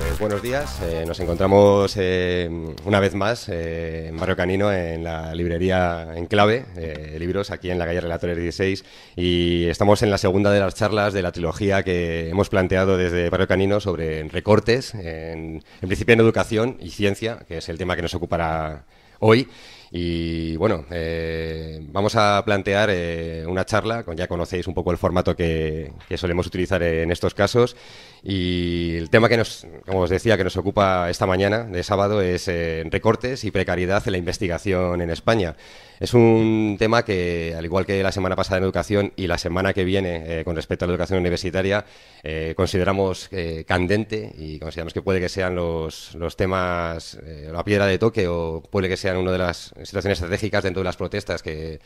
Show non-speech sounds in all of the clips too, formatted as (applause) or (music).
Pues buenos días, eh, nos encontramos eh, una vez más eh, en Barrio Canino, en la librería Enclave, de libros aquí en la calle Relatores 16, y estamos en la segunda de las charlas de la trilogía que hemos planteado desde Barrio Canino sobre recortes, en, en principio en educación y ciencia, que es el tema que nos ocupará hoy. Y bueno, eh, vamos a plantear eh, una charla, ya conocéis un poco el formato que, que solemos utilizar en estos casos. Y el tema que nos, como os decía, que nos ocupa esta mañana de sábado es eh, recortes y precariedad en la investigación en España. Es un tema que, al igual que la semana pasada en educación y la semana que viene eh, con respecto a la educación universitaria, eh, consideramos candente y consideramos que puede que sean los, los temas, la piedra de toque o puede que sean una de las situaciones estratégicas dentro de las protestas que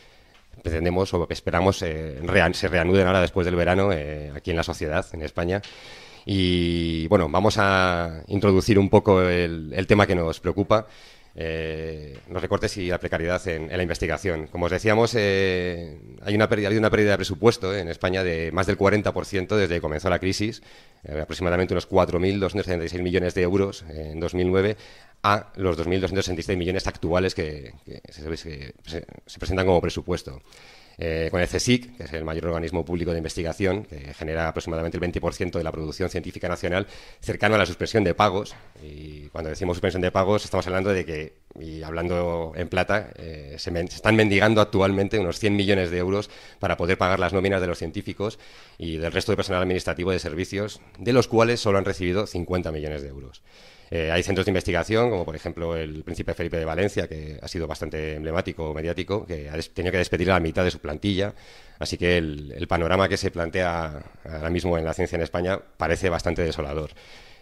pretendemos o que esperamos se reanuden ahora después del verano aquí en la sociedad, en España. Y bueno, vamos a introducir un poco el, tema que nos preocupa, los eh, recortes y la precariedad en, la investigación. Como os decíamos, eh, hay una pérdida, ha habido una pérdida de presupuesto eh, en España de más del 40% desde que comenzó la crisis, aproximadamente unos 4.276 millones de euros en 2009 a los 2.266 millones actuales que, se presentan como presupuesto. Eh, con el CSIC, que es el mayor organismo público de investigación, que genera aproximadamente el 20% de la producción científica nacional, cercano a la suspensión de pagos. Y cuando decimos suspensión de pagos, estamos hablando de que, y hablando en plata, eh, se, se están mendigando actualmente unos 100 millones de euros para poder pagar las nóminas de los científicos y del resto de personal administrativo de servicios, de los cuales solo han recibido 50 millones de euros. Eh, hay centros de investigación, como por ejemplo el Príncipe Felipe de Valencia, que ha sido bastante emblemático, mediático, que ha tenido que despedir a la mitad de su plantilla. Así que el, panorama que se plantea ahora mismo en la ciencia en España parece bastante desolador.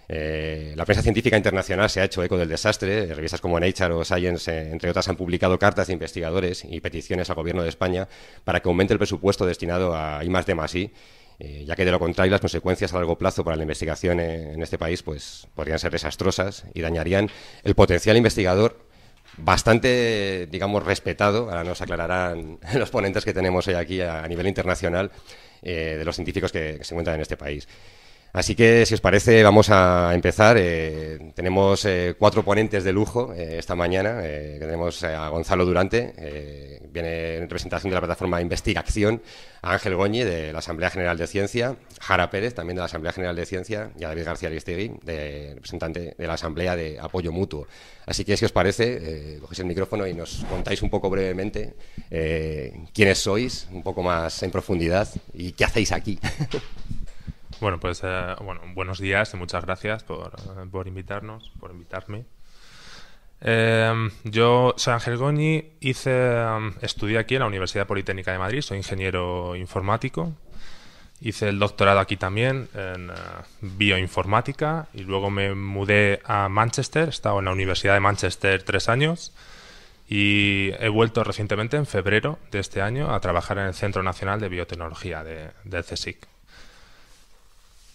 Eh, la prensa científica internacional se ha hecho eco del desastre. Eh, revistas como Nature o Science, entre otras, han publicado cartas de investigadores y peticiones al gobierno de España para que aumente el presupuesto destinado a I, +I eh, ya que de lo contrario las consecuencias a largo plazo para la investigación en este país pues, podrían ser desastrosas y dañarían el potencial investigador bastante, digamos, respetado, ahora nos aclararán (laughs) los ponentes que tenemos hoy aquí a, nivel internacional, eh, de los científicos que se encuentran en este país. Así que, si os parece, vamos a empezar. Eh, tenemos eh, cuatro ponentes de lujo eh, esta mañana. tenemos a Gonzalo Durante, viene en representación de la plataforma Investigación, a Ángel Goñi de la Asamblea General de Ciencia, Jara Pérez también de la Asamblea General de Ciencia y a David García Aristegui, de, representante de la Asamblea de Apoyo Mutuo. Así que, si os parece, cogéis el micrófono y nos contáis un poco brevemente quiénes sois, un poco más en profundidad y qué hacéis aquí. (laughs) Bueno, pues eh, bueno, buenos días y muchas gracias por, invitarnos, por invitarme. Eh, yo soy Ángel Goñi, hice, eh, estudié aquí en la Universidad Politécnica de Madrid, soy ingeniero informático. Hice el doctorado aquí también en bioinformática y luego me mudé a Manchester, he estado en la Universidad de Manchester tres años y he vuelto recientemente, en febrero de este año, a trabajar en el Centro Nacional de Biotecnología de, del CSIC.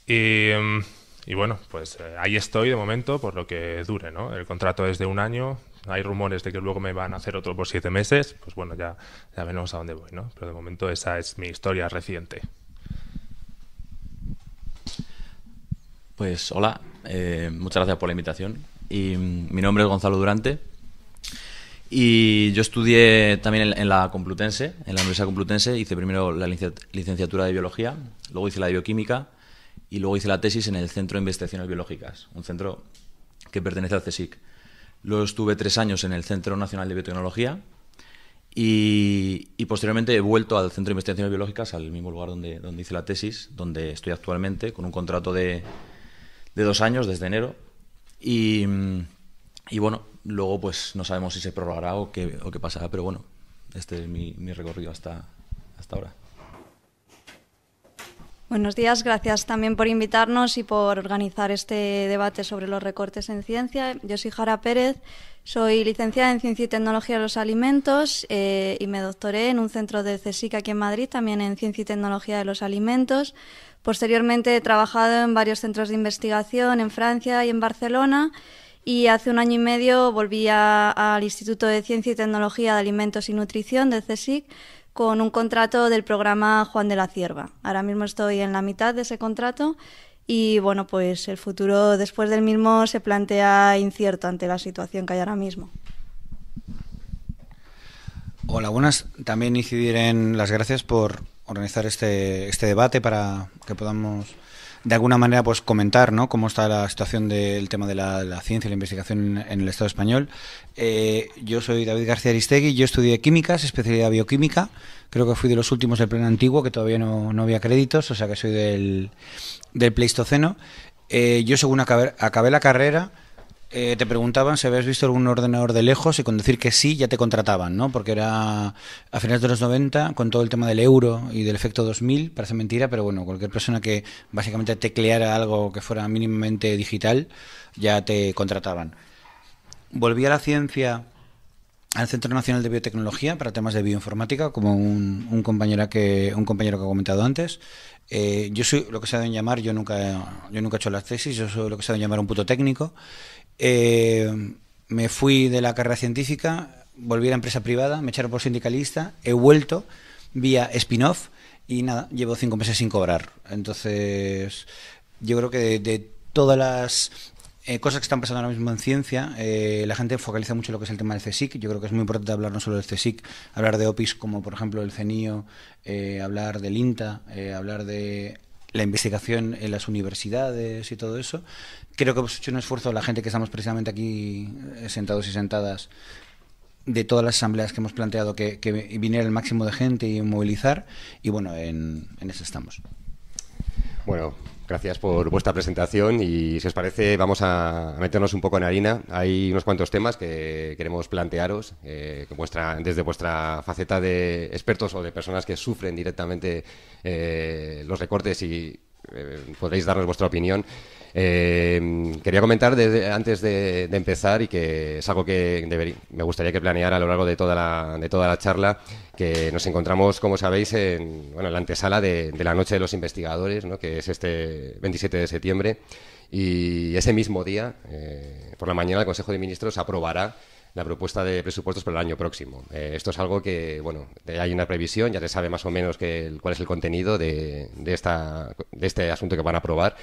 Mm, y, bueno, pues eh, ahí estoy de momento por lo que dure, ¿no? El contrato es de un año, hay rumores de que luego me van a hacer otro por siete meses, pues bueno, ya, ya veremos a dónde voy, ¿no? Pero de momento esa es mi historia reciente. Pues hola, eh, muchas gracias por la invitación. Y mm, mi nombre es Gonzalo Durante. Y yo estudié también en la Complutense, en la Universidad Complutense. Hice primero la licenciatura de Biología, luego hice la de Bioquímica y luego hice la tesis en el Centro de Investigaciones Biológicas, un centro que pertenece al CSIC. Luego estuve tres años en el Centro Nacional de Biotecnología y, posteriormente he vuelto al Centro de Investigaciones Biológicas, al mismo lugar donde, hice la tesis, donde estoy actualmente, con un contrato de, dos años desde enero. Y, bueno, luego pues no sabemos si se prorrogará o qué, o pasará, pero bueno, este es mi, mi recorrido hasta, hasta ahora. Buenos días, gracias también por invitarnos y por organizar este debate sobre los recortes en ciencia. Yo soy Jara Pérez, soy licenciada en Ciencia y Tecnología de los Alimentos eh, y me doctoré en un centro de CSIC aquí en Madrid, también en Ciencia y Tecnología de los Alimentos. Posteriormente he trabajado en varios centros de investigación en Francia y en Barcelona y hace un año y medio volví al Instituto de Ciencia y Tecnología de Alimentos y Nutrición de CSIC con un contrato del programa Juan de la Cierva. Ahora mismo estoy en la mitad de ese contrato y bueno, pues el futuro después del mismo se plantea incierto ante la situación que hay ahora mismo. Hola, buenas. También incidir en las gracias por organizar este, este debate para que podamos de alguna manera pues comentar ¿no? cómo está la situación del tema de la, ciencia y la investigación en, el Estado español. Eh, yo soy David García Aristegui, yo estudié químicas, especialidad bioquímica, creo que fui de los últimos del pleno antiguo, que todavía no, había créditos, o sea que soy del, del Pleistoceno. Eh, yo según acabé la carrera, eh, te preguntaban si habías visto algún ordenador de lejos y con decir que sí ya te contrataban, ¿no? Porque era a finales de los 90 con todo el tema del euro y del efecto 2000, parece mentira, pero bueno, cualquier persona que básicamente tecleara algo que fuera mínimamente digital ya te contrataban. Volví a la ciencia al Centro Nacional de Biotecnología para temas de bioinformática, como un, compañero que un compañero que ha comentado antes. Eh, yo soy lo que se ha de llamar, yo nunca yo nunca he hecho las tesis, yo soy lo que se ha de llamar un puto técnico. Eh, me fui de la carrera científica, volví a la empresa privada, me echaron por sindicalista, he vuelto vía spin-off y nada, llevo cinco meses sin cobrar. Entonces, yo creo que de, todas las eh, cosas que están pasando ahora mismo en ciencia, eh, la gente focaliza mucho lo que es el tema del CSIC. Yo creo que es muy importante hablar no solo del CSIC, hablar de OPIS como por ejemplo el CENIO, eh, hablar del INTA, hablar de la investigación en las universidades y todo eso. Creo que hemos hecho un esfuerzo, la gente que estamos precisamente aquí eh, sentados y sentadas, de todas las asambleas que hemos planteado que, viniera el máximo de gente y movilizar. Y bueno, en, en eso estamos. Bueno, Gracias por vuestra presentación y si os parece vamos a meternos un poco en harina. Hay unos cuantos temas que queremos plantearos eh, vuestra, desde vuestra faceta de expertos o de personas que sufren directamente eh, los recortes y, eh, podéis darnos vuestra opinión. Eh, quería comentar antes de, empezar y que es algo que me gustaría que planeara a lo largo de toda la, de toda la charla, que nos encontramos, como sabéis, en, bueno, en la antesala de, la Noche de los Investigadores, ¿no? que es este 27 de septiembre, y ese mismo día, eh, por la mañana, el Consejo de Ministros aprobará la propuesta de presupuestos para el año próximo. Eh, esto es algo que, bueno, hay una previsión, ya se sabe más o menos cuál es el contenido de, esta, de este asunto que van a aprobar.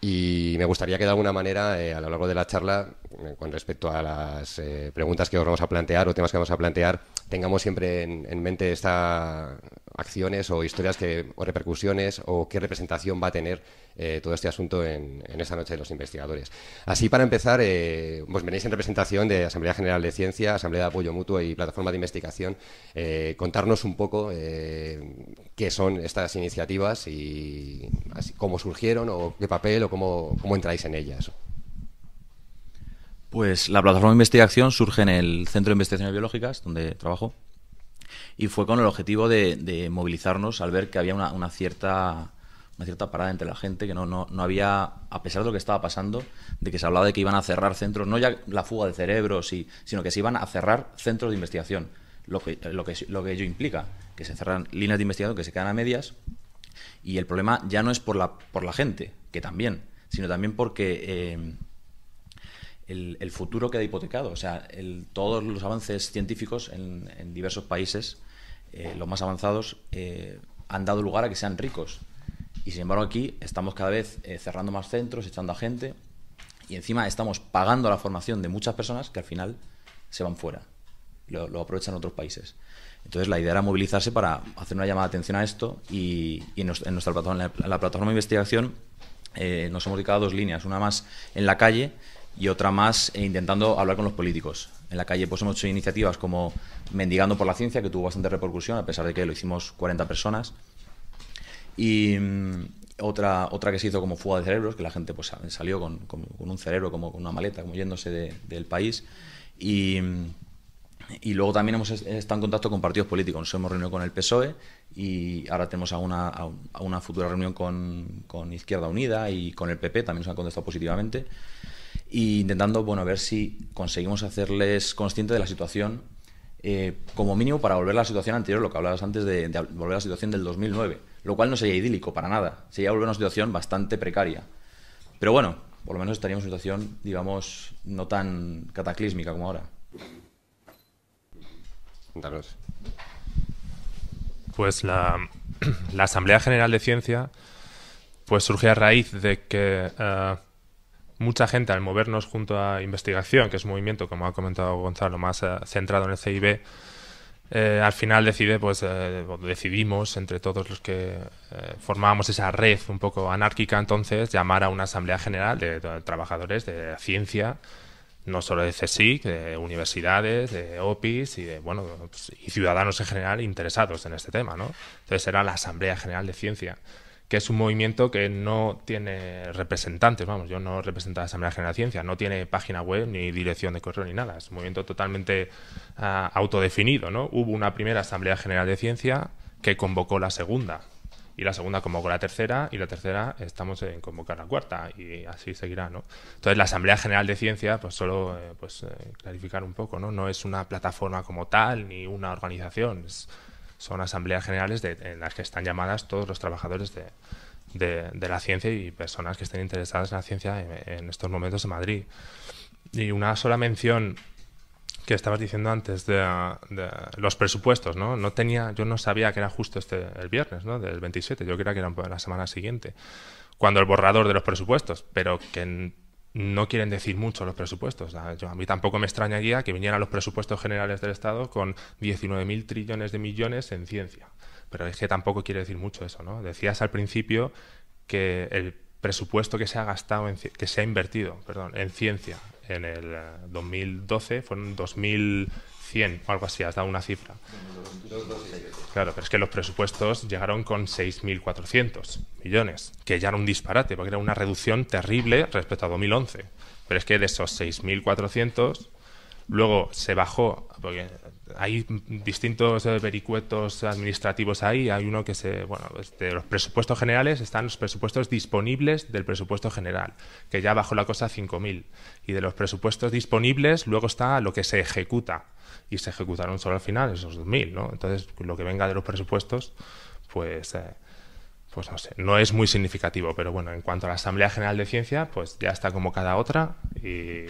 Y me gustaría que de alguna manera, eh, a lo largo de la charla, eh, con respecto a las preguntas que os vamos a plantear o temas que vamos a plantear, tengamos siempre en mente esta, acciones o historias que, o repercusiones o qué representación va a tener eh, todo este asunto en, en, esta noche de los investigadores. Así, para empezar, eh, pues en representación de Asamblea General de Ciencia, Asamblea de Apoyo Mutuo y Plataforma de Investigación, eh, contarnos un poco eh, qué son estas iniciativas y cómo surgieron o qué papel o cómo, cómo entráis en ellas. Pues la plataforma de investigación surge en el Centro de Investigaciones Biológicas, donde trabajo, y fue con el objetivo de, movilizarnos al ver que había una, cierta parada entre la gente que no, no, había a pesar de lo que estaba pasando de que se hablaba de que iban a cerrar centros no ya la fuga de cerebros sino que se iban a cerrar centros de investigación lo que, ello implica que se cerran líneas de investigación que se quedan a medias y el problema ya no es por la gente que también sino también porque eh, el, futuro queda hipotecado. O sea, todos los avances científicos en, diversos países, eh, los más avanzados, eh, han dado lugar a que sean ricos. Y sin embargo aquí estamos cada vez eh, cerrando más centros, echando a gente y encima estamos pagando la formación de muchas personas que al final se van fuera. Lo, aprovechan otros países. Entonces la idea era movilizarse para hacer una llamada de atención a esto y, en, nuestra plataforma, la, plataforma de investigación nos hemos dedicado a dos líneas, una más en la calle y otra más eh, intentando hablar con los políticos. En la calle pues hemos hecho iniciativas como Mendigando por la Ciencia, que tuvo bastante repercusión, a pesar de que lo hicimos 40 personas. Y mm, otra, otra que se hizo como fuga de cerebros, que la gente pues salió con, un cerebro, como con una maleta, como yéndose del país. Mm, y, luego también hemos estado en contacto con partidos políticos. Nos hemos reunido con el PSOE y ahora tenemos alguna una, futura reunión con, con Izquierda Unida y con el PP, también nos han contestado positivamente. Y intentando bueno, ver si conseguimos hacerles consciente de la situación, eh, como mínimo para volver a la situación anterior, lo que hablabas antes de, volver a la situación del 2009, lo cual no sería idílico para nada, sería volver a una situación bastante precaria. Pero bueno, por lo menos estaríamos en una situación, digamos, no tan cataclísmica como ahora. Pues (clears throat) la, Asamblea General de Ciencia pues surge a raíz de que eh, mucha gente al movernos junto a investigación, que es un movimiento, como ha comentado Gonzalo, más eh, centrado en el CIB, eh, al final decide, pues eh, decidimos entre todos los que formábamos esa red un poco anárquica entonces, llamar a una asamblea general de, trabajadores de ciencia, no solo de CSIC, de universidades, de OPIS y de bueno pues, y ciudadanos en general interesados en este tema, ¿no? Entonces era la Asamblea General de Ciencia que es un movimiento que no tiene representantes, vamos, yo no represento a la Asamblea General de Ciencia, no tiene página web ni dirección de correo ni nada, es un movimiento totalmente ah, autodefinido, ¿no? Hubo una primera Asamblea General de Ciencia que convocó la segunda, y la segunda convocó la tercera, y la tercera estamos en convocar la cuarta, y así seguirá, ¿no? Entonces la Asamblea General de Ciencia, pues solo eh, pues, eh, clarificar un poco, ¿no? No es una plataforma como tal, ni una organización, es son asambleas generales en las que están llamadas todos los trabajadores de, la ciencia y personas que estén interesadas en la ciencia en, estos momentos en Madrid. Y una sola mención que estabas diciendo antes de, los presupuestos, ¿no? No tenía, yo no sabía que era justo este el viernes, ¿no? Del 27, yo creía que era la semana siguiente, cuando el borrador de los presupuestos, pero que no quieren decir mucho los presupuestos. Yo, a mí tampoco me extrañaría que vinieran los presupuestos generales del Estado con 19.000 trillones de millones en ciencia. Pero es que tampoco quiere decir mucho eso, ¿no? Decías al principio que el presupuesto que se ha gastado, en, que se ha invertido, perdón, en ciencia en el 2012 eh, fue fueron 2.000 o algo así, has dado una cifra. Claro, pero es que los presupuestos llegaron con 6.400 millones, que ya era un disparate, porque era una reducción terrible respecto a 2011. Pero es que de esos 6.400, luego se bajó, porque hay distintos eh, vericuetos administrativos ahí, hay uno que se, bueno, de los presupuestos generales están los presupuestos disponibles del presupuesto general, que ya bajó la cosa a 5.000. Y de los presupuestos disponibles luego está lo que se ejecuta, y se ejecutaron solo al final esos 2.000, ¿no? Entonces, lo que venga de los presupuestos, pues, eh, pues no sé, no es muy significativo, pero bueno, en cuanto a la Asamblea General de Ciencia, pues ya está como cada otra y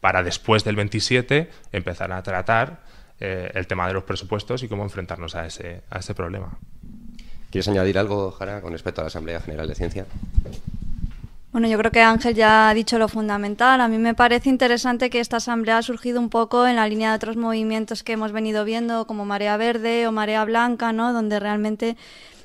para después del 27 empezar a tratar eh, el tema de los presupuestos y cómo enfrentarnos a ese, a ese problema. ¿Quieres añadir algo, Jara, con respecto a la Asamblea General de Ciencia? Bueno, yo creo que Ángel ya ha dicho lo fundamental. A mí me parece interesante que esta asamblea ha surgido un poco en la línea de otros movimientos que hemos venido viendo, como Marea Verde o Marea Blanca, ¿no? Donde realmente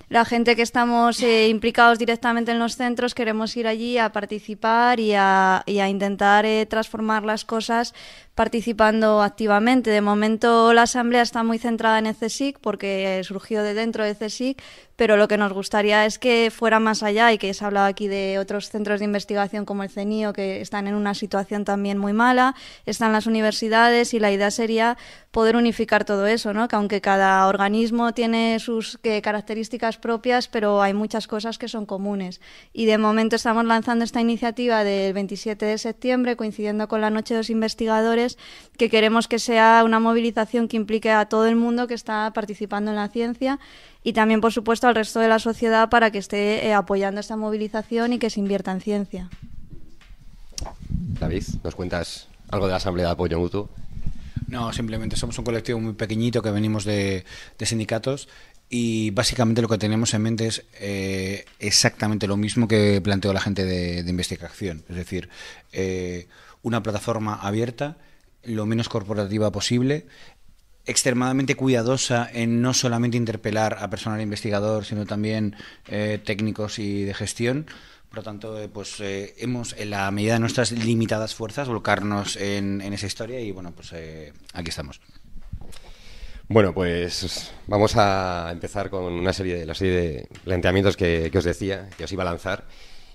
la gente que estamos eh, implicados directamente en los centros queremos ir allí a participar y a, intentar eh, transformar las cosas participando activamente. De momento la asamblea está muy centrada en el CSIC porque surgió de dentro de CSIC, pero lo que nos gustaría es que fuera más allá y que se ha hablado aquí de otros centros de investigación como el CENIO que están en una situación también muy mala, están las universidades y la idea sería poder unificar todo eso, Que aunque cada organismo tiene sus eh, características propias, pero hay muchas cosas que son comunes. Y de momento estamos lanzando esta iniciativa del 27 de septiembre coincidiendo con la Noche de los Investigadores que queremos que sea una movilización que implique a todo el mundo que está participando en la ciencia y también, por supuesto, al resto de la sociedad para que esté eh, apoyando esta movilización y que se invierta en ciencia. David, ¿nos cuentas algo de la Asamblea de Apoyo Mutuo? No, simplemente somos un colectivo muy pequeñito que venimos de, sindicatos y básicamente lo que tenemos en mente es eh, exactamente lo mismo que planteó la gente de, investigación, es decir, eh, una plataforma abierta lo menos corporativa posible, extremadamente cuidadosa en no solamente interpelar a personal investigador, sino también eh, técnicos y de gestión. Por lo tanto, eh, pues eh, hemos, en la medida de nuestras limitadas fuerzas, volcarnos en, esa historia y bueno, pues aquí estamos. Bueno, pues vamos a empezar con una serie de la serie de planteamientos que, que os decía, que os iba a lanzar.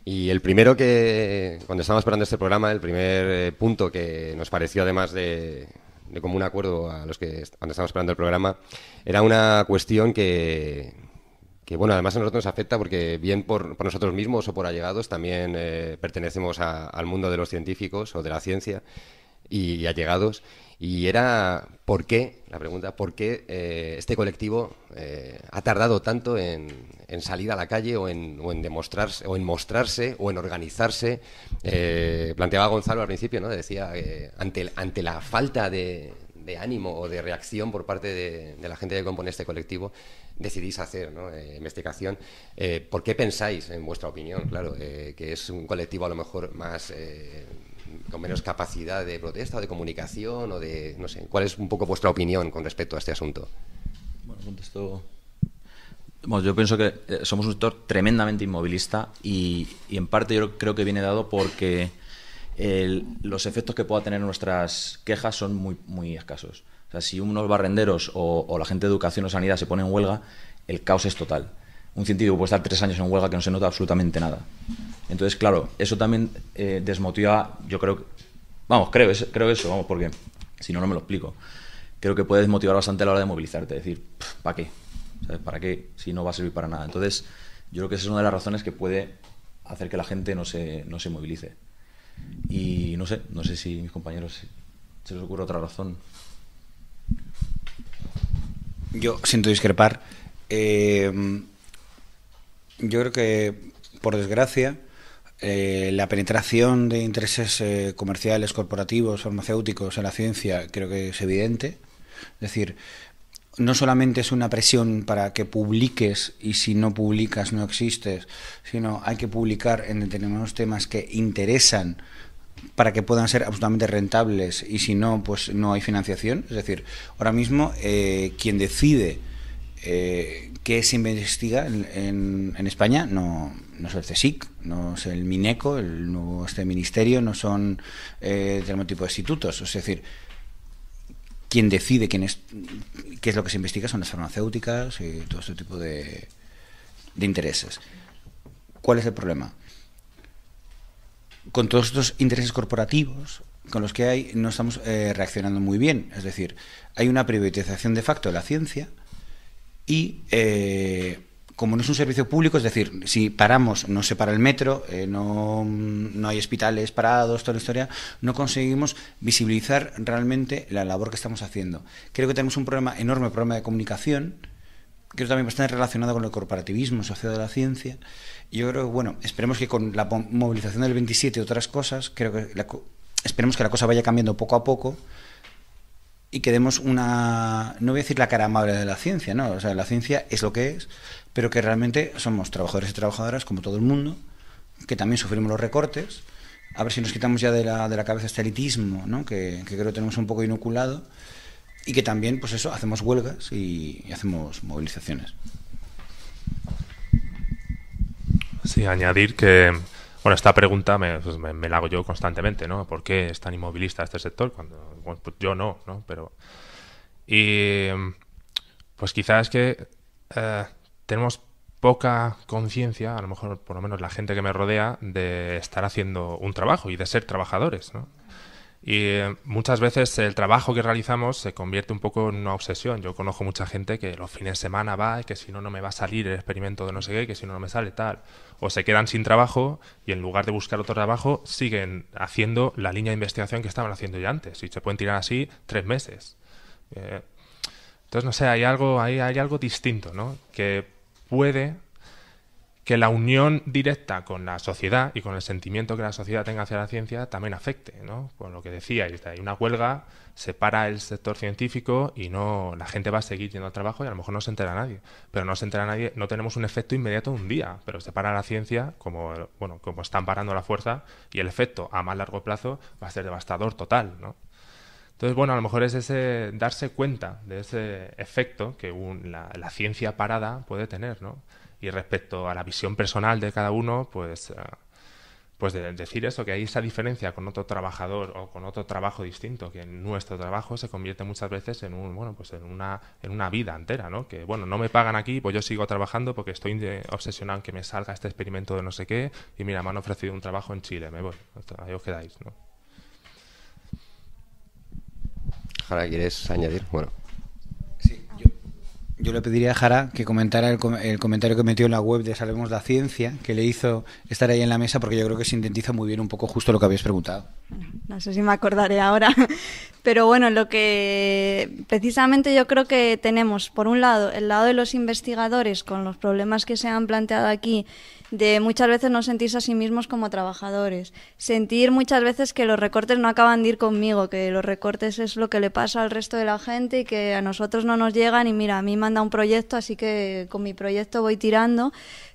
Y el primero que, cuando estábamos esperando este programa, el primer eh, punto que nos pareció además de, de común acuerdo a los que cuando estábamos esperando el programa, era una cuestión que, que bueno, además a nosotros nos afecta porque bien por, por nosotros mismos o por allegados también eh, pertenecemos al mundo de los científicos o de la ciencia y allegados y era por qué, la pregunta, por qué eh, este colectivo eh, ha tardado tanto en, salir a la calle o en, demostrarse, o en mostrarse o en organizarse. Eh, planteaba Gonzalo al principio, ¿no? Decía, eh, ante, ante la falta de, ánimo o de reacción por parte de, la gente que compone este colectivo, decidís hacer ¿no? investigación. ¿Por qué pensáis, en vuestra opinión, claro, que es un colectivo a lo mejor más con menos capacidad de protesta o de comunicación o de, no sé, ¿cuál es un poco vuestra opinión con respecto a este asunto? Bueno, contesto yo pienso que eh, somos un sector tremendamente inmovilista y, en parte yo creo que viene dado porque los efectos que pueda tener nuestras quejas son muy, muy escasos. O sea, si unos barrenderos o, o, la gente de educación o sanidad se pone en huelga, el caos es total un científico puede estar tres años en huelga que no se nota absolutamente nada. Entonces, claro, eso también eh, desmotiva, yo creo, vamos, creo, eso, vamos, porque si no, no me lo explico. Creo que puede desmotivar bastante a la hora de movilizarte, decir, ¿para qué? ¿Para qué? Si no va a servir para nada. Entonces, yo creo que esa es una de las razones que puede hacer que la gente no se, no se movilice. Y no sé, no sé si mis compañeros se les ocurre otra razón. Yo siento discrepar. Eh yo creo que, por desgracia, eh, la penetración de intereses eh, comerciales, corporativos, farmacéuticos en la ciencia creo que es evidente. Es decir, no solamente es una presión para que publiques y si no publicas no existes, sino hay que publicar en determinados temas que interesan para que puedan ser absolutamente rentables y si no, pues no hay financiación. Es decir, ahora mismo eh, quien decide eh, que se investiga en, España no, no es el CSIC, no es el MINECO, el nuevo este ministerio, no son eh, tipo de institutos. Es decir, quien decide quién es, qué es lo que se investiga son las farmacéuticas y todo este tipo de, de intereses. ¿Cuál es el problema? Con todos estos intereses corporativos, con los que hay no estamos eh, reaccionando muy bien. Es decir, hay una privatización de facto de la ciencia y eh, como no es un servicio público, es decir, si paramos no se para el metro, eh, no, hay hospitales parados, toda la historia, no conseguimos visibilizar realmente la labor que estamos haciendo. Creo que tenemos un problema, enorme problema de comunicación, creo también bastante relacionado con el corporativismo sociedad de la ciencia. Yo creo que, bueno, esperemos que con la movilización del 27 y otras cosas, creo que esperemos que la cosa vaya cambiando poco a poco y que demos una, no voy a decir la cara amable de la ciencia, ¿no? O sea, la ciencia es lo que es, pero que realmente somos trabajadores y trabajadoras como todo el mundo, que también sufrimos los recortes. A ver si nos quitamos ya de la, de la cabeza este elitismo, ¿no? Que, creo que tenemos un poco inoculado y que también, pues eso, hacemos huelgas y hacemos movilizaciones. Sí, añadir que, bueno, esta pregunta pues me, me, la hago yo constantemente, ¿no? ¿Por qué es tan inmovilista este sector? Cuando, pues yo no, ¿no? Pero. Y. Pues quizás es que eh, tenemos poca conciencia, a lo mejor por lo menos la gente que me rodea, de estar haciendo un trabajo y de ser trabajadores, ¿no? Y eh, muchas veces el trabajo que realizamos se convierte un poco en una obsesión. Yo conozco mucha gente que los fines de semana va, y que si no, no me va a salir el experimento de no sé qué, que si no, no me sale tal. O se quedan sin trabajo y en lugar de buscar otro trabajo, siguen haciendo la línea de investigación que estaban haciendo ya antes. Y se pueden tirar así tres meses. Eh, entonces, no sé, hay algo, hay, hay algo distinto, ¿no? Que puede que la unión directa con la sociedad y con el sentimiento que la sociedad tenga hacia la ciencia también afecte, ¿no? Por lo que decía, hay una huelga, se para el sector científico y no la gente va a seguir yendo al trabajo y a lo mejor no se entera nadie, pero no se entera nadie, no tenemos un efecto inmediato de un día, pero se para la ciencia como bueno, como están parando la fuerza y el efecto a más largo plazo va a ser devastador total, ¿no? Entonces, bueno, a lo mejor es darse cuenta de ese efecto que la, la ciencia parada puede tener, ¿no? Y respecto a la visión personal de cada uno, pues, eh, pues decir eso, que hay esa diferencia con otro trabajador o con otro trabajo distinto, que nuestro trabajo se convierte muchas veces en un, bueno, pues en una, en una vida entera, ¿no? Que bueno, no me pagan aquí, pues yo sigo trabajando porque estoy obsesionado en que me salga este experimento de no sé qué, y mira, me han ofrecido un trabajo en Chile, me voy, ahí os quedáis, ¿no? Jara, ¿quieres añadir? Bueno. Yo le pediría a Jara que comentara el, comentario que metió en la web de Salvemos la Ciencia, que le hizo estar ahí en la mesa, porque yo creo que sintetiza muy bien un poco justo lo que habéis preguntado. No sé si me acordaré ahora, (laughs) pero bueno, lo que precisamente yo creo que tenemos, por un lado, el lado de los investigadores con los problemas que se han planteado aquí de muchas veces no sentirse a sí mismos como trabajadores, sentir muchas veces que los recortes no acaban de ir conmigo, que los recortes es lo que le pasa al resto de la gente y que a nosotros no nos llegan y mira, a mí manda un proyecto, así que con mi proyecto voy tirando,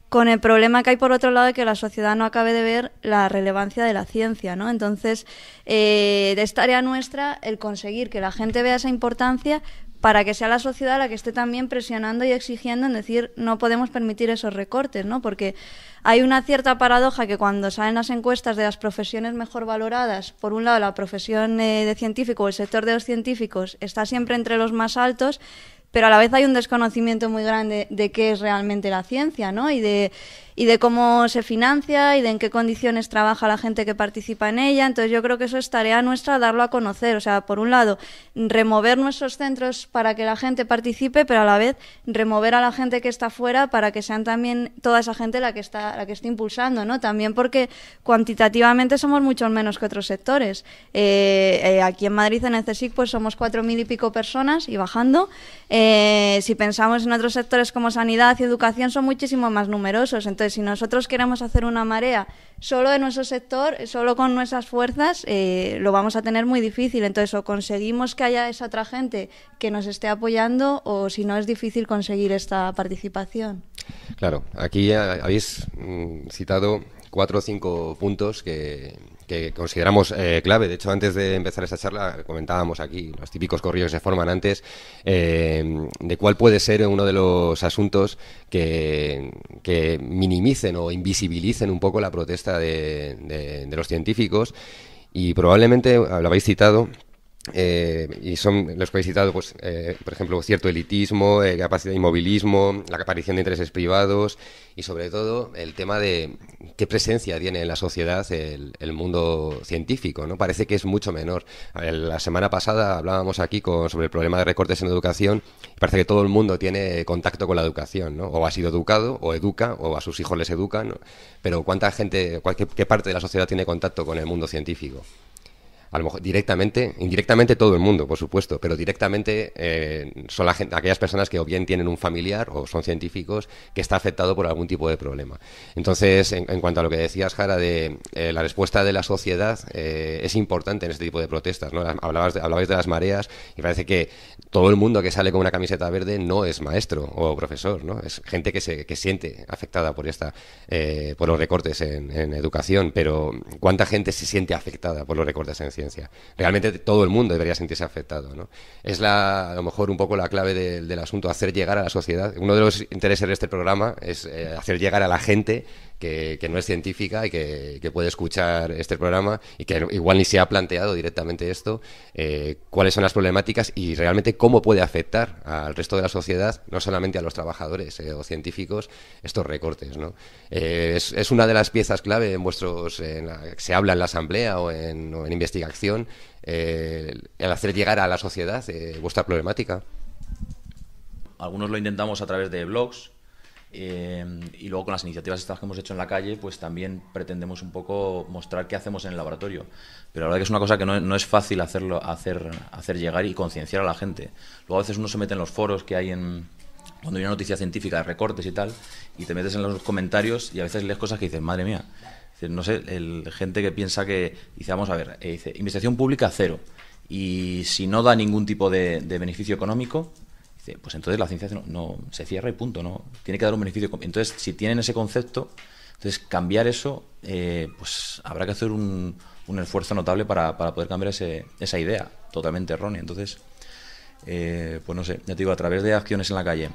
con el problema que hay por otro lado de que la sociedad no acabe de ver la relevancia de la ciencia, ¿no? Entonces, eh, de esta área nuestra el conseguir que la gente vea esa importancia, para que sea la sociedad la que esté también presionando y exigiendo en decir no podemos permitir esos recortes, ¿no? Porque hay una cierta paradoja que cuando salen las encuestas de las profesiones mejor valoradas, por un lado la profesión eh, de científico o el sector de los científicos está siempre entre los más altos, pero a la vez hay un desconocimiento muy grande de qué es realmente la ciencia, ¿no? Y de y de cómo se financia y de en qué condiciones trabaja la gente que participa en ella. Entonces yo creo que eso es tarea nuestra darlo a conocer. O sea, por un lado, remover nuestros centros para que la gente participe, pero a la vez remover a la gente que está fuera para que sean también toda esa gente la que está, la que está impulsando, ¿no? También porque cuantitativamente somos mucho menos que otros sectores. Eh, eh, aquí en Madrid, en ECSIC, pues somos cuatro mil y pico personas y bajando. Eh, si pensamos en otros sectores como sanidad y educación, son muchísimo más numerosos. Entonces, si nosotros queremos hacer una marea solo en nuestro sector, solo con nuestras fuerzas, eh, lo vamos a tener muy difícil. Entonces, o conseguimos que haya esa otra gente que nos esté apoyando, o si no, es difícil conseguir esta participación. Claro, aquí habéis mm, citado cuatro o cinco puntos que, consideramos eh, clave. De hecho, antes de empezar esa charla, comentábamos aquí los típicos corrillos que se forman antes, eh, de cuál puede ser uno de los asuntos que, minimicen o invisibilicen un poco la protesta de, de los científicos. Y probablemente lo habéis citado, eh, y son los que he citado, pues, eh, por ejemplo, cierto elitismo, eh, capacidad de inmovilismo, la aparición de intereses privados y, sobre todo, el tema de qué presencia tiene en la sociedad el, mundo científico. ¿no? Parece que es mucho menor. la semana pasada hablábamos aquí sobre el problema de recortes en educación. parece que todo el mundo tiene contacto con la educación, ¿no? o ha sido educado, o educa, o a sus hijos les educa Pero, ¿cuánta gente, qué parte de la sociedad tiene contacto con el mundo científico? a lo mejor directamente, indirectamente todo el mundo, por supuesto, pero directamente eh, son aquellas personas que o bien tienen un familiar o son científicos que está afectado por algún tipo de problema. Entonces, en, cuanto a lo que decías, Jara, de eh, la respuesta de la sociedad eh, es importante en este tipo de protestas. Hablabas de, hablabais de las mareas y parece que todo el mundo que sale con una camiseta verde no es maestro o profesor, ¿no? es gente que se siente afectada por, esta, por los recortes en, en educación, pero ¿cuánta gente se siente afectada por los recortes en ciencia? Realmente todo el mundo debería sentirse afectado. ¿no? Es la, a lo mejor un poco la clave del asunto, hacer llegar a la sociedad. Uno de los intereses de este programa es eh, hacer llegar a la gente que, no es científica y que, puede escuchar este programa y que igual ni se ha planteado directamente esto, eh, cuáles son las problemáticas y realmente cómo puede afectar al resto de la sociedad, no solamente a los trabajadores eh, o científicos, estos recortes. Eh, es, una de las piezas clave en vuestros, se habla en la asamblea o en, o en investigación, el hacer llegar a la sociedad vuestra problemática. Algunos lo intentamos a través de blogs, eh, y luego con las iniciativas estas que hemos hecho en la calle, pues también pretendemos un poco mostrar qué hacemos en el laboratorio. Pero la verdad que es una cosa que no, no es fácil hacerlo, hacer, hacer llegar y concienciar a la gente. Luego a veces uno se mete en los foros que hay en, cuando hay una noticia científica de recortes y tal, y te metes en los comentarios y a veces lees cosas que dices, madre mía. no sé, gente que piensa que, dice, vamos a ver, eh, dice, investigación pública cero. Y si no da ningún tipo de, de beneficio económico, Dice, pues entonces la ciencia no, se cierra y punto, no tiene que dar un beneficio. Entonces, si tienen ese concepto, entonces cambiar eso, eh, pues habrá que hacer un, esfuerzo notable para, poder cambiar ese, esa idea totalmente errónea. Entonces, eh, pues no sé, ya te digo, a través de acciones en la calle,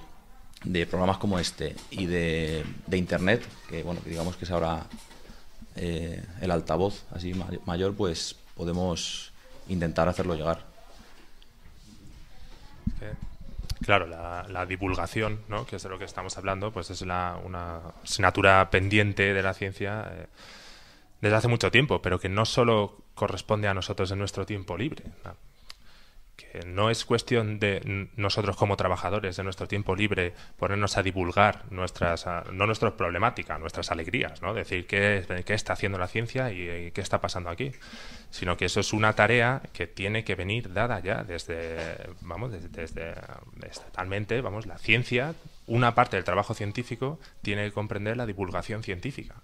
de programas como este y de, internet, que bueno, digamos que es ahora eh, el altavoz así mayor, pues podemos intentar hacerlo llegar. Claro, la, divulgación, ¿no? que es de lo que estamos hablando, pues es la, una asignatura pendiente de la ciencia eh, desde hace mucho tiempo, pero que no solo corresponde a nosotros en nuestro tiempo libre. Eh, no es cuestión de nosotros como trabajadores, de nuestro tiempo libre, ponernos a divulgar nuestras, no nuestras problemáticas, nuestras alegrías, ¿no? Decir qué, está haciendo la ciencia y eh, qué está pasando aquí, sino que eso es una tarea que tiene que venir dada ya desde, vamos, desde estatalmente, vamos, la ciencia, una parte del trabajo científico tiene que comprender la divulgación científica,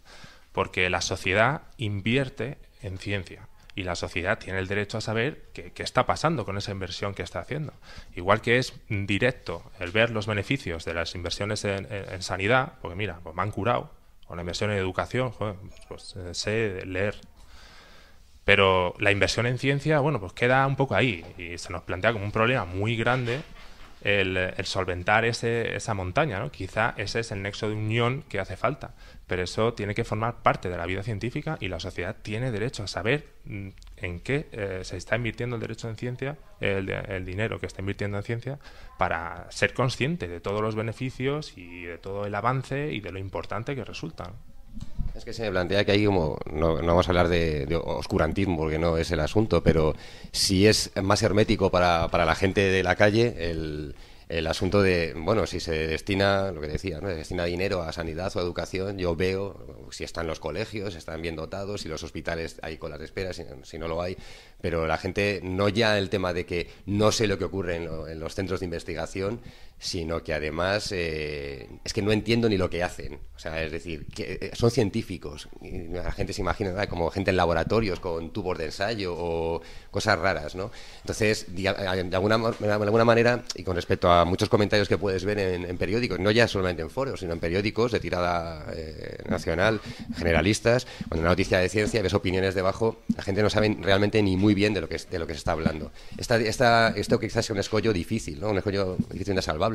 porque la sociedad invierte en ciencia y la sociedad tiene el derecho a saber qué, está pasando con esa inversión que está haciendo. Igual que es directo el ver los beneficios de las inversiones en, sanidad, porque mira, pues me han curado, o la inversión en educación, pues eh, sé leer. Pero la inversión en ciencia, bueno, pues queda un poco ahí y se nos plantea como un problema muy grande el, solventar ese, esa montaña, ¿no? Quizá ese es el nexo de unión que hace falta, pero eso tiene que formar parte de la vida científica y la sociedad tiene derecho a saber mm, en qué eh, se está invirtiendo el derecho en ciencia, el, dinero que está invirtiendo en ciencia, para ser consciente de todos los beneficios y de todo el avance y de lo importante que resulta. Es que se me plantea que hay como, no, vamos a hablar de, oscurantismo porque no es el asunto, pero si es más hermético para, la gente de la calle el, el, asunto de, bueno, si se destina, lo que decía, ¿no? se destina dinero a sanidad o a educación, yo veo si están los colegios, están bien dotados, si los hospitales hay colas de espera, si, no lo hay, pero la gente, no ya el tema de que no sé lo que ocurre en, en los centros de investigación, sino que además eh, es que no entiendo ni lo que hacen. O sea, es decir, que eh, son científicos. La gente se imagina como gente en laboratorios con tubos de ensayo o cosas raras, ¿no? Entonces, de alguna, alguna manera, y con respecto a muchos comentarios que puedes ver en, periódicos, no ya solamente en foros, sino en periódicos de tirada eh, nacional, generalistas, cuando una noticia de ciencia ves opiniones debajo, la gente no sabe realmente ni muy bien de lo que, de lo que se está hablando. Esta, esta, esto quizás sea un escollo difícil, ¿no? Un escollo difícil de salvar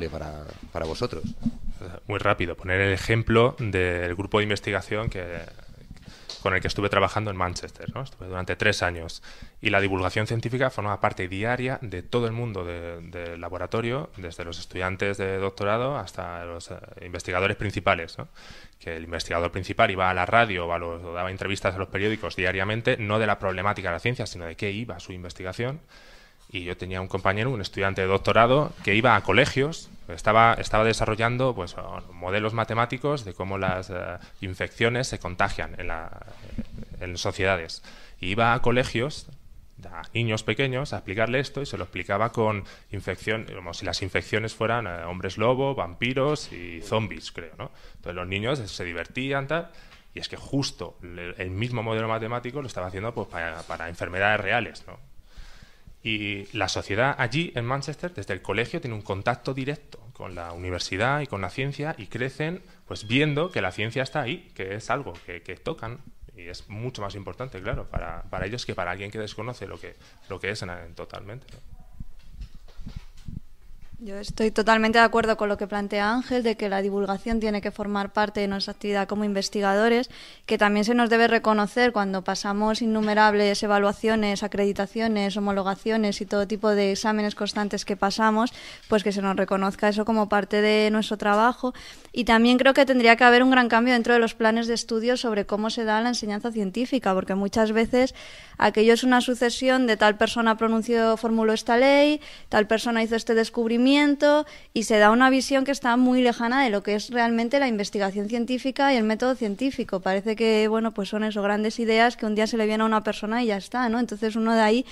para, vosotros. Muy rápido, poner el ejemplo del grupo de investigación que con el que estuve trabajando en Manchester, Estuve durante tres años. Y la divulgación científica formaba parte diaria de todo el mundo del laboratorio, desde los estudiantes de doctorado hasta los eh, investigadores principales, Que el investigador principal iba a la radio o daba entrevistas a los periódicos diariamente, no de la problemática de la ciencia, sino de qué iba su investigación. Y yo tenía un compañero, un estudiante de doctorado, que iba a colegios, estaba, estaba desarrollando pues, modelos matemáticos de cómo las eh, infecciones se contagian en, la, sociedades. Y iba a colegios a niños pequeños a explicarle esto y se lo explicaba con infección, como si las infecciones fueran eh, hombres lobo, vampiros y zombies, creo, ¿no? Entonces los niños se divertían, tal, y es que justo el mismo modelo matemático lo estaba haciendo pues, para, para enfermedades reales, ¿no? Y la sociedad allí, en Manchester, desde el colegio, tiene un contacto directo con la universidad y con la ciencia y crecen pues viendo que la ciencia está ahí, que es algo que, que tocan y es mucho más importante, claro, para, ellos que para alguien que desconoce lo que, lo que es totalmente. Yo estoy totalmente de acuerdo con lo que plantea Ángel, de que la divulgación tiene que formar parte de nuestra actividad como investigadores, que también se nos debe reconocer cuando pasamos innumerables evaluaciones, acreditaciones, homologaciones y todo tipo de exámenes constantes que pasamos, pues que se nos reconozca eso como parte de nuestro trabajo. Y también creo que tendría que haber un gran cambio dentro de los planes de estudio sobre cómo se da la enseñanza científica, porque muchas veces aquello es una sucesión de tal persona pronunció, formuló esta ley, tal persona hizo este descubrimiento, y se da una visión que está muy lejana de lo que es realmente la investigación científica y el método científico. Parece que, bueno, pues son eso, grandes ideas que un día se le viene a una persona y ya está, ¿no? Entonces uno de ahí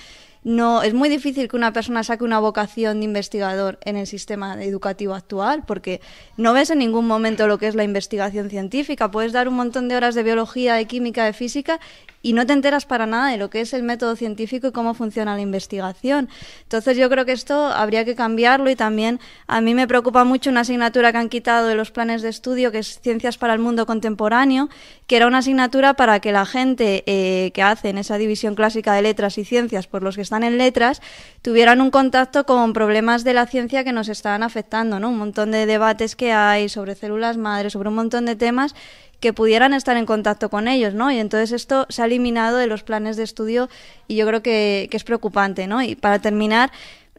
no es muy difícil que una persona saque una vocación de investigador en el sistema educativo actual porque no ves en ningún momento lo que es la investigación científica puedes dar un montón de horas de biología de química de física y no te enteras para nada de lo que es el método científico y cómo funciona la investigación. Entonces yo creo que esto habría que cambiarlo y también a mí me preocupa mucho una asignatura que han quitado de los planes de estudio, que es Ciencias para el Mundo Contemporáneo, que era una asignatura para que la gente eh, que hace en esa división clásica de letras y ciencias, por los que están en letras, tuvieran un contacto con problemas de la ciencia que nos estaban afectando, ¿no? Un montón de debates que hay sobre células madres, sobre un montón de temas que pudieran estar en contacto con ellos, ¿no? Y entonces esto se ha eliminado de los planes de estudio y yo creo que, es preocupante, ¿no? Y para terminar,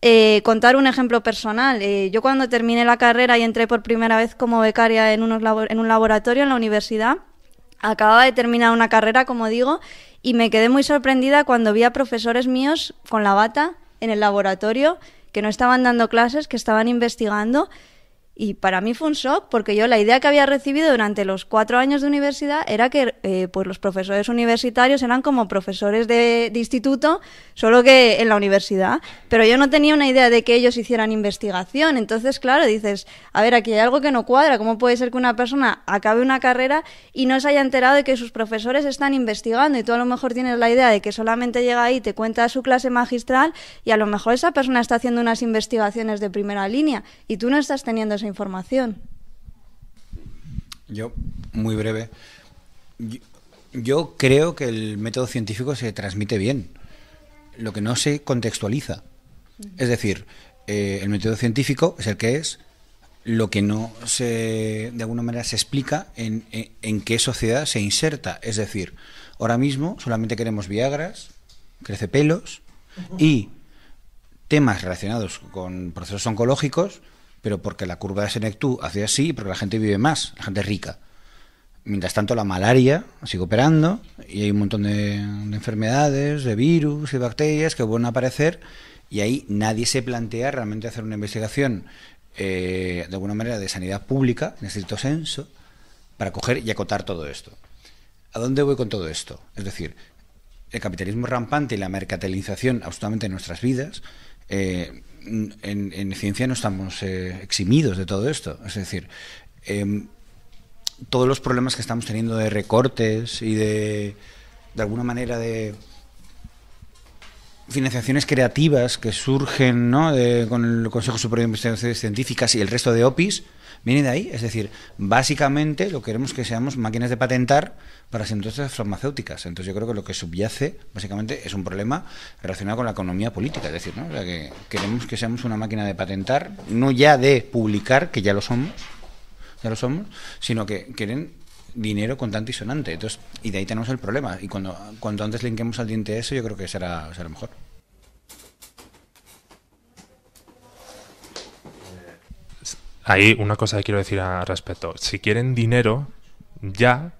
eh, contar un ejemplo personal. Eh, yo cuando terminé la carrera y entré por primera vez como becaria en, en un laboratorio en la universidad, acababa de terminar una carrera, como digo, y me quedé muy sorprendida cuando vi a profesores míos con la bata en el laboratorio, que no estaban dando clases, que estaban investigando y para mí fue un shock porque yo la idea que había recibido durante los cuatro años de universidad era que eh, pues los profesores universitarios eran como profesores de, instituto, solo que en la universidad. Pero yo no tenía una idea de que ellos hicieran investigación. Entonces, claro, dices, a ver, aquí hay algo que no cuadra. ¿Cómo puede ser que una persona acabe una carrera y no se haya enterado de que sus profesores están investigando? Y tú a lo mejor tienes la idea de que solamente llega ahí, te cuenta su clase magistral y a lo mejor esa persona está haciendo unas investigaciones de primera línea y tú no estás teniendo esa información? Yo, muy breve. Yo, creo que el método científico se transmite bien, lo que no se contextualiza. Es decir, eh, el método científico es el que es, lo que no se, de alguna manera, se explica en, en, en qué sociedad se inserta. Es decir, ahora mismo solamente queremos Viagras, crece pelos y temas relacionados con procesos oncológicos pero porque la curva de Senectú hace así, porque la gente vive más, la gente es rica. Mientras tanto, la malaria sigue operando y hay un montón de, enfermedades, de virus y bacterias que vuelven a aparecer y ahí nadie se plantea realmente hacer una investigación eh, de alguna manera de sanidad pública, en cierto senso, para coger y acotar todo esto. ¿A dónde voy con todo esto? Es decir, el capitalismo rampante y la mercantilización absolutamente en nuestras vidas eh, en, ciencia no estamos eh, eximidos de todo esto. Es decir, em, todos los problemas que estamos teniendo de recortes y de, de alguna manera, de financiaciones creativas que surgen con el Consejo Superior de Investigaciones Científicas y el resto de OPIs, viene de ahí. Es decir, básicamente lo queremos que seamos máquinas de patentar para las industrias farmacéuticas. Entonces yo creo que lo que subyace básicamente es un problema relacionado con la economía política. Es decir, ¿no? que queremos que seamos una máquina de patentar, no ya de publicar, que ya lo somos, ya lo somos, sino que quieren dinero contante y sonante. Entonces, y de ahí tenemos el problema. Y cuando, cuanto antes linquemos al diente eso, yo creo que será, será mejor. Ahí una cosa que quiero decir al respecto. Si quieren dinero, ya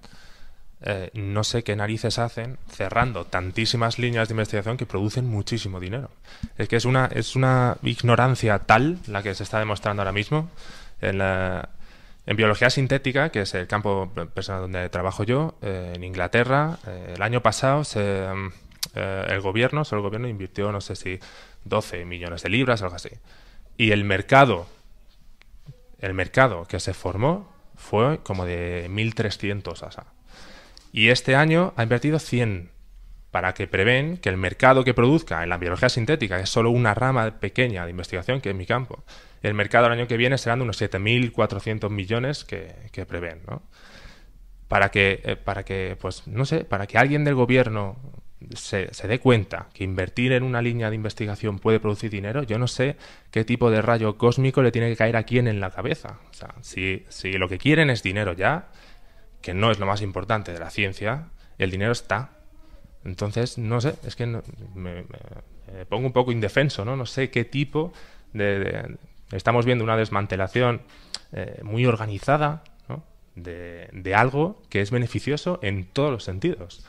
eh, no sé qué narices hacen cerrando tantísimas líneas de investigación que producen muchísimo dinero. Es que es una, es una ignorancia tal la que se está demostrando ahora mismo en, biología sintética, que es el campo personal donde trabajo yo, eh, en Inglaterra, eh, el año pasado se, el gobierno, el gobierno invirtió, no sé si 12 millones de libras, algo así. Y el mercado el mercado que se formó fue como de 1.300 ASA. Y este año ha invertido 100 para que prevén que el mercado que produzca en la biología sintética, es solo una rama pequeña de investigación, que es mi campo, el mercado el año que viene serán de unos 7.400 millones que, prevén, Para que, eh, para que, pues, no sé, para que alguien del gobierno se, dé cuenta que invertir en una línea de investigación puede producir dinero, yo no sé qué tipo de rayo cósmico le tiene que caer a quién en la cabeza. O sea, si, si lo que quieren es dinero ya, que no es lo más importante de la ciencia, el dinero está. Entonces, no sé, es que me, pongo un poco indefenso, ¿no? No sé qué tipo de... estamos viendo una desmantelación eh, muy organizada de, de algo que es beneficioso en todos los sentidos.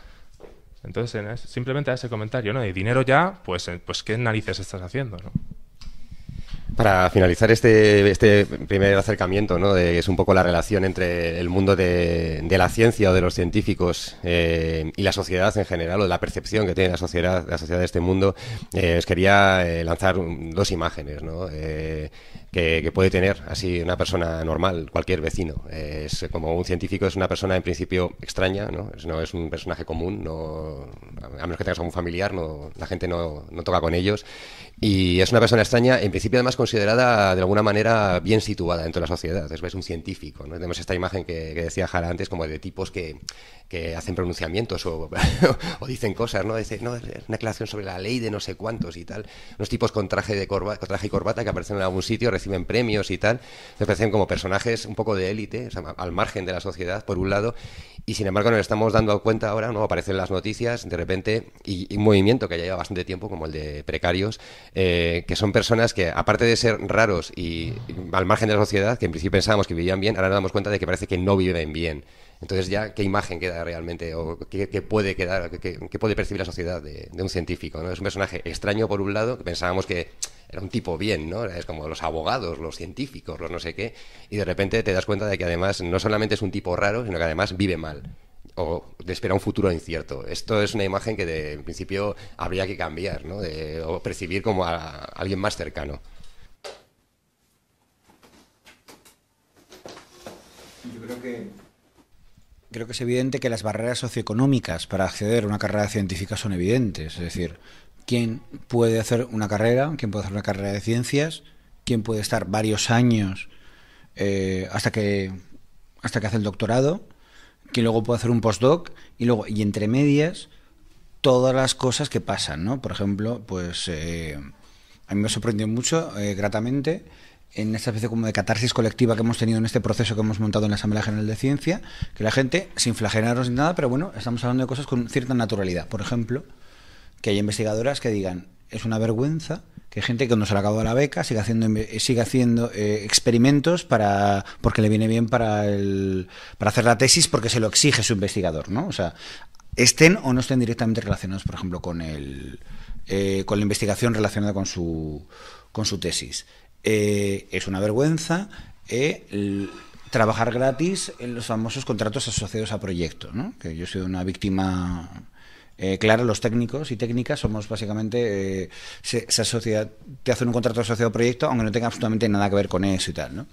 Entonces, simplemente a ese comentario, ¿no? De dinero ya, pues, eh, pues ¿qué narices estás haciendo, no? Para finalizar este, este primer acercamiento, ¿no? es un poco la relación entre el mundo de, la ciencia o de los científicos eh, y la sociedad en general, o la percepción que tiene la sociedad, la sociedad de este mundo, eh, os quería eh, lanzar dos imágenes que, puede tener así una persona normal, cualquier vecino. es como un científico es una persona en principio extraña, ¿no? Es, un personaje común, a menos que tengas algún familiar, no, la gente no, no toca con ellos. Y es una persona extraña, en principio además considerada de alguna manera bien situada dentro de la sociedad. Es un científico. ¿no? Tenemos esta imagen que, decía Jara antes, como de tipos que, hacen pronunciamientos (laughs) o, dicen cosas, ¿no? Dice, no, una aclaración sobre la ley de no sé cuántos y tal. Unos tipos con traje, de corba, traje y corbata que aparecen en algún sitio, reciben premios y tal. se parecen como personajes un poco de élite, al margen de la sociedad, por un lado. Y sin embargo, nos estamos dando cuenta ahora, ¿no? Aparecen las noticias, de repente, y, y un movimiento que ya lleva bastante tiempo, como el de precarios eh, que son personas que, aparte de ser raros y, al margen de la sociedad, que en principio pensábamos que vivían bien, ahora nos damos cuenta de que parece que no viven bien. Entonces ya, ¿qué imagen queda realmente o qué, puede quedar, qué, puede percibir la sociedad de, un científico? ¿no? Es un personaje extraño por un lado, que pensábamos que era un tipo bien, ¿no? Es como los abogados, los científicos, los no sé qué, y de repente te das cuenta de que además no solamente es un tipo raro, sino que además vive mal o de esperar un futuro incierto. Esto es una imagen que en principio habría que cambiar ¿no? de, o percibir como a, alguien más cercano. Yo creo que Creo que es evidente que las barreras socioeconómicas para acceder a una carrera científica son evidentes. Es decir, ¿quién puede hacer una carrera? ¿Quién puede hacer una carrera de ciencias? ¿Quién puede estar varios años eh, hasta, que, hasta que hace el doctorado? que luego puedo hacer un postdoc y luego, y entre medias, todas las cosas que pasan, ¿no? Por ejemplo, pues eh, a mí me sorprendió mucho, eh, gratamente, en esta especie como de catarsis colectiva que hemos tenido en este proceso que hemos montado en la Asamblea General de Ciencia, que la gente, sin flagelarnos ni nada, pero bueno, estamos hablando de cosas con cierta naturalidad. Por ejemplo, que hay investigadoras que digan, es una vergüenza que hay gente que cuando se le acabó la beca sigue haciendo, eh, sigue haciendo eh, experimentos para, porque le viene bien para, el, para hacer la tesis porque se lo exige su investigador, ¿no? O sea, estén o no estén directamente relacionados, por ejemplo, con, el, eh, con la investigación relacionada con su, con su tesis. es una vergüenza trabajar gratis en los famosos contratos asociados a proyectos, ¿no? Que yo soy una víctima eh, claro, los técnicos y técnicas somos básicamente eh, se, esa sociedad, te hacen un contrato asociado a proyecto, aunque no tenga absolutamente nada que ver con eso y tal, ¿no?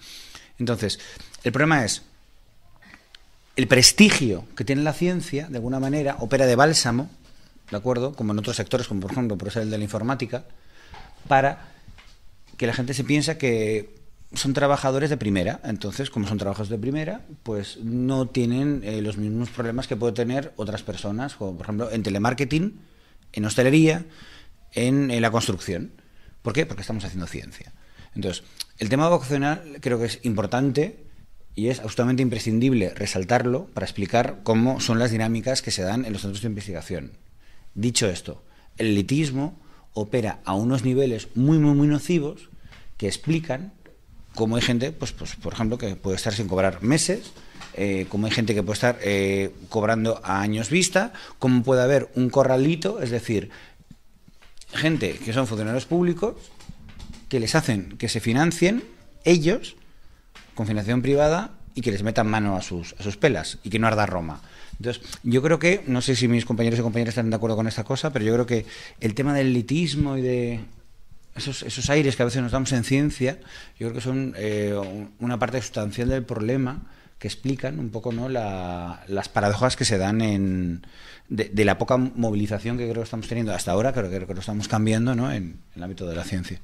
Entonces, el problema es el prestigio que tiene la ciencia, de alguna manera, opera de bálsamo, ¿de acuerdo? Como en otros sectores, como por ejemplo, por el de la informática, para que la gente se piensa que son trabajadores de primera, entonces como son trabajadores de primera, pues no tienen eh, los mismos problemas que puede tener otras personas, como por ejemplo en telemarketing, en hostelería, en, en la construcción. ¿Por qué? Porque estamos haciendo ciencia. Entonces, el tema vocacional creo que es importante y es absolutamente imprescindible resaltarlo para explicar cómo son las dinámicas que se dan en los centros de investigación. Dicho esto, el elitismo opera a unos niveles muy, muy, muy nocivos que explican como hay gente, pues, pues por ejemplo, que puede estar sin cobrar meses, eh, como hay gente que puede estar eh, cobrando a años vista, como puede haber un corralito, es decir, gente que son funcionarios públicos, que les hacen que se financien ellos con financiación privada y que les metan mano a sus, a sus pelas y que no arda Roma. Entonces, yo creo que, no sé si mis compañeros y compañeras están de acuerdo con esta cosa, pero yo creo que el tema del elitismo y de esos, aires que a veces nos damos en ciencia, yo creo que son eh, una parte sustancial del problema que explican un poco ¿no? las paradojas que se dan en, de, la poca movilización que creo que estamos teniendo hasta ahora, creo, que lo estamos cambiando ¿no? en el ámbito de la ciencia.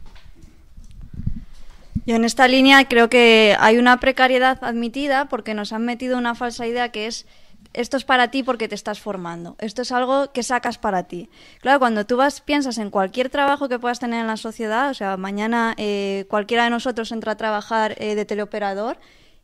Yo en esta línea creo que hay una precariedad admitida porque nos han metido una falsa idea que es esto es para ti porque te estás formando, esto es algo que sacas para ti. Claro, cuando tú vas, piensas en cualquier trabajo que puedas tener en la sociedad, o sea, mañana eh, cualquiera de nosotros entra a trabajar eh, de teleoperador,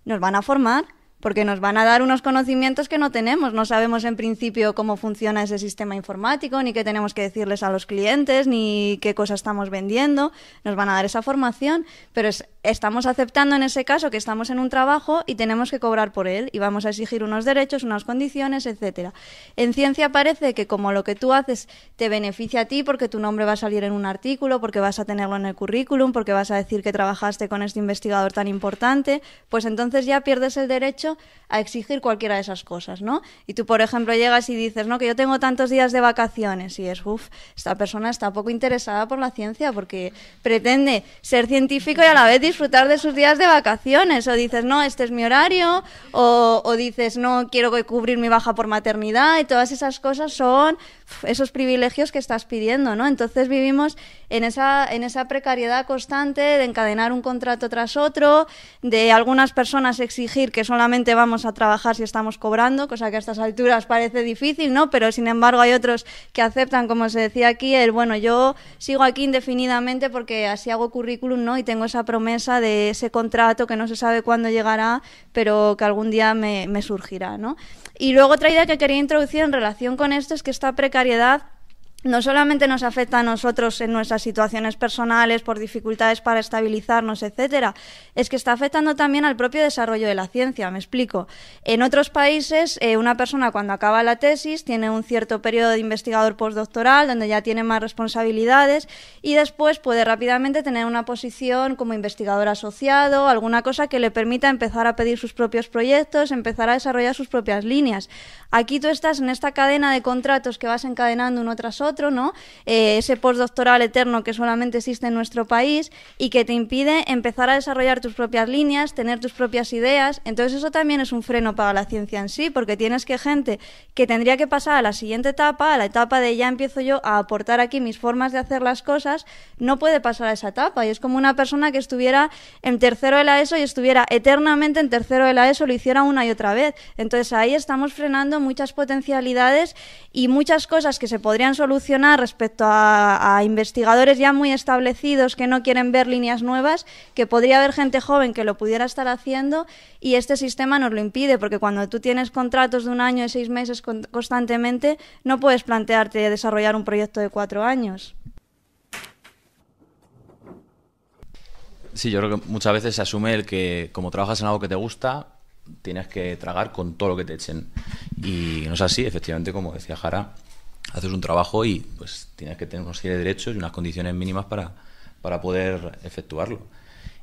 nos van a formar porque nos van a dar unos conocimientos que no tenemos, no sabemos en principio cómo funciona ese sistema informático, ni qué tenemos que decirles a los clientes, ni qué cosas estamos vendiendo, nos van a dar esa formación, pero es estamos aceptando en ese caso que estamos en un trabajo y tenemos que cobrar por él y vamos a exigir unos derechos, unas condiciones, etcétera. En ciencia parece que como lo que tú haces te beneficia a ti porque tu nombre va a salir en un artículo, porque vas a tenerlo en el currículum, porque vas a decir que trabajaste con este investigador tan importante, pues entonces ya pierdes el derecho a exigir cualquiera de esas cosas, ¿no? Y tú, por ejemplo, llegas y dices, "No, que yo tengo tantos días de vacaciones" y es, uff, esta persona está poco interesada por la ciencia porque pretende ser científico y a la vez disfrutar de sus días de vacaciones. O dices, no, este es mi horario, o, o dices, no, quiero cubrir mi baja por maternidad, y todas esas cosas son esos privilegios que estás pidiendo, ¿no? Entonces vivimos en esa, en esa precariedad constante de encadenar un contrato tras otro, de algunas personas exigir que solamente vamos a trabajar si estamos cobrando, cosa que a estas alturas parece difícil, ¿no? Pero sin embargo hay otros que aceptan, como se decía aquí, el bueno, yo sigo aquí indefinidamente porque así hago currículum, ¿no? Y tengo esa promesa de ese contrato que no se sabe cuándo llegará, pero que algún día me, surgirá, ¿no? Y luego otra idea que quería introducir en relación con esto es que esta precariedad variedad no solamente nos afecta a nosotros en nuestras situaciones personales por dificultades para estabilizarnos, etcétera, es que está afectando también al propio desarrollo de la ciencia. Me explico. En otros países, eh, una persona cuando acaba la tesis tiene un cierto periodo de investigador postdoctoral donde ya tiene más responsabilidades y después puede rápidamente tener una posición como investigador asociado, alguna cosa que le permita empezar a pedir sus propios proyectos, empezar a desarrollar sus propias líneas. Aquí tú estás en esta cadena de contratos que vas encadenando uno tras otro, ¿no? Eh, ese postdoctoral eterno que solamente existe en nuestro país y que te impide empezar a desarrollar tus propias líneas, tener tus propias ideas. Entonces eso también es un freno para la ciencia en sí, porque tienes que gente que tendría que pasar a la siguiente etapa, a la etapa de ya empiezo yo a aportar aquí mis formas de hacer las cosas, no puede pasar a esa etapa. Y es como una persona que estuviera en tercero de la ESO y estuviera eternamente en tercero de la ESO, lo hiciera una y otra vez. Entonces ahí estamos frenando muchas potencialidades y muchas cosas que se podrían solucionar respecto a, investigadores ya muy establecidos que no quieren ver líneas nuevas, que podría haber gente joven que lo pudiera estar haciendo y este sistema nos lo impide, porque cuando tú tienes contratos de un año y seis meses constantemente, no puedes plantearte desarrollar un proyecto de cuatro años. Sí, yo creo que muchas veces se asume el que como trabajas en algo que te gusta, tienes que tragar con todo lo que te echen. Y no es así, efectivamente, como decía Jara, haces un trabajo y pues tienes que tener una serie de derechos y unas condiciones mínimas para, poder efectuarlo.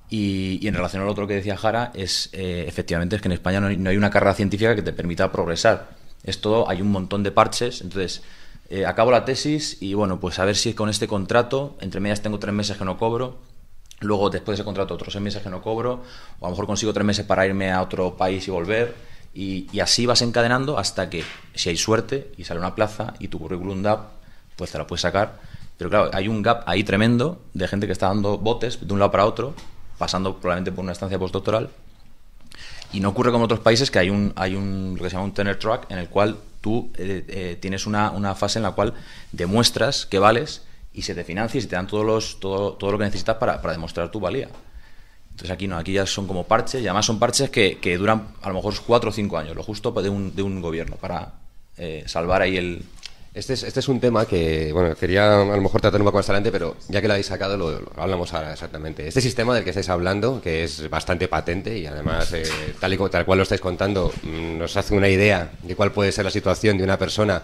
Y, en relación al otro que decía Jara, es eh, efectivamente es que en España no hay, una carrera científica que te permita progresar. Es todo, hay un montón de parches, entonces eh, acabo la tesis y bueno, pues a ver si con este contrato, entre medias tengo tres meses que no cobro, luego después de ese contrato otros seis meses que no cobro, o a lo mejor consigo tres meses para irme a otro país y volver y, así vas encadenando hasta que, si hay suerte y sale una plaza y tu currículum da, pues te la puedes sacar. Pero claro, hay un gap ahí tremendo de gente que está dando botes de un lado para otro, pasando probablemente por una estancia postdoctoral. Y no ocurre como en otros países que hay un, hay un lo que se llama un tenor track en el cual tú eh, eh, tienes una, fase en la cual demuestras que vales y se te financia y se te dan todos los, todo, lo que necesitas para demostrar tu valía. Entonces aquí no, aquí ya son como parches y además son parches que, duran a lo mejor cuatro o cinco años, lo justo de un, de un gobierno para eh, salvar ahí el... Este, este es, un tema que, bueno, quería a lo mejor tratar un poco más adelante, pero ya que lo habéis sacado, lo, hablamos ahora exactamente. Este sistema del que estáis hablando, que es bastante patente y además, eh, tal y tal cual lo estáis contando, mm, nos hace una idea de cuál puede ser la situación de una persona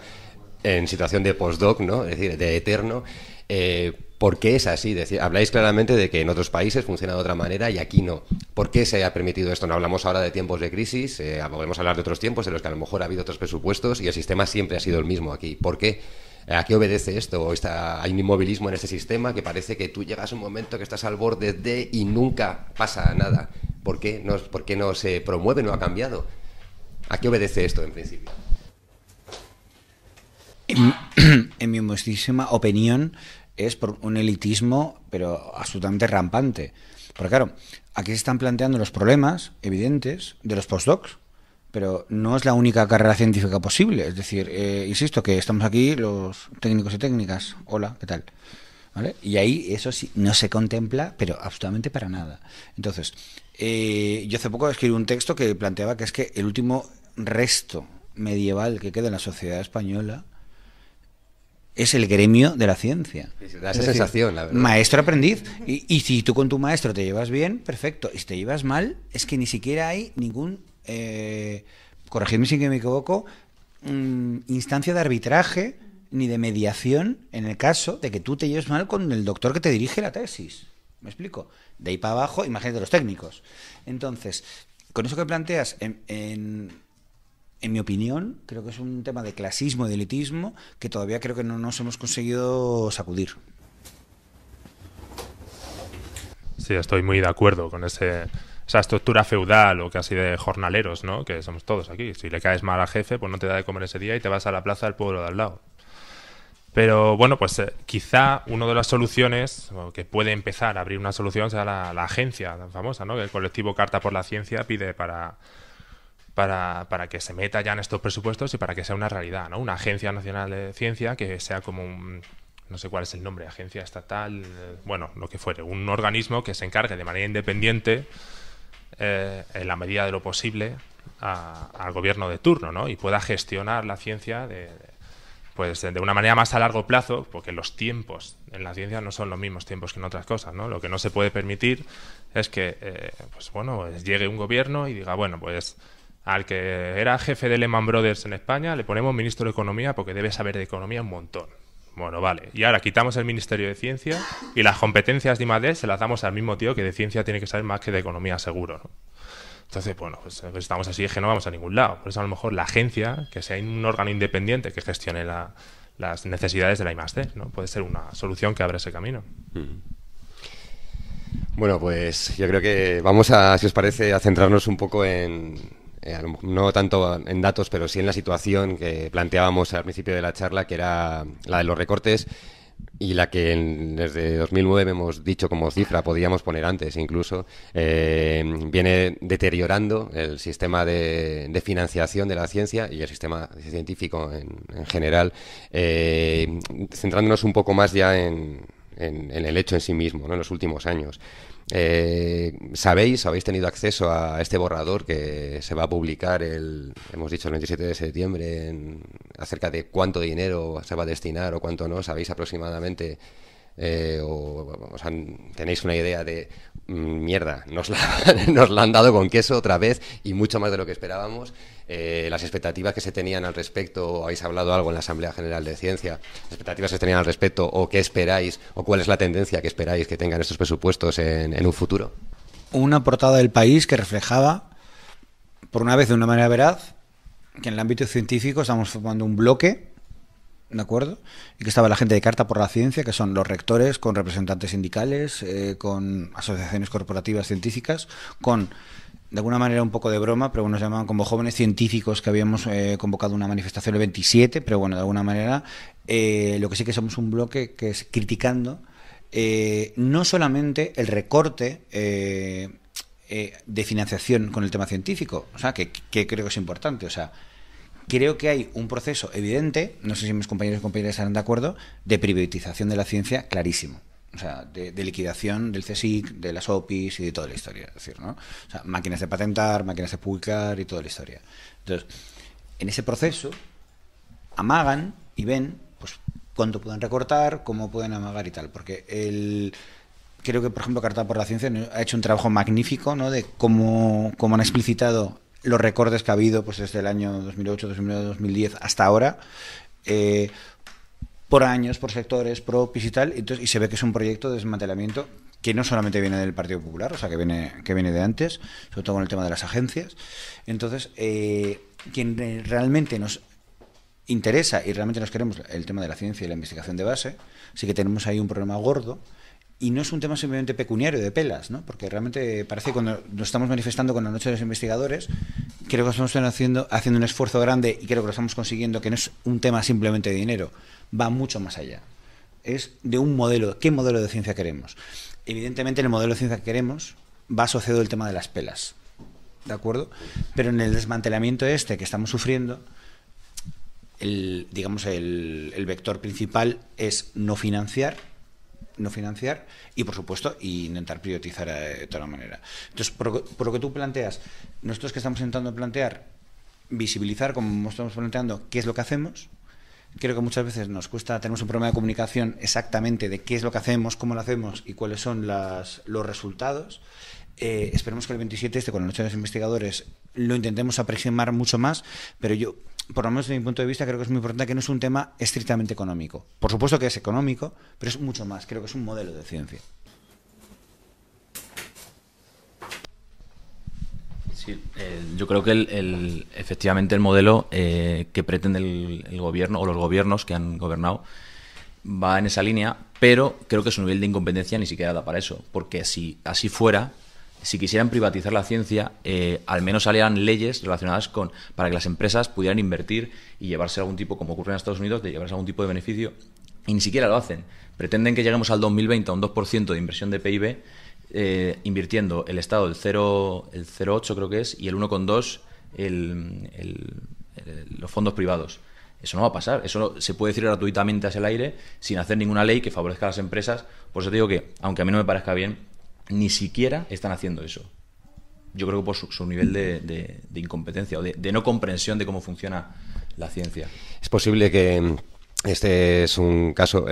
en situación de postdoc, ¿no? Es decir, de eterno. Eh, ¿Por qué es así? habláis claramente de que en otros países funciona de otra manera y aquí no. ¿Por qué se ha permitido esto? No hablamos ahora de tiempos de crisis, eh, podemos hablar de otros tiempos en los que a lo mejor ha habido otros presupuestos y el sistema siempre ha sido el mismo aquí. ¿Por qué? Eh, ¿A qué obedece esto? Está, ¿Hay un inmovilismo en este sistema que parece que tú llegas a un momento que estás al borde de y nunca pasa nada? ¿Por qué no, por qué no se promueve, no ha cambiado? ¿A qué obedece esto en principio? En, mi modestísima (clears throat) opinión, es por un elitismo, pero absolutamente rampante. Porque claro, aquí se están planteando los problemas evidentes de los postdocs, pero no es la única carrera científica posible. Es decir, eh, insisto que estamos aquí los técnicos y técnicas. Hola, ¿qué tal? Y ahí eso sí, no se contempla, pero absolutamente para nada. Entonces, eh, yo hace poco escribí un texto que planteaba que es que el último resto medieval que queda en la sociedad española es el gremio de la ciencia. da esa sensación, la verdad. Maestro aprendiz. Y, si tú con tu maestro te llevas bien, perfecto. Y si te llevas mal, es que ni siquiera hay ningún, eh, corregidme si me equivoco, mm, instancia de arbitraje ni de mediación en el caso de que tú te lleves mal con el doctor que te dirige la tesis. ¿Me explico? De ahí para abajo, imagínate los técnicos. Entonces, con eso que planteas, en en mi opinión, creo que es un tema de clasismo y de elitismo que todavía creo que no nos hemos conseguido sacudir. Sí, estoy muy de acuerdo con ese, esa estructura feudal o casi de jornaleros, ¿no? Que somos todos aquí. Si le caes mal al jefe, pues no te da de comer ese día y te vas a la plaza del pueblo de al lado. Pero bueno, pues eh, quizá una de las soluciones, que puede empezar a abrir una solución, sea la, la agencia tan famosa, ¿no? Que el colectivo Carta por la Ciencia pide para para, que se meta ya en estos presupuestos y para que sea una realidad, ¿no? Una agencia nacional de ciencia que sea como un no sé cuál es el nombre, agencia estatal, eh, bueno, lo que fuere, un organismo que se encargue de manera independiente, eh, en la medida de lo posible, al gobierno de turno, ¿no? Y pueda gestionar la ciencia de, pues, de una manera más a largo plazo, porque los tiempos en la ciencia no son los mismos tiempos que en otras cosas, ¿no? Lo que no se puede permitir es que, eh, pues bueno, llegue un gobierno y diga, bueno, pues al que era jefe de Lehman Brothers en España, le ponemos ministro de Economía porque debe saber de economía un montón. Bueno, vale. Y ahora quitamos el Ministerio de Ciencia y las competencias de I+.D. E se las damos al mismo tío que de ciencia tiene que saber más que de economía seguro, ¿no? Entonces, bueno, pues eh, estamos así es que no vamos a ningún lado. Por eso a lo mejor la agencia, que sea un órgano independiente que gestione las necesidades de la I+.D., e, ¿no? Puede ser una solución que abra ese camino. Mm. Bueno, pues yo creo que vamos a, si os parece, a centrarnos un poco en, eh, no tanto en datos, pero sí en la situación que planteábamos al principio de la charla, que era la de los recortes y la que desde 2009 hemos dicho como cifra, podíamos poner antes incluso, eh, viene deteriorando el sistema de, financiación de la ciencia y el sistema científico en, general, eh, centrándonos un poco más ya en, el hecho en sí mismo, en los últimos años. Eh, Sabéis, habéis tenido acceso a este borrador que se va a publicar el, hemos dicho, el 27 de septiembre, acerca de cuánto dinero se va a destinar o cuánto no. Sabéis aproximadamente, eh, o, tenéis una idea de mm, mierda, nos la, (laughs) nos la han dado con queso otra vez y mucho más de lo que esperábamos. Eh, las expectativas que se tenían al respecto, o habéis hablado algo en la Asamblea General de Ciencia, expectativas que se tenían al respecto, o qué esperáis, o cuál es la tendencia que esperáis que tengan estos presupuestos en, un futuro. Una portada del país que reflejaba, por una vez de una manera veraz, que en el ámbito científico estamos formando un bloque, ¿de acuerdo? Y que estaba la gente de Carta por la Ciencia, que son los rectores, con representantes sindicales, eh, con asociaciones corporativas científicas, con de alguna manera un poco de broma, pero bueno, nos llamaban como jóvenes científicos que habíamos eh, convocado una manifestación el 27, pero bueno, de alguna manera eh, lo que sí que somos un bloque que es criticando eh, no solamente el recorte de financiación con el tema científico, o sea, que, creo que es importante, o sea, creo que hay un proceso evidente, no sé si mis compañeros y compañeras estarán de acuerdo, de privatización de la ciencia clarísimo o sea, de, liquidación del CSIC, de las OPIs y de toda la historia. Es decir, ¿no? máquinas de patentar, máquinas de publicar y toda la historia. Entonces, en ese proceso, amagan y ven pues, cuánto pueden recortar, cómo pueden amagar y tal. Porque el, creo que, por ejemplo, Carta por la Ciencia ha hecho un trabajo magnífico ¿no? de cómo, cómo han explicitado los recortes que ha habido pues, desde el año 2008, 2009, 2010 hasta ahora. Eh, por años, por sectores, propis y tal, entonces, y se ve que es un proyecto de desmantelamiento que no solamente viene del Partido Popular, o sea, que viene, que viene de antes, sobre todo con el tema de las agencias. Entonces, eh, quien eh, realmente nos interesa y realmente nos queremos el tema de la ciencia y la investigación de base, sí que tenemos ahí un problema gordo, y no es un tema simplemente pecuniario de pelas, ¿no? porque realmente parece que cuando nos estamos manifestando con la noche de los investigadores, creo que estamos haciendo, haciendo un esfuerzo grande y creo que lo estamos consiguiendo, que no es un tema simplemente de dinero, va mucho más allá. Es de un modelo, ¿qué modelo de ciencia queremos? Evidentemente el modelo de ciencia que queremos va asociado el tema de las pelas, ¿de acuerdo? Pero en el desmantelamiento este que estamos sufriendo, el, digamos, el vector principal es no financiar, no financiar y, por supuesto, intentar priorizar eh, de toda manera. Entonces, por lo, que, tú planteas, nosotros que estamos intentando plantear, visibilizar, como estamos planteando, qué es lo que hacemos, creo que muchas veces nos cuesta, tenemos un problema de comunicación exactamente de qué es lo que hacemos, cómo lo hacemos y cuáles son los resultados. Eh, esperemos que el 27 este con los investigadores lo intentemos aproximar mucho más, pero yo por lo menos desde mi punto de vista, creo que es muy importante que no es un tema estrictamente económico. Por supuesto que es económico, pero es mucho más. Creo que es un modelo de ciencia. Sí, eh, yo creo que el, efectivamente el modelo eh, que pretende el, el, gobierno o los gobiernos que han gobernado va en esa línea, pero creo que su nivel de incompetencia ni siquiera da para eso, porque si así fuera, si quisieran privatizar la ciencia, eh, al menos salieran leyes relacionadas con para que las empresas pudieran invertir y llevarse algún tipo, como ocurre en Estados Unidos, de llevarse algún tipo de beneficio. Y ni siquiera lo hacen. Pretenden que lleguemos al 2020 a un 2% de inversión de PIB, eh, invirtiendo el Estado el 0,8 el creo que es, y el 1,2 el, los fondos privados. Eso no va a pasar. Eso se puede decir gratuitamente hacia el aire sin hacer ninguna ley que favorezca a las empresas. Por eso te digo que, aunque a mí no me parezca bien, ni siquiera están haciendo eso. Yo creo que por su, nivel de, incompetencia o de, de no comprensión de cómo funciona la ciencia. Es posible que este es un caso,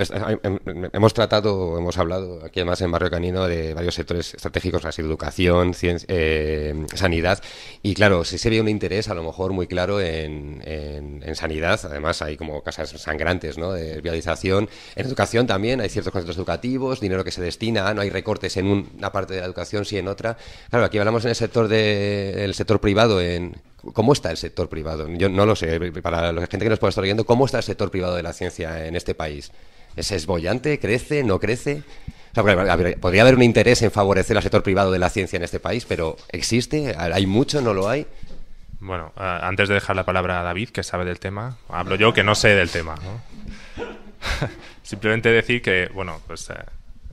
em, hemos tratado, hemos hablado aquí además en Barrio Canino de varios sectores estratégicos, así educación, eh, sanidad, y claro, sí se ve un interés a lo mejor muy claro en, sanidad, además hay como casas sangrantes ¿no? de vialización. en educación también hay ciertos conceptos educativos, dinero que se destina, no hay recortes en una parte de la educación, sí en otra, claro, aquí hablamos en el sector, de, el sector privado, en, ¿Cómo está el sector privado? Yo no lo sé. Eh, para la gente que nos puede estar oyendo, ¿cómo está el sector privado de la ciencia en este país? ¿Es esbollante? ¿Crece? ¿No crece? podría haber un interés en favorecer al sector privado de la ciencia en este país, pero ¿existe? ¿Hay mucho? ¿No lo hay? Bueno, antes de dejar la palabra a David, que sabe del tema, hablo yo que no sé del tema. (laughs) Simplemente decir que, bueno, pues...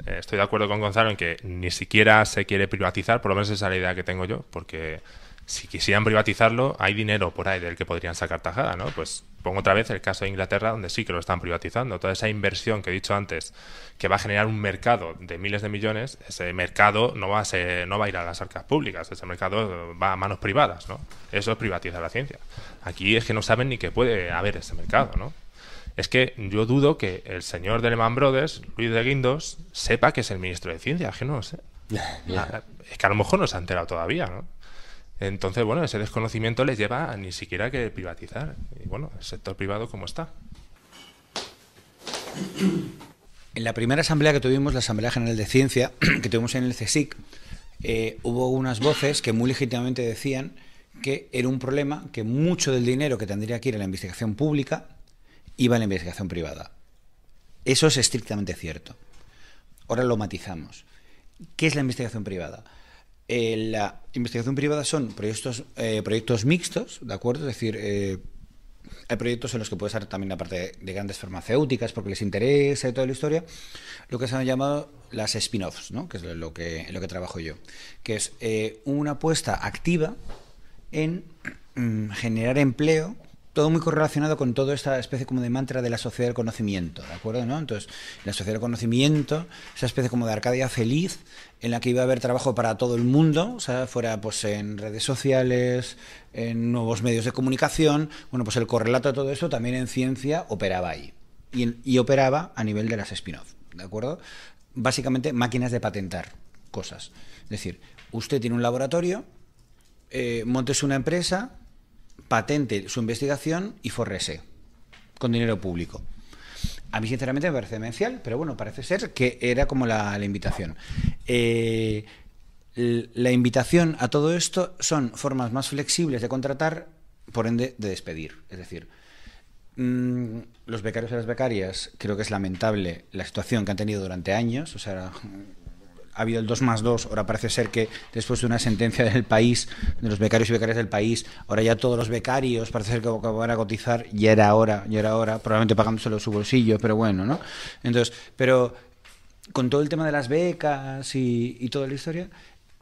Eh, estoy de acuerdo con Gonzalo en que ni siquiera se quiere privatizar, por lo menos esa es la idea que tengo yo, porque si quisieran privatizarlo, hay dinero por ahí del que podrían sacar tajada, ¿no? Pues pongo otra vez el caso de Inglaterra, donde sí que lo están privatizando. Toda esa inversión que he dicho antes, que va a generar un mercado de miles de millones, ese mercado no va a, no va a ir a las arcas públicas, ese mercado va a manos privadas, ¿no? Eso es privatizar la ciencia. Aquí es que no saben ni que puede haber ese mercado, ¿no? Es que yo dudo que el señor de Lehman Brothers, Luis de Guindos, sepa que es el ministro de Ciencia, que no lo sé. Ah, es que a lo mejor no se ha enterado todavía, ¿no? Entonces, bueno, ese desconocimiento les lleva a ni siquiera que privatizar. Y bueno, el sector privado como está. En la primera asamblea que tuvimos, la Asamblea General de Ciencia, (clears throat) que tuvimos en el CSIC, eh, hubo unas voces que muy legítimamente decían que era un problema que mucho del dinero que tendría que ir a la investigación pública iba a la investigación privada. Eso es estrictamente cierto. Ahora lo matizamos. ¿Qué es la investigación privada? Eh, la investigación privada son proyectos, eh, proyectos mixtos, ¿de acuerdo? Es decir, eh, hay proyectos en los que puede ser también la parte de, grandes farmacéuticas porque les interesa y toda la historia, lo que se han llamado las spin-offs, ¿no? que es lo que, lo que trabajo yo, que es una apuesta activa en mm, generar empleo todo muy correlacionado con toda esta especie como de mantra de la sociedad del conocimiento, ¿de acuerdo? Entonces, la sociedad del conocimiento, esa especie como de Arcadia feliz, en la que iba a haber trabajo para todo el mundo, o sea, fuera pues en redes sociales, en nuevos medios de comunicación, bueno, pues el correlato a todo eso también en ciencia operaba ahí. Y, operaba a nivel de las spin-off, ¿de acuerdo? Básicamente máquinas de patentar cosas. Es decir, usted tiene un laboratorio, eh, montes una empresa, patente su investigación y forrese con dinero público. A mí, sinceramente, me parece demencial, pero bueno, parece ser que era como la, invitación. Eh, la invitación a todo esto son formas más flexibles de contratar, por ende, de despedir. Es decir, mm, los becarios y las becarias, creo que es lamentable la situación que han tenido durante años. O sea, ha habido el 2 más 2, ahora parece ser que después de una sentencia del país, de los becarios y becarias del país, ahora ya todos los becarios parece ser que van a cotizar, ya era hora, ya era hora, probablemente pagándoselo su bolsillo, pero bueno, ¿no? Entonces, pero con todo el tema de las becas y, toda la historia,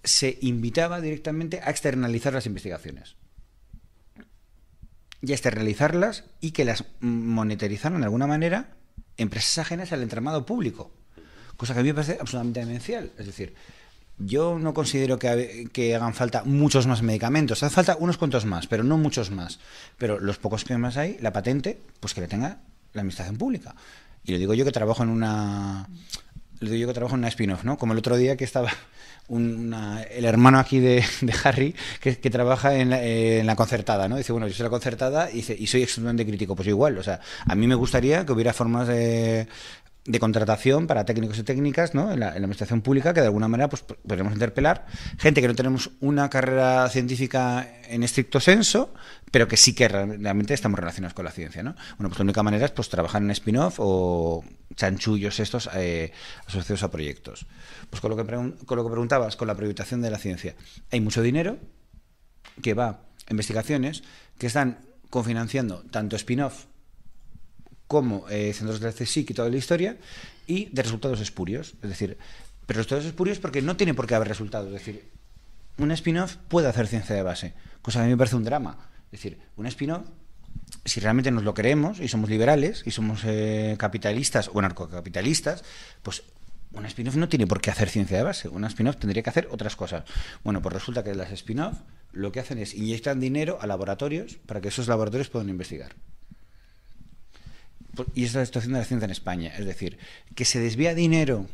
se invitaba directamente a externalizar las investigaciones y externalizarlas y que las monetizaran de alguna manera empresas ajenas al entramado público cosa que a mí me parece absolutamente demencial. Es decir, yo no considero que, hagan falta muchos más medicamentos. Hace falta unos cuantos más, pero no muchos más. Pero los pocos que más hay, la patente, pues que la tenga la administración pública. Y lo digo yo que trabajo en una. Lo digo yo que trabajo en una spin-off, ¿no? Como el otro día que estaba el hermano aquí de, Harry, que, trabaja en la, concertada, ¿no? Dice, bueno, yo soy la concertada y, soy extremadamente crítico. Pues igual, o sea, a mí me gustaría que hubiera formas de, de contratación para técnicos y técnicas ¿no? en, la, administración pública que de alguna manera pues, podremos interpelar gente que no tenemos una carrera científica en estricto senso pero que sí que realmente estamos relacionados con la ciencia ¿no? bueno pues la única manera es pues trabajar en spin-off o chanchullos estos eh, asociados a proyectos pues con lo, que con lo que preguntabas con la proyectación de la ciencia hay mucho dinero que va a investigaciones que están cofinanciando tanto spin-off como centros eh, de este CSIC y toda la historia, y de resultados espurios. Es decir, pero resultados espurios porque no tiene por qué haber resultados. Es decir, un spin-off puede hacer ciencia de base, cosa que a mí me parece un drama. Es decir, un spin-off, si realmente nos lo creemos y somos liberales y somos eh, capitalistas o anarcocapitalistas, pues un spin-off no tiene por qué hacer ciencia de base. un spin-off tendría que hacer otras cosas. Bueno, pues resulta que las spin-off lo que hacen es inyectan dinero a laboratorios para que esos laboratorios puedan investigar y es la situación de la ciencia en España, es decir, que se desvía dinero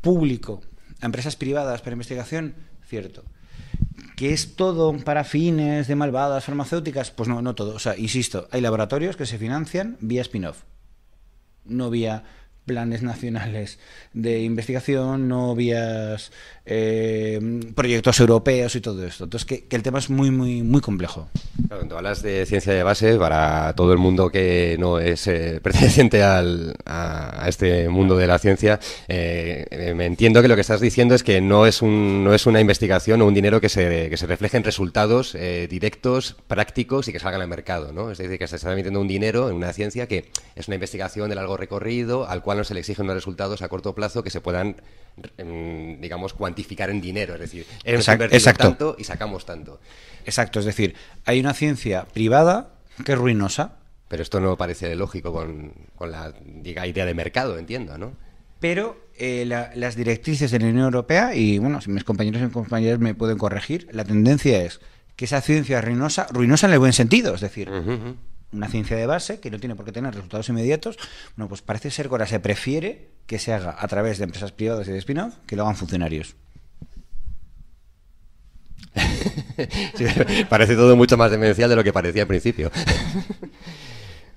público a empresas privadas para investigación, cierto. ¿Que es todo para fines de malvadas farmacéuticas? Pues no, no todo. O sea, insisto, hay laboratorios que se financian vía spin-off, no vía planes nacionales de investigación, no vías eh, proyectos europeos y todo esto. Entonces, que, el tema es muy, muy, muy complejo. Claro, cuando hablas de ciencia de base, para todo el mundo que no es eh, (laughs) perteneciente al, a, este mundo de la ciencia, eh, me entiendo que lo que estás diciendo es que no es, un, no es una investigación o un dinero que se, que se refleje en resultados directos, prácticos y que salgan al mercado, ¿no? Es decir, que se está metiendo un dinero en una ciencia que es una investigación de largo recorrido, al cual no se le exigen unos resultados a corto plazo que se puedan, mm, digamos, cuantificar en dinero. Es decir, hemos exacto, tanto y sacamos tanto. Exacto, es decir, hay una ciencia privada que es ruinosa. Pero esto no parece lógico con, con la idea de mercado, entiendo, ¿no? Pero eh, las directrices de la Unión Europea, y bueno, si mis compañeros y compañeras me pueden corregir, la tendencia es que esa ciencia ruinosa, ruinosa en el buen sentido, es decir, una ciencia de base que no tiene por qué tener resultados inmediatos, bueno, pues parece ser que ahora se prefiere que se haga a través de empresas privadas y de spin-off que lo hagan funcionarios. (laughs) parece todo mucho más demencial de lo que parecía al principio. (laughs)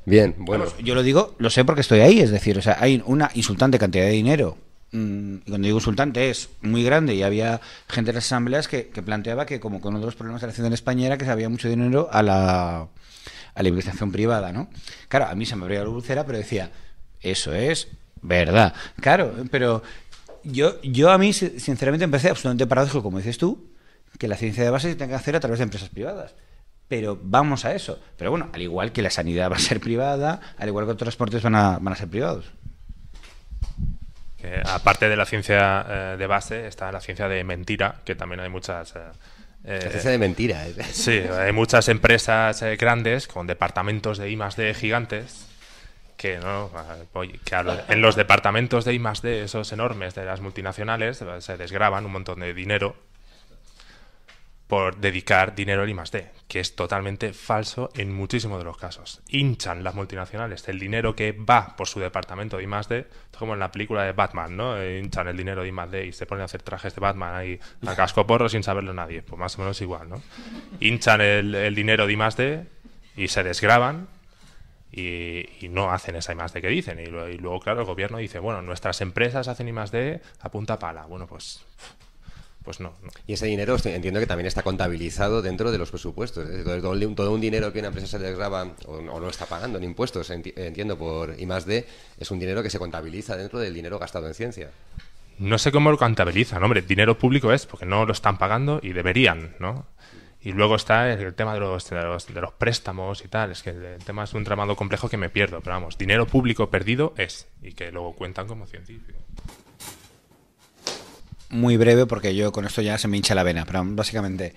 Bien, bueno. yo lo digo, lo sé porque estoy ahí, es decir, hay una insultante cantidad de dinero mm, Y cuando digo insultante es muy grande y había gente de las asambleas que, planteaba que como con otros de problemas de la ciudad en España era que se había mucho dinero a la a la investigación privada, ¿no? Claro, a mí se me abría la lucera, pero decía, eso es verdad. Claro, pero yo, yo a mí, sinceramente, empecé absolutamente paradojo, como dices tú, que la ciencia de base se tenga que hacer a través de empresas privadas. Pero vamos a eso. Pero bueno, al igual que la sanidad va a ser privada, al igual que otros transportes van a, van a ser privados. aparte de la ciencia eh, de base, está la ciencia de mentira, que también hay muchas... Eh, eh, es de mentira. ¿eh? Sí, hay muchas empresas eh, grandes con departamentos de I más D gigantes que no que en los departamentos de I más D, esos enormes de las multinacionales, eh, se desgraban un montón de dinero por dedicar dinero al I más D, que es totalmente falso en muchísimos de los casos. Hinchan las multinacionales el dinero que va por su departamento de I más D como en la película de Batman, ¿no? Hinchan el dinero de I+.D. y se ponen a hacer trajes de Batman ahí a casco porro sin saberlo nadie. Pues más o menos igual, ¿no? Hinchan el, el dinero de I+.D. y se desgraban y, no hacen esa I+.D. que dicen. Y, y, luego, claro, el gobierno dice, bueno, nuestras empresas hacen I+.D. a punta pala. Bueno, pues pues no, Y ese dinero entiendo que también está contabilizado dentro de los presupuestos. Todo, un dinero que una empresa se le o, o no está pagando en impuestos, entiendo, por I más D, es un dinero que se contabiliza dentro del dinero gastado en ciencia. No sé cómo lo contabilizan, hombre, dinero público es, porque no lo están pagando y deberían, ¿no? Y luego está el tema de los, de los préstamos y tal. Es que el tema es un tramado complejo que me pierdo, pero vamos, dinero público perdido es y que luego cuentan como científico muy breve porque yo con esto ya se me hincha la vena, pero básicamente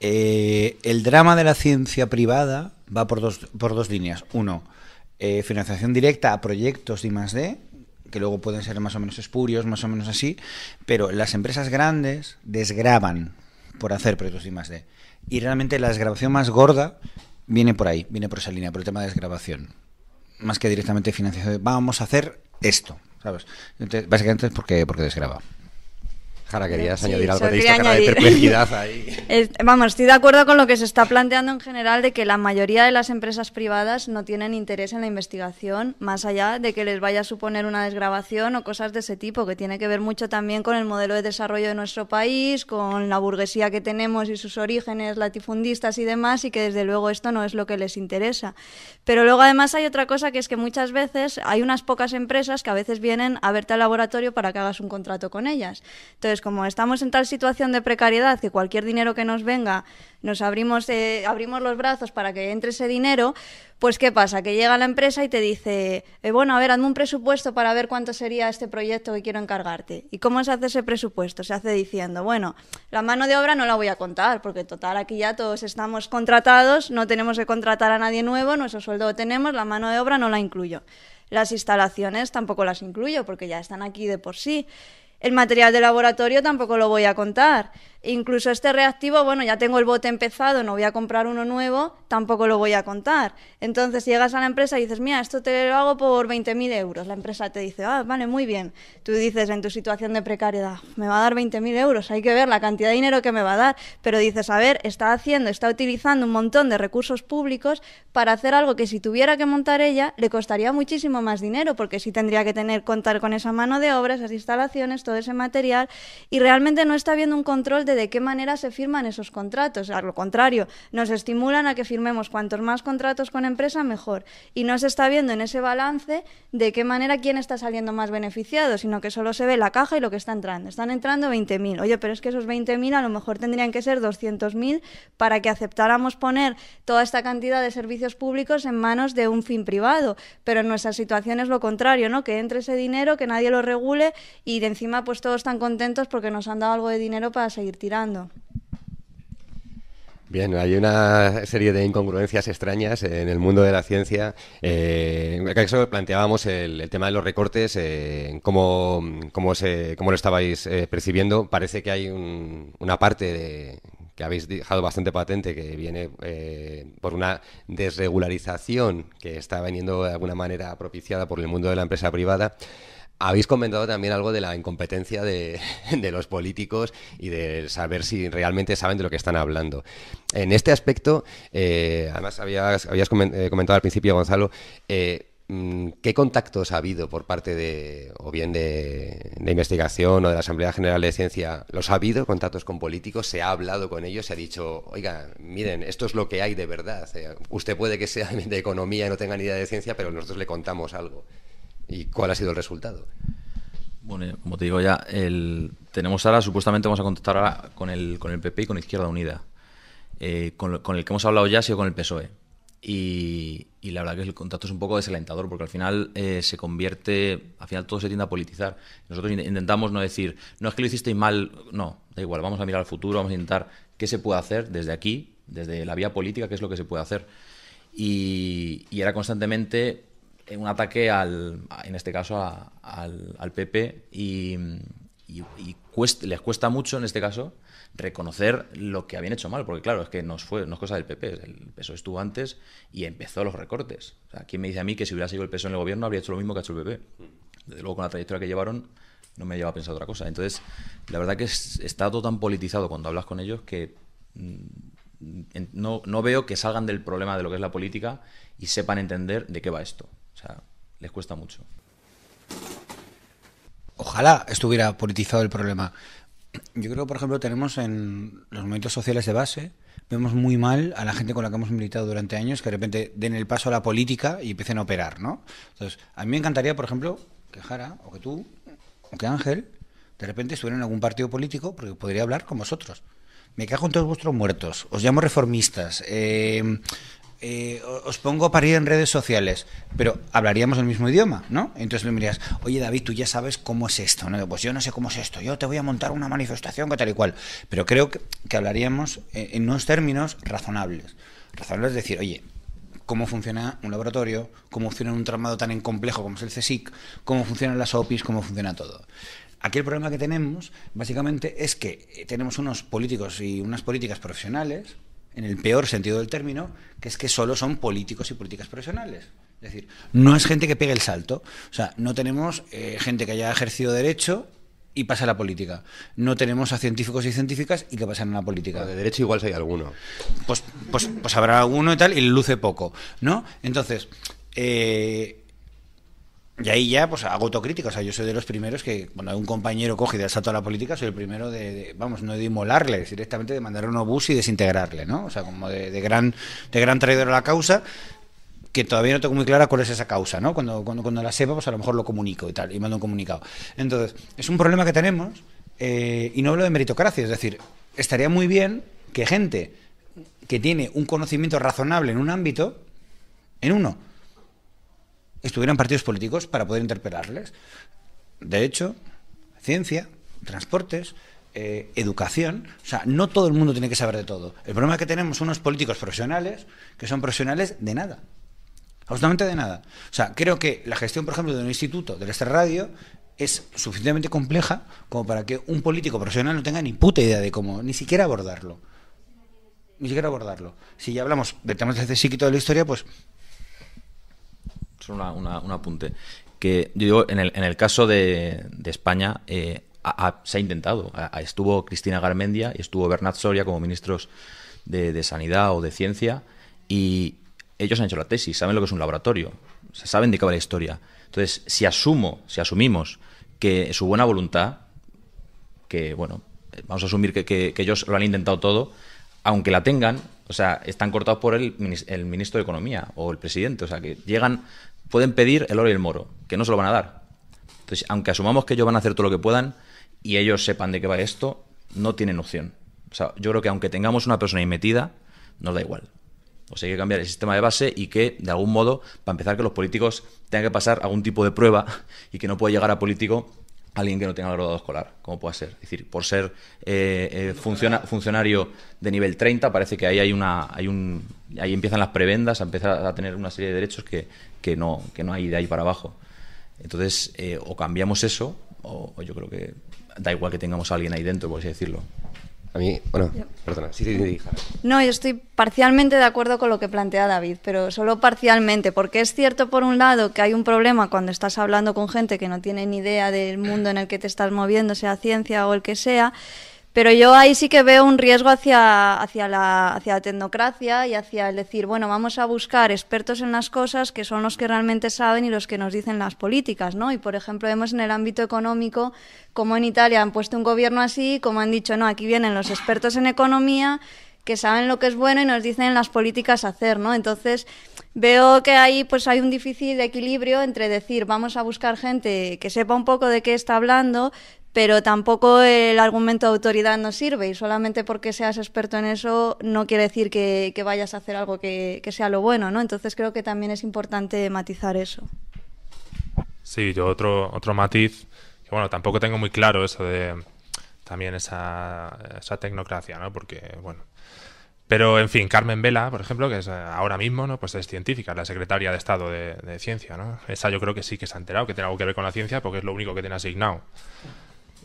eh, el drama de la ciencia privada va por dos, por dos líneas. Uno, eh, financiación directa a proyectos de D que luego pueden ser más o menos espurios, más o menos así, pero las empresas grandes desgraban por hacer proyectos de D Y realmente la desgrabación más gorda viene por ahí, viene por esa línea, por el tema de desgrabación. Más que directamente financiación, vamos a hacer esto, ¿sabes? básicamente es porque, porque desgraba. Jara, querías añadir algo, cara de perplejidad ahí. (laughs) vamos, estoy de acuerdo con lo que se está planteando en general de que la mayoría de las empresas privadas no tienen interés en la investigación, más allá de que les vaya a suponer una desgrabación o cosas de ese tipo, que tiene que ver mucho también con el modelo de desarrollo de nuestro país, con la burguesía que tenemos y sus orígenes latifundistas y demás, y que desde luego esto no es lo que les interesa. Pero luego además hay otra cosa que es que muchas veces hay unas pocas empresas que a veces vienen a verte al laboratorio para que hagas un contrato con ellas. Entonces, como estamos en tal situación de precariedad que cualquier dinero que nos venga, nos eh, abrimos, los brazos para que entre ese dinero, pues ¿qué pasa? Que llega la empresa y te dice, eh, bueno, a ver, hazme un presupuesto para ver cuánto sería este proyecto que quiero encargarte. ¿Y cómo se hace ese presupuesto? Se hace diciendo, bueno, la mano de obra no la voy a contar, porque total, aquí ya todos estamos contratados, no tenemos que contratar a nadie nuevo, nuestro sueldo lo tenemos, la mano de obra no la incluyo las instalaciones tampoco las incluyo porque ya están aquí de por sí. El material de laboratorio tampoco lo voy a contar. Incluso este reactivo, bueno, ya tengo el bote empezado, no voy a comprar uno nuevo, tampoco lo voy a contar. Entonces llegas a la empresa y dices, mira, esto te lo hago por 20.000 euros. La empresa te dice, ah, vale, muy bien. Tú dices, en tu situación de precariedad, me va a dar 20.000 euros, hay que ver la cantidad de dinero que me va a dar. Pero dices, a ver, está haciendo, está utilizando un montón de recursos públicos para hacer algo que si tuviera que montar ella, le costaría muchísimo más dinero, porque sí tendría que tener, contar con esa mano de obra, esas instalaciones, todo ese material, y realmente no está habiendo un control de de qué manera se firman esos contratos. A lo contrario, nos estimulan a que firmemos cuantos más contratos con empresa, mejor. Y no se está viendo en ese balance de qué manera quién está saliendo más beneficiado, sino que solo se ve la caja y lo que está entrando. Están entrando 20.000. Oye, pero es que esos 20.000 a lo mejor tendrían que ser 200.000 para que aceptáramos poner toda esta cantidad de servicios públicos en manos de un fin privado. Pero en nuestra situación es lo contrario, ¿no? Que entre ese dinero, que nadie lo regule y de encima pues todos están contentos porque nos han dado algo de dinero para seguir tirando. Bien, hay una serie de incongruencias extrañas en el mundo de la ciencia. en eh, el caso planteábamos el, tema de los recortes, eh, cómo, lo estabais eh, percibiendo. Parece que hay una parte que habéis dejado bastante patente que viene por una desregularización que está veniendo de alguna manera propiciada por el mundo de la empresa privada. Habéis comentado también algo de la incompetencia (laughs) de, los políticos y de saber si realmente saben de lo que están hablando. En este aspecto, eh, además habías, eh, comentado al principio, Gonzalo, eh, mm, ¿qué contactos ha habido por parte de, o bien de, investigación o de la Asamblea General de Ciencia? ¿Los ha habido contactos con políticos? ¿Se ha hablado con ellos? ¿Se ha dicho, oiga, miren, esto es lo que hay de verdad? usted puede que sea (laughs) de economía y no tenga ni idea de ciencia, pero nosotros le contamos algo. ¿Y cuál ha sido el resultado? Bueno, como te digo ya, el, tenemos ahora, supuestamente vamos a contactar ahora con el, con el PP y con Izquierda Unida. Eh, con, el que hemos hablado ya ha sido con el PSOE. Y, la verdad que el contacto es un poco desalentador porque al final eh, se convierte, al final todo se tiende a politizar. Nosotros intentamos no decir, no es que lo hicisteis mal, no, da igual, vamos a mirar al futuro, vamos a intentar qué se puede hacer desde aquí, desde la vía política, qué es lo que se puede hacer. Y, y era constantemente un ataque al, en este caso al, PP y, les cuesta mucho en este caso reconocer lo que habían hecho mal, porque claro, es que nos fue, no es cosa del PP, el PSOE estuvo antes y empezó los recortes. O ¿quién me dice a mí que si hubiera sido el PSOE en el gobierno habría hecho lo mismo que ha hecho el PP? Desde luego con la trayectoria que llevaron no me lleva a pensar otra cosa. Entonces, la verdad que está todo tan politizado cuando hablas con ellos que mm, no veo que salgan del problema de lo que es la política y sepan entender de qué va esto sea, les cuesta mucho. Ojalá estuviera politizado el problema. Yo creo, por ejemplo, tenemos en los momentos sociales de base, vemos muy mal a la gente con la que hemos militado durante años que de repente den el paso a la política y empiecen a operar, ¿no? Entonces, a mí me encantaría, por ejemplo, que Jara, o que tú, o que Ángel, de repente estuvieran en algún partido político porque podría hablar con vosotros. Me cago en todos vuestros muertos, os llamo reformistas, eh, eh, os pongo a parir en redes sociales, pero hablaríamos el mismo idioma, ¿no? Entonces me dirías, oye David, tú ya sabes cómo es esto, ¿no? Pues yo no sé cómo es esto, yo te voy a montar una manifestación que tal y cual, pero creo que, hablaríamos eh, en unos términos razonables. Razonables es decir, oye, cómo funciona un laboratorio, cómo funciona un tramado tan complejo como es el CSIC, cómo funcionan las OPIs, cómo funciona todo. Aquí el problema que tenemos, básicamente, es que eh, tenemos unos políticos y unas políticas profesionales en el peor sentido del término, que es que solo son políticos y políticas profesionales. Es decir, no es gente que pegue el salto. O sea, no tenemos eh, gente que haya ejercido derecho y pasa a la política. No tenemos a científicos y científicas y que pasan a la política. de derecho igual si hay alguno. Pues, pues, pues habrá alguno y tal y luce poco, ¿no? Entonces, eh, y ahí ya, pues hago autocrítica. O sea, yo soy de los primeros que, cuando un compañero coge y da a la política, soy el primero de, vamos, no de inmolarle, directamente de mandar un obús y desintegrarle, ¿no? O sea, como de, gran, de gran traidor a la causa, que todavía no tengo muy clara cuál es esa causa, ¿no? Cuando, cuando, cuando la sepa, pues a lo mejor lo comunico y tal, y mando un comunicado. Entonces, es un problema que tenemos, eh, y no hablo de meritocracia, es decir, estaría muy bien que gente que tiene un conocimiento razonable en un ámbito, en uno, estuvieran partidos políticos para poder interpelarles. De hecho, ciencia, transportes, eh, educación. O sea, no todo el mundo tiene que saber de todo. El problema es que tenemos unos políticos profesionales que son profesionales de nada. Absolutamente de nada. O sea, creo que la gestión, por ejemplo, de un instituto del Radio, es suficientemente compleja como para que un político profesional no tenga ni puta idea de cómo, ni siquiera abordarlo. Ni siquiera abordarlo. Si ya hablamos de temas sí y de la historia, pues solo una, un apunte. Que yo digo, en el, en el caso de, España, eh, se ha intentado. estuvo Cristina Garmendia y estuvo Bernat Soria como ministros de, Sanidad o de Ciencia y ellos han hecho la tesis, saben lo que es un laboratorio, saben de qué va la historia. Entonces, si asumo, si asumimos que su buena voluntad, que bueno, vamos a asumir que, que ellos lo han intentado todo, aunque la tengan, o sea, están cortados por el, el ministro de Economía o el presidente. O sea, que llegan pueden pedir el oro y el moro, que no se lo van a dar. Entonces, pues, aunque asumamos que ellos van a hacer todo lo que puedan y ellos sepan de qué va esto, no tienen opción. O sea, yo creo que aunque tengamos una persona ahí metida, nos da igual. O sea, hay que cambiar el sistema de base y que, de algún modo, para empezar, que los políticos tengan que pasar algún tipo de prueba y que no pueda llegar a político alguien que no tenga grado escolar, como puede ser. Es decir, por ser eh, eh, funcionario de nivel 30, parece que ahí hay una, hay un, ahí empiezan las prebendas, a empezar a tener una serie de derechos que, no, que no hay de ahí para abajo. Entonces, eh, o cambiamos eso, o, o, yo creo que da igual que tengamos a alguien ahí dentro, por así decirlo bueno, No, yo estoy parcialmente de acuerdo con lo que plantea David, pero solo parcialmente, porque es cierto, por un lado, que hay un problema cuando estás hablando con gente que no tiene ni idea del mundo en el que te estás moviendo, sea ciencia o el que sea, pero yo ahí sí que veo un riesgo hacia, hacia, la, la tecnocracia y hacia el decir, bueno, vamos a buscar expertos en las cosas que son los que realmente saben y los que nos dicen las políticas, ¿no? Y, por ejemplo, vemos en el ámbito económico como en Italia han puesto un gobierno así, como han dicho, no, aquí vienen los expertos en economía que saben lo que es bueno y nos dicen las políticas hacer, ¿no? Entonces, veo que ahí pues hay un difícil equilibrio entre decir, vamos a buscar gente que sepa un poco de qué está hablando, pero tampoco el argumento de autoridad no sirve y solamente porque seas experto en eso no quiere decir que, vayas a hacer algo que, sea lo bueno, ¿no? Entonces creo que también es importante matizar eso. Sí, yo otro, otro matiz, que bueno, tampoco tengo muy claro eso de también esa, tecnocracia, ¿no? Porque, bueno, pero, en fin, Carmen Vela, por ejemplo, que es eh, ahora mismo, ¿no? Pues es científica, la secretaria de Estado de, de Ciencia, ¿no? Esa yo creo que sí que se ha enterado, que tiene algo que ver con la ciencia, porque es lo único que tiene asignado.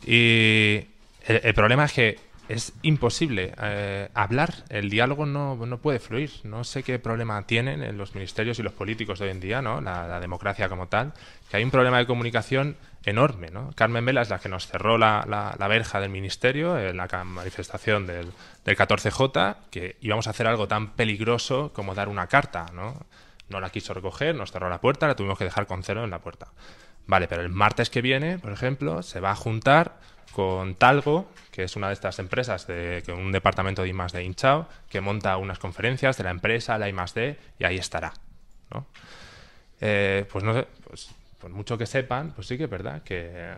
Y el, problema es que es imposible eh, hablar, el diálogo no, puede fluir. No sé qué problema tienen en los ministerios y los políticos de hoy en día, ¿no? La, democracia como tal, que hay un problema de comunicación enorme. ¿no? Carmen Vela es la que nos cerró la, la, verja del ministerio en la manifestación del, del, 14J, que íbamos a hacer algo tan peligroso como dar una carta. ¿no? no la quiso recoger, nos cerró la puerta, la tuvimos que dejar con cero en la puerta. Vale, pero el martes que viene, por ejemplo, se va a juntar con Talgo, que es una de estas empresas de que un departamento de I+D hinchado que monta unas conferencias de la empresa, la I+D y ahí estará, ¿no? Eh, pues no sé, pues, por mucho que sepan, pues sí que es verdad que,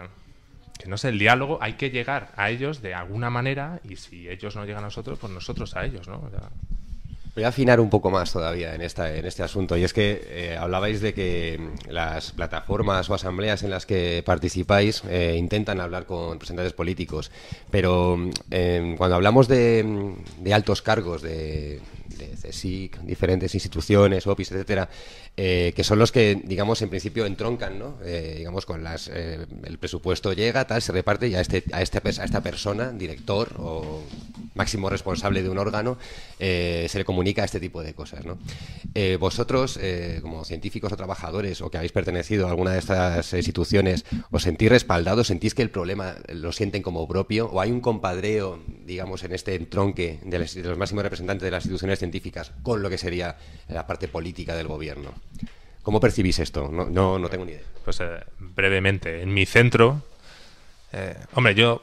que, no sé, el diálogo hay que llegar a ellos de alguna manera y si ellos no llegan a nosotros, pues nosotros a ellos, ¿no? Voy a afinar un poco más todavía en, esta, en este asunto. Y es que eh, hablabais de que mm, las plataformas o asambleas en las que participáis eh, intentan hablar con representantes políticos. Pero mm, em, cuando hablamos mm, de, altos cargos, de, de CSIC, diferentes instituciones, OPIS, etcétera, eh, que son los que, digamos, en principio entroncan, ¿no? digamos, con las. el presupuesto llega, tal, se reparte y a, este, a este, esta persona, director o máximo responsable de un órgano, eh, se le comunica este tipo de cosas. Eh, vosotros, eh, como científicos o trabajadores, o que habéis pertenecido a alguna de estas instituciones, ¿os sentís respaldados? ¿Sentís que el problema lo sienten como propio? ¿O hay un compadreo, digamos, en este entronque de, los máximos representantes de las instituciones científicas con lo que sería la parte política del gobierno? ¿Cómo percibís esto? No, no, no tengo ni idea. Pues brevemente, en mi centro, hombre, yo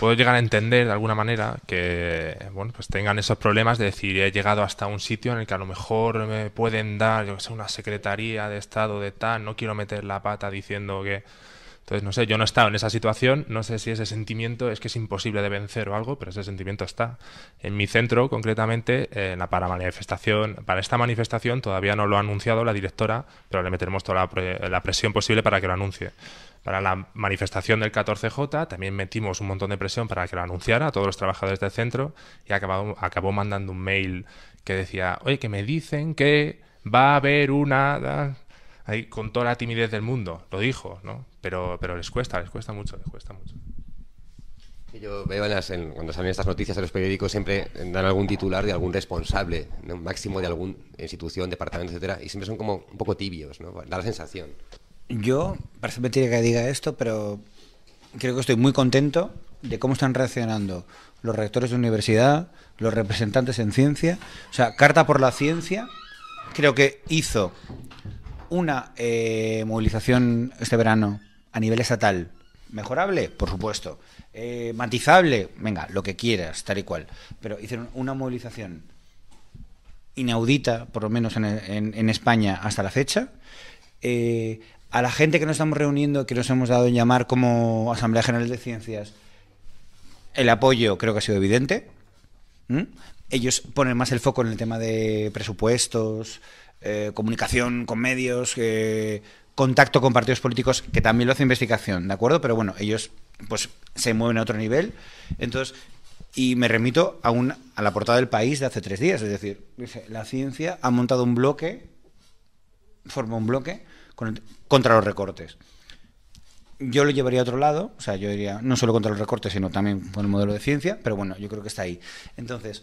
puedo llegar a entender de alguna manera que bueno pues tengan esos problemas de decir he llegado hasta un sitio en el que a lo mejor me pueden dar yo que sé una secretaría de estado de tal no quiero meter la pata diciendo que entonces no sé yo no he estado en esa situación no sé si ese sentimiento es que es imposible de vencer o algo pero ese sentimiento está en mi centro concretamente en eh, la para manifestación para esta manifestación todavía no lo ha anunciado la directora pero le meteremos toda la presión posible para que lo anuncie para la manifestación del 14J también metimos un montón de presión para que lo anunciara a todos los trabajadores del centro y acabó, acabó mandando un mail que decía, oye, que me dicen que va a haber una... Ahí, con toda la timidez del mundo, lo dijo, ¿no? Pero, les cuesta, les cuesta mucho, les cuesta mucho. Yo veo en las, cuando salen estas noticias en los periódicos siempre dan algún titular de algún responsable, ¿no? máximo de alguna institución, departamento, etcétera, y siempre son como un poco tibios, ¿no? Da la sensación. Yo, parece mentira que diga esto, pero creo que estoy muy contento de cómo están reaccionando los rectores de universidad, los representantes en ciencia. O sea, Carta por la Ciencia creo que hizo una eh, movilización este verano a nivel estatal. ¿Mejorable? Por supuesto. Eh, ¿Matizable? Venga, lo que quieras, tal y cual. Pero hicieron una movilización inaudita, por lo menos en, España hasta la fecha. Eh, a la gente que nos estamos reuniendo, que nos hemos dado en llamar como Asamblea General de Ciencias, el apoyo creo que ha sido evidente. Ellos ponen más el foco en el tema de presupuestos, eh, comunicación con medios, eh, contacto con partidos políticos, que también lo hace investigación, ¿de acuerdo? Pero bueno, ellos pues se mueven a otro nivel. Entonces, y me remito a, a la portada del país de hace tres días, es decir, la ciencia ha montado un bloque, forma un bloque, contra los recortes. Yo lo llevaría a otro lado, o sea, yo diría no solo contra los recortes, sino también por el modelo de ciencia, pero bueno, yo creo que está ahí. Entonces,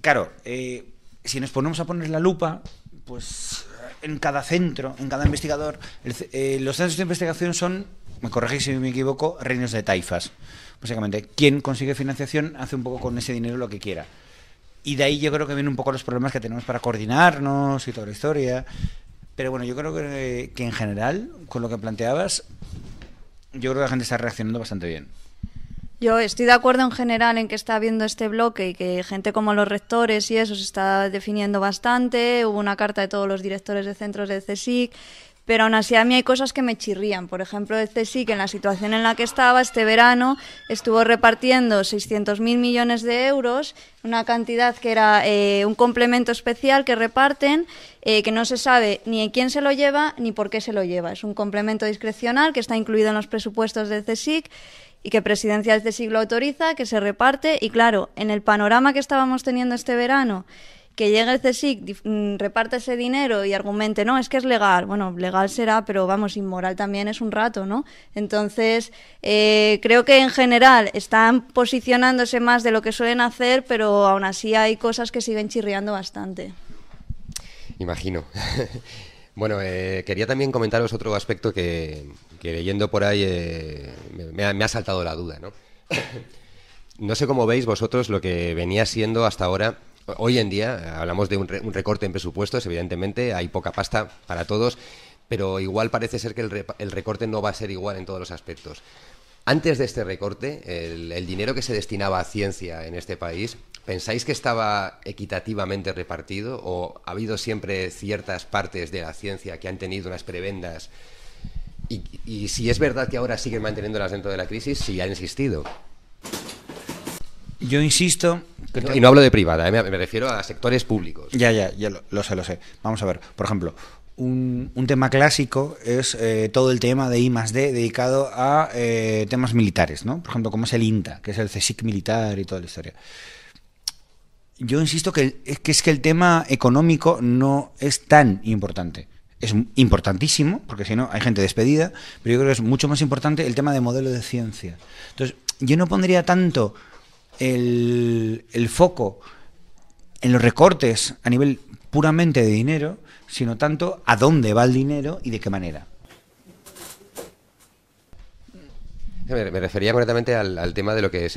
claro, eh, si nos ponemos a poner la lupa, pues en cada centro, en cada investigador, eh, los centros de investigación son, me corregí si me equivoco, reinos de taifas. Básicamente, quien consigue financiación hace un poco con ese dinero lo que quiera. Y de ahí yo creo que vienen un poco los problemas que tenemos para coordinarnos y toda la historia. Pero bueno, yo creo que, en general, con lo que planteabas, yo creo que la gente está reaccionando bastante bien. Yo estoy de acuerdo en general en que está habiendo este bloque y que gente como los rectores y eso se está definiendo bastante. Hubo una carta de todos los directores de centros de CSIC pero aún así a mí hay cosas que me chirrían. Por ejemplo, el este sí en la situación en la que estaba este verano estuvo repartiendo 600.000 millones de euros, una cantidad que era eh, un complemento especial que reparten, eh, que no se sabe ni quién se lo lleva ni por qué se lo lleva. Es un complemento discrecional que está incluido en los presupuestos del CSIC y que Presidencia del CSIC lo autoriza, que se reparte y claro, en el panorama que estábamos teniendo este verano que llegue el este CSIC, mm, reparte ese dinero y argumente, no, es que es legal. Bueno, legal será, pero vamos, inmoral también es un rato, ¿no? Entonces, eh, creo que en general están posicionándose más de lo que suelen hacer, pero aún así hay cosas que siguen chirriando bastante. Imagino. (laughs) Bueno, eh, quería también comentaros otro aspecto que, leyendo por ahí eh, me, ha, saltado la duda, ¿no? (laughs) no sé cómo veis vosotros lo que venía siendo hasta ahora hoy en día eh, hablamos de un, recorte en presupuestos, evidentemente hay poca pasta para todos, pero igual parece ser que el, recorte no va a ser igual en todos los aspectos. Antes de este recorte, el, dinero que se destinaba a ciencia en este país, ¿pensáis que estaba equitativamente repartido o ha habido siempre ciertas partes de la ciencia que han tenido unas prebendas? Y, si es verdad que ahora siguen manteniéndolas dentro de la crisis, si ha insistido. Yo insisto... y no hablo de privada, eh, me, refiero a sectores públicos. Ya, ya, ya lo, sé, lo sé. Vamos a ver, por ejemplo, un, tema clásico es eh, todo el tema de I más D dedicado a eh, temas militares, ¿no? Por ejemplo, como es el INTA, que es el CSIC militar y toda la historia. Yo insisto que, que es que el tema económico no es tan importante. Es importantísimo, porque si no hay gente despedida, pero yo creo que es mucho más importante el tema de modelo de ciencia. Entonces, yo no pondría tanto el, foco en los recortes a nivel puramente de dinero, sino tanto a dónde va el dinero y de qué manera. Me refería concretamente al, tema de lo que,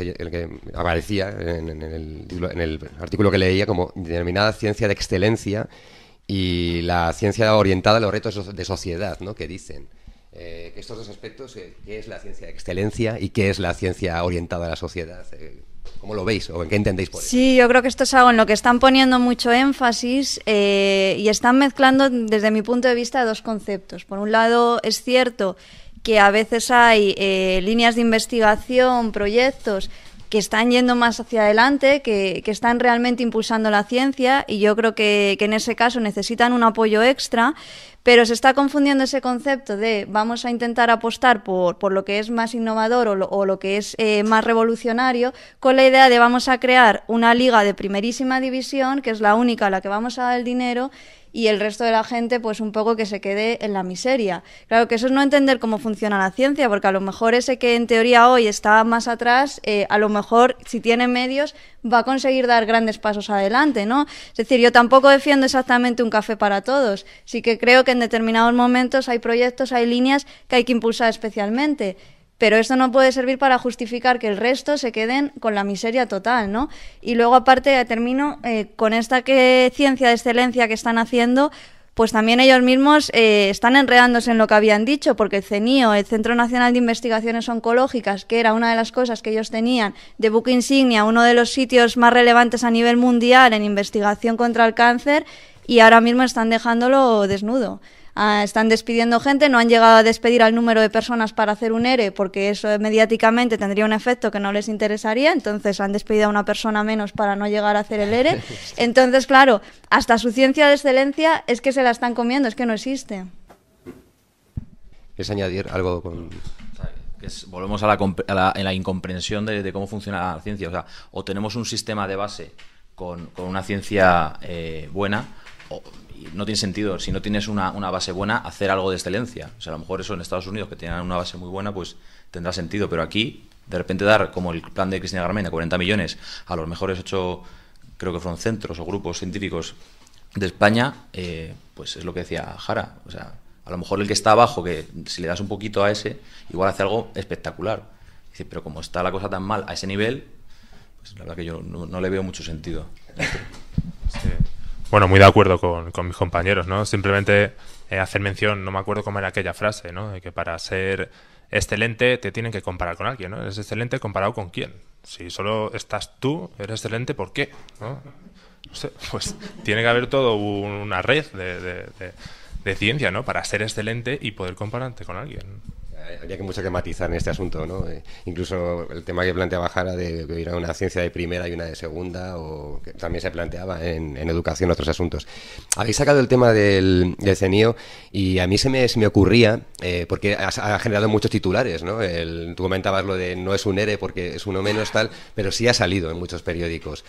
aparecía en, el, artículo que leía como denominada ciencia de excelencia y la ciencia orientada a los retos de sociedad, ¿no? Que dicen eh, que estos dos aspectos, eh, ¿qué es la ciencia de excelencia y qué es la ciencia orientada a la sociedad? Eh, ¿Cómo lo veis o qué entendéis por eso? Sí, yo creo que esto es algo en lo que están poniendo mucho énfasis eh, y están mezclando, desde mi punto de vista, dos conceptos. Por un lado, es cierto que a veces hay eh, líneas de investigación, proyectos que están yendo más hacia adelante, que, están realmente impulsando la ciencia y yo creo que, en ese caso necesitan un apoyo extra, pero se está confundiendo ese concepto de vamos a intentar apostar por, lo que es más innovador o lo, que es eh, más revolucionario con la idea de vamos a crear una liga de primerísima división, que es la única a la que vamos a dar el dinero, y el resto de la gente pues un poco que se quede en la miseria. Claro que eso es no entender cómo funciona la ciencia, porque a lo mejor ese que en teoría hoy está más atrás, eh, a lo mejor si tiene medios va a conseguir dar grandes pasos adelante, ¿no? Es decir, yo tampoco defiendo exactamente un café para todos, sí que creo que en determinados momentos hay proyectos, hay líneas que hay que impulsar especialmente. Pero esto no puede servir para justificar que el resto se queden con la miseria total, ¿no? Y luego, aparte, termino eh, con esta que, ciencia de excelencia que están haciendo, pues también ellos mismos eh, están enredándose en lo que habían dicho, porque el CENIO, el Centro Nacional de Investigaciones Oncológicas, que era una de las cosas que ellos tenían de buque insignia, uno de los sitios más relevantes a nivel mundial en investigación contra el cáncer, y ahora mismo están dejándolo desnudo. Ah, están despidiendo gente, no han llegado a despedir al número de personas para hacer un ERE porque eso mediáticamente tendría un efecto que no les interesaría, entonces han despedido a una persona menos para no llegar a hacer el ERE. (laughs) Entonces, claro, hasta su ciencia de excelencia es que se la están comiendo, es que no existe. ¿Quieres añadir algo con...? volvemos a la, incomprensión de, cómo funciona la ciencia. O sea, o tenemos un sistema de base con, una ciencia eh, buena, no tiene sentido, si no tienes una, base buena, hacer algo de excelencia. O sea, a lo mejor eso en Estados Unidos, que tienen una base muy buena, pues tendrá sentido, pero aquí, de repente dar, como el plan de Cristina Garmendia, 40 millones a los mejores ocho, creo que fueron centros o grupos científicos de España, eh, pues es lo que decía Jara. O sea, a lo mejor el que está abajo, que si le das un poquito a ese, igual hace algo espectacular. pero como está la cosa tan mal a ese nivel, pues la verdad que yo no, le veo mucho sentido. (laughs) Bueno, muy de acuerdo con, mis compañeros, ¿no? Simplemente eh, hacer mención, no me acuerdo cómo era aquella frase, ¿no? Que para ser excelente te tienen que comparar con alguien, ¿no? ¿Es excelente comparado con quién? Si solo estás tú, eres excelente, ¿por qué? ¿No? sé, (laughs) pues tiene que haber todo una red de, de, ciencia, ¿no? Para ser excelente y poder compararte con alguien. Eh, habría que mucho que matizar en este asunto, ¿no? Eh, incluso el tema que planteaba Jara de que hubiera una ciencia de primera y una de segunda, o que también se planteaba en, educación otros asuntos. Habéis sacado el tema del, CENIO y a mí se me, me ocurría, eh, porque ha, generado muchos titulares, ¿no? tú comentabas lo de no es un ERE porque es uno menos tal, pero sí ha salido en muchos periódicos.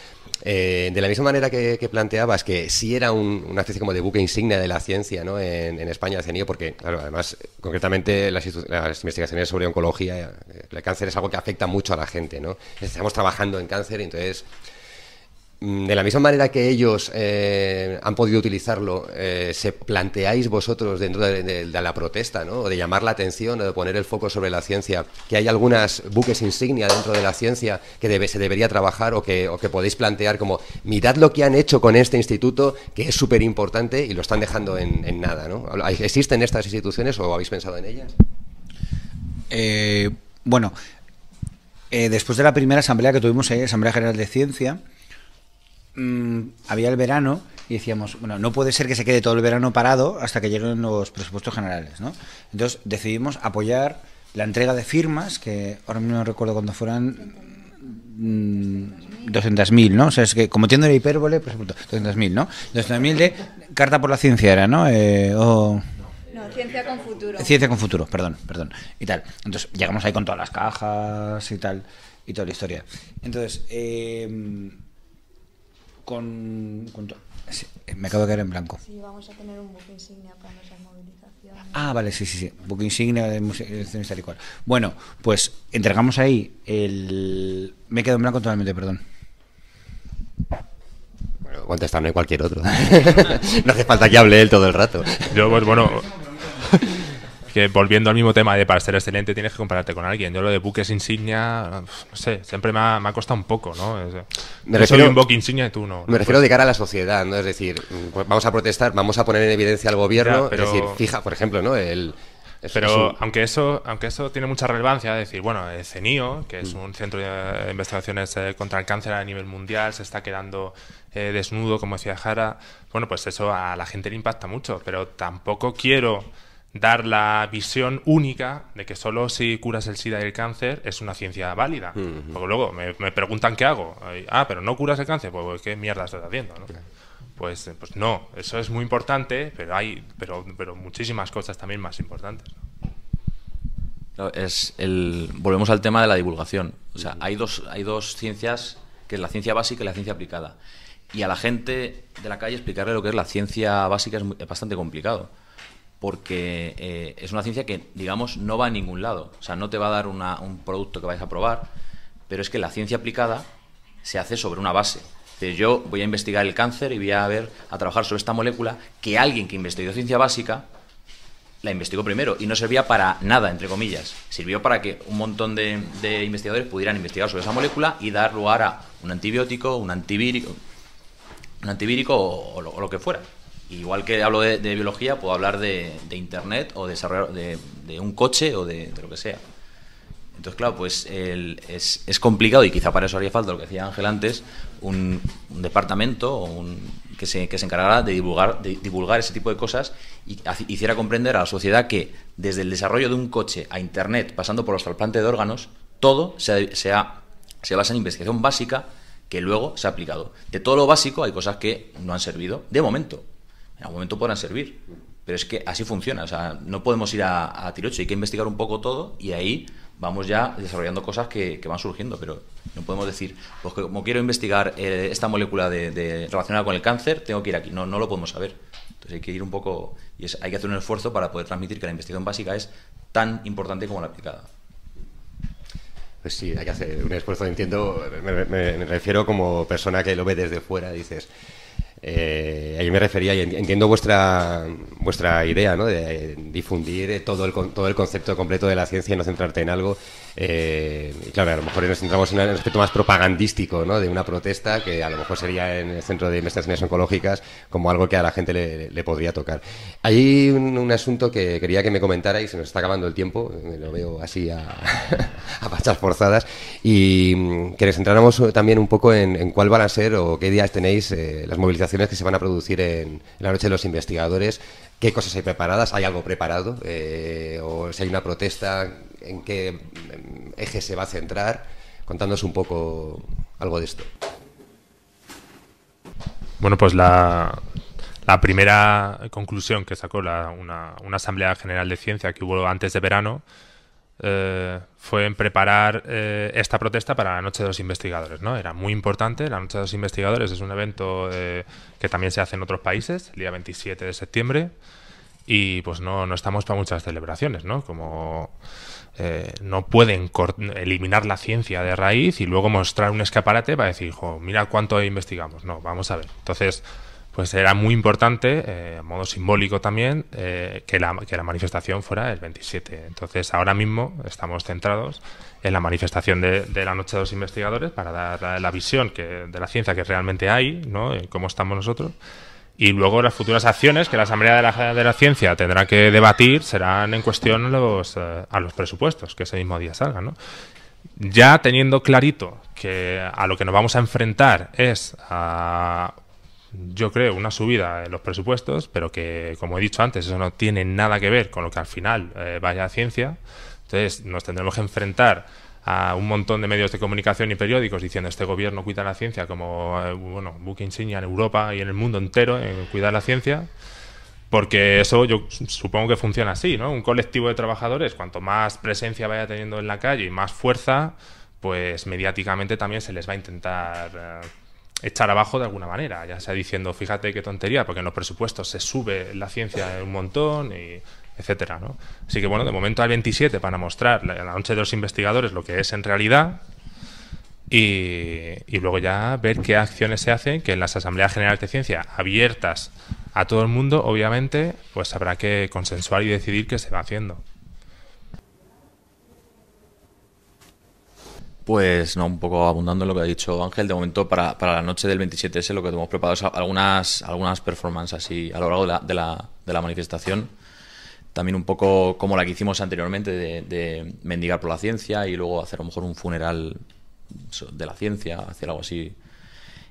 de la misma manera que, planteabas que sí era una especie como de buque insignia de la ciencia, ¿no? En, España, el CENIO, porque, claro, además, concretamente las la las investigaciones sobre oncología, el cáncer es algo que afecta mucho a la gente, ¿no? Estamos trabajando en cáncer, entonces mm, de la misma manera que ellos eh, han podido utilizarlo, eh, ¿se planteáis vosotros dentro de, la protesta, ¿no? o de llamar la atención o de poner el foco sobre la ciencia, que hay algunas buques insignia dentro de la ciencia que se debería trabajar o que, podéis plantear como, mirad lo que han hecho con este instituto, que es súper importante y lo están dejando en, en nada? ¿no? ¿Existen estas instituciones o habéis pensado en ellas? Eh, bueno, eh, después de la primera asamblea que tuvimos, la Asamblea General de Ciencia, mm, había el verano y decíamos, bueno, no puede ser que se quede todo el verano parado hasta que lleguen los presupuestos generales, ¿no? Entonces decidimos apoyar la entrega de firmas, que ahora mismo no recuerdo cuándo fueran, 200.000, mm, ¿no? O sea, es que como tiendo la hipérbole, pues 200.000, ¿no? 200.000 de Carta por la Ciencia era, ¿no? Eh, o... Ciencia con futuro. Ciencia con futuro, perdón, perdón. Y tal. Entonces llegamos ahí con todas las cajas y tal. Y toda la historia. Entonces, eh, con, sí, me acabo de caer en blanco. Sí, vamos a tener un buque insignia para nuestra movilización. Ah, vale, sí, sí, sí. Buque insignia de música tal y Bueno, pues entregamos ahí el... Me he quedado en blanco totalmente, perdón. Bueno, contestarme cualquier otro. (laughs) no hace falta que hable él todo el rato. Yo, pues bueno... (laughs) que volviendo al mismo tema de para ser excelente tienes que compararte con alguien. Yo lo de buques insignia, no sé, siempre me ha, costado un poco, ¿no? Eh, me refiero, un buque insignia y tú no. Me refiero de cara a la sociedad, ¿no? Es decir, mm, vamos a protestar, vamos a poner en evidencia al gobierno, pero... es decir, fija, por ejemplo, ¿no? El, pero aunque eso aunque eso tiene mucha relevancia, es decir, bueno, el CENIO, que es mm. un centro de investigaciones eh, contra el cáncer a nivel mundial, se está quedando eh, desnudo, como decía Jara, bueno, pues eso a la gente le impacta mucho, pero tampoco quiero dar la visión única de que solo si curas el SIDA y el cáncer es una ciencia válida. Porque luego me, preguntan qué hago. Ah, pero no curas el cáncer, pues qué mierda estás haciendo, ¿no? Pues, eh, pues no, eso es muy importante, pero hay pero, pero muchísimas cosas también más importantes. Es el, volvemos al tema de la divulgación. O sea, hay dos, hay dos ciencias, que es la ciencia básica y la ciencia aplicada. Y a la gente de la calle explicarle lo que es la ciencia básica es bastante complicado porque eh, es una ciencia que, digamos, no va a ningún lado. O sea, no te va a dar un producto que vayas a probar, pero es que la ciencia aplicada se hace sobre una base. yo voy a investigar el cáncer y voy a ver, a trabajar sobre esta molécula que alguien que investigó ciencia básica la investigó primero y no servía para nada, entre comillas. Sirvió para que un montón de, investigadores pudieran investigar sobre esa molécula y dar lugar a un antibiótico, un antivírico, un o lo que fuera. Igual que hablo de, biología, puedo hablar de, Internet o de, de, un coche o de, lo que sea. Entonces, claro, pues es, complicado y quizá para eso haría falta lo que decía Ángel antes, un, departamento que, se, que se encargara de divulgar, de divulgar ese tipo de cosas y hiciera comprender a la sociedad que desde el desarrollo de un coche a Internet, pasando por los trasplantes de órganos, todo se, se, se basa en investigación básica que luego se ha aplicado. De todo lo básico hay cosas que no han servido de momento, en algún momento podrán servir. Pero es que así funciona, o sea, no podemos ir a, tirocho, hay que investigar un poco todo y ahí vamos ya desarrollando cosas que, van surgiendo, pero no podemos decir, pues como quiero investigar eh, esta molécula de, relacionada con el cáncer, tengo que ir aquí, no, no lo podemos saber. Entonces hay que ir un poco, y hay que hacer un esfuerzo para poder transmitir que la investigación básica es tan importante como la aplicada. Pues sí, hay que hacer un esfuerzo, entiendo, me, refiero como persona que lo ve desde fuera, dices, eh, ahí me refería y entiendo vuestra vuestra idea, ¿no? De difundir eh, todo el, todo el concepto completo de la ciencia y no centrarte en algo. Eh, y claro, a lo mejor nos centramos en el aspecto más propagandístico, ¿no? De una protesta que a lo mejor sería en el centro de investigaciones oncológicas como algo que a la gente le, podría tocar. Hay un, asunto que quería que me comentarais, se nos está acabando el tiempo, lo veo así a, (laughs) a forzadas, y mm, que nos centráramos también un poco en, cuál van a ser o qué días tenéis eh, las movilizaciones que se van a producir en, la noche de los investigadores, qué cosas hay preparadas, hay algo preparado, eh, o si hay una protesta en qué em, eje se va a centrar, contándonos un poco algo de esto. Bueno, pues la, primera conclusión que sacó una, Asamblea General de Ciencia que hubo antes de verano eh, fue en preparar eh, esta protesta para la Noche de los Investigadores. ¿no? Era muy importante. La Noche de los Investigadores es un evento eh, que también se hace en otros países, el día 27 de septiembre. Y pues no, no estamos para muchas celebraciones, ¿no? Como eh, no pueden eliminar la ciencia de raíz y luego mostrar un escaparate para decir, mira cuánto investigamos. No, vamos a ver. Entonces, pues era muy importante, eh, a modo simbólico también, eh, que, la, que, la, manifestación fuera el 27. Entonces, ahora mismo estamos centrados en la manifestación de, de la Noche de los Investigadores para dar la, visión que, de la ciencia que realmente hay, ¿no? En cómo estamos nosotros y luego las futuras acciones que la Asamblea de la, Ciencia tendrá que debatir serán en cuestión los, eh, a los presupuestos que ese mismo día salgan. Ya teniendo clarito que a lo que nos vamos a enfrentar es a, yo creo, una subida en los presupuestos, pero que, como he dicho antes, eso no tiene nada que ver con lo que al final eh, vaya a ciencia. Entonces nos tendremos que enfrentar a un montón de medios de comunicación y periódicos diciendo este gobierno cuida la ciencia como eh, bueno, buque en Europa y en el mundo entero en eh, cuidar la ciencia. Porque eso yo supongo que funciona así, ¿no? Un colectivo de trabajadores, cuanto más presencia vaya teniendo en la calle y más fuerza, pues mediáticamente también se les va a intentar eh, echar abajo de alguna manera, ya sea diciendo, fíjate qué tontería, porque en los presupuestos se sube la ciencia un montón etcétera. Así que bueno, de momento al 27 para mostrar la, la noche de los investigadores lo que es en realidad y, luego ya ver qué acciones se hacen, que en las asambleas generales de ciencia abiertas a todo el mundo, obviamente, pues habrá que consensuar y decidir qué se va haciendo. Pues no, un poco abundando en lo que ha dicho Ángel, de momento para, la noche del 27S lo que tenemos preparado es algunas, algunas performances y a lo largo de la, de la, de la manifestación también un poco como la que hicimos anteriormente de, mendigar por la ciencia y luego hacer a lo mejor un funeral de la ciencia, hacer algo así.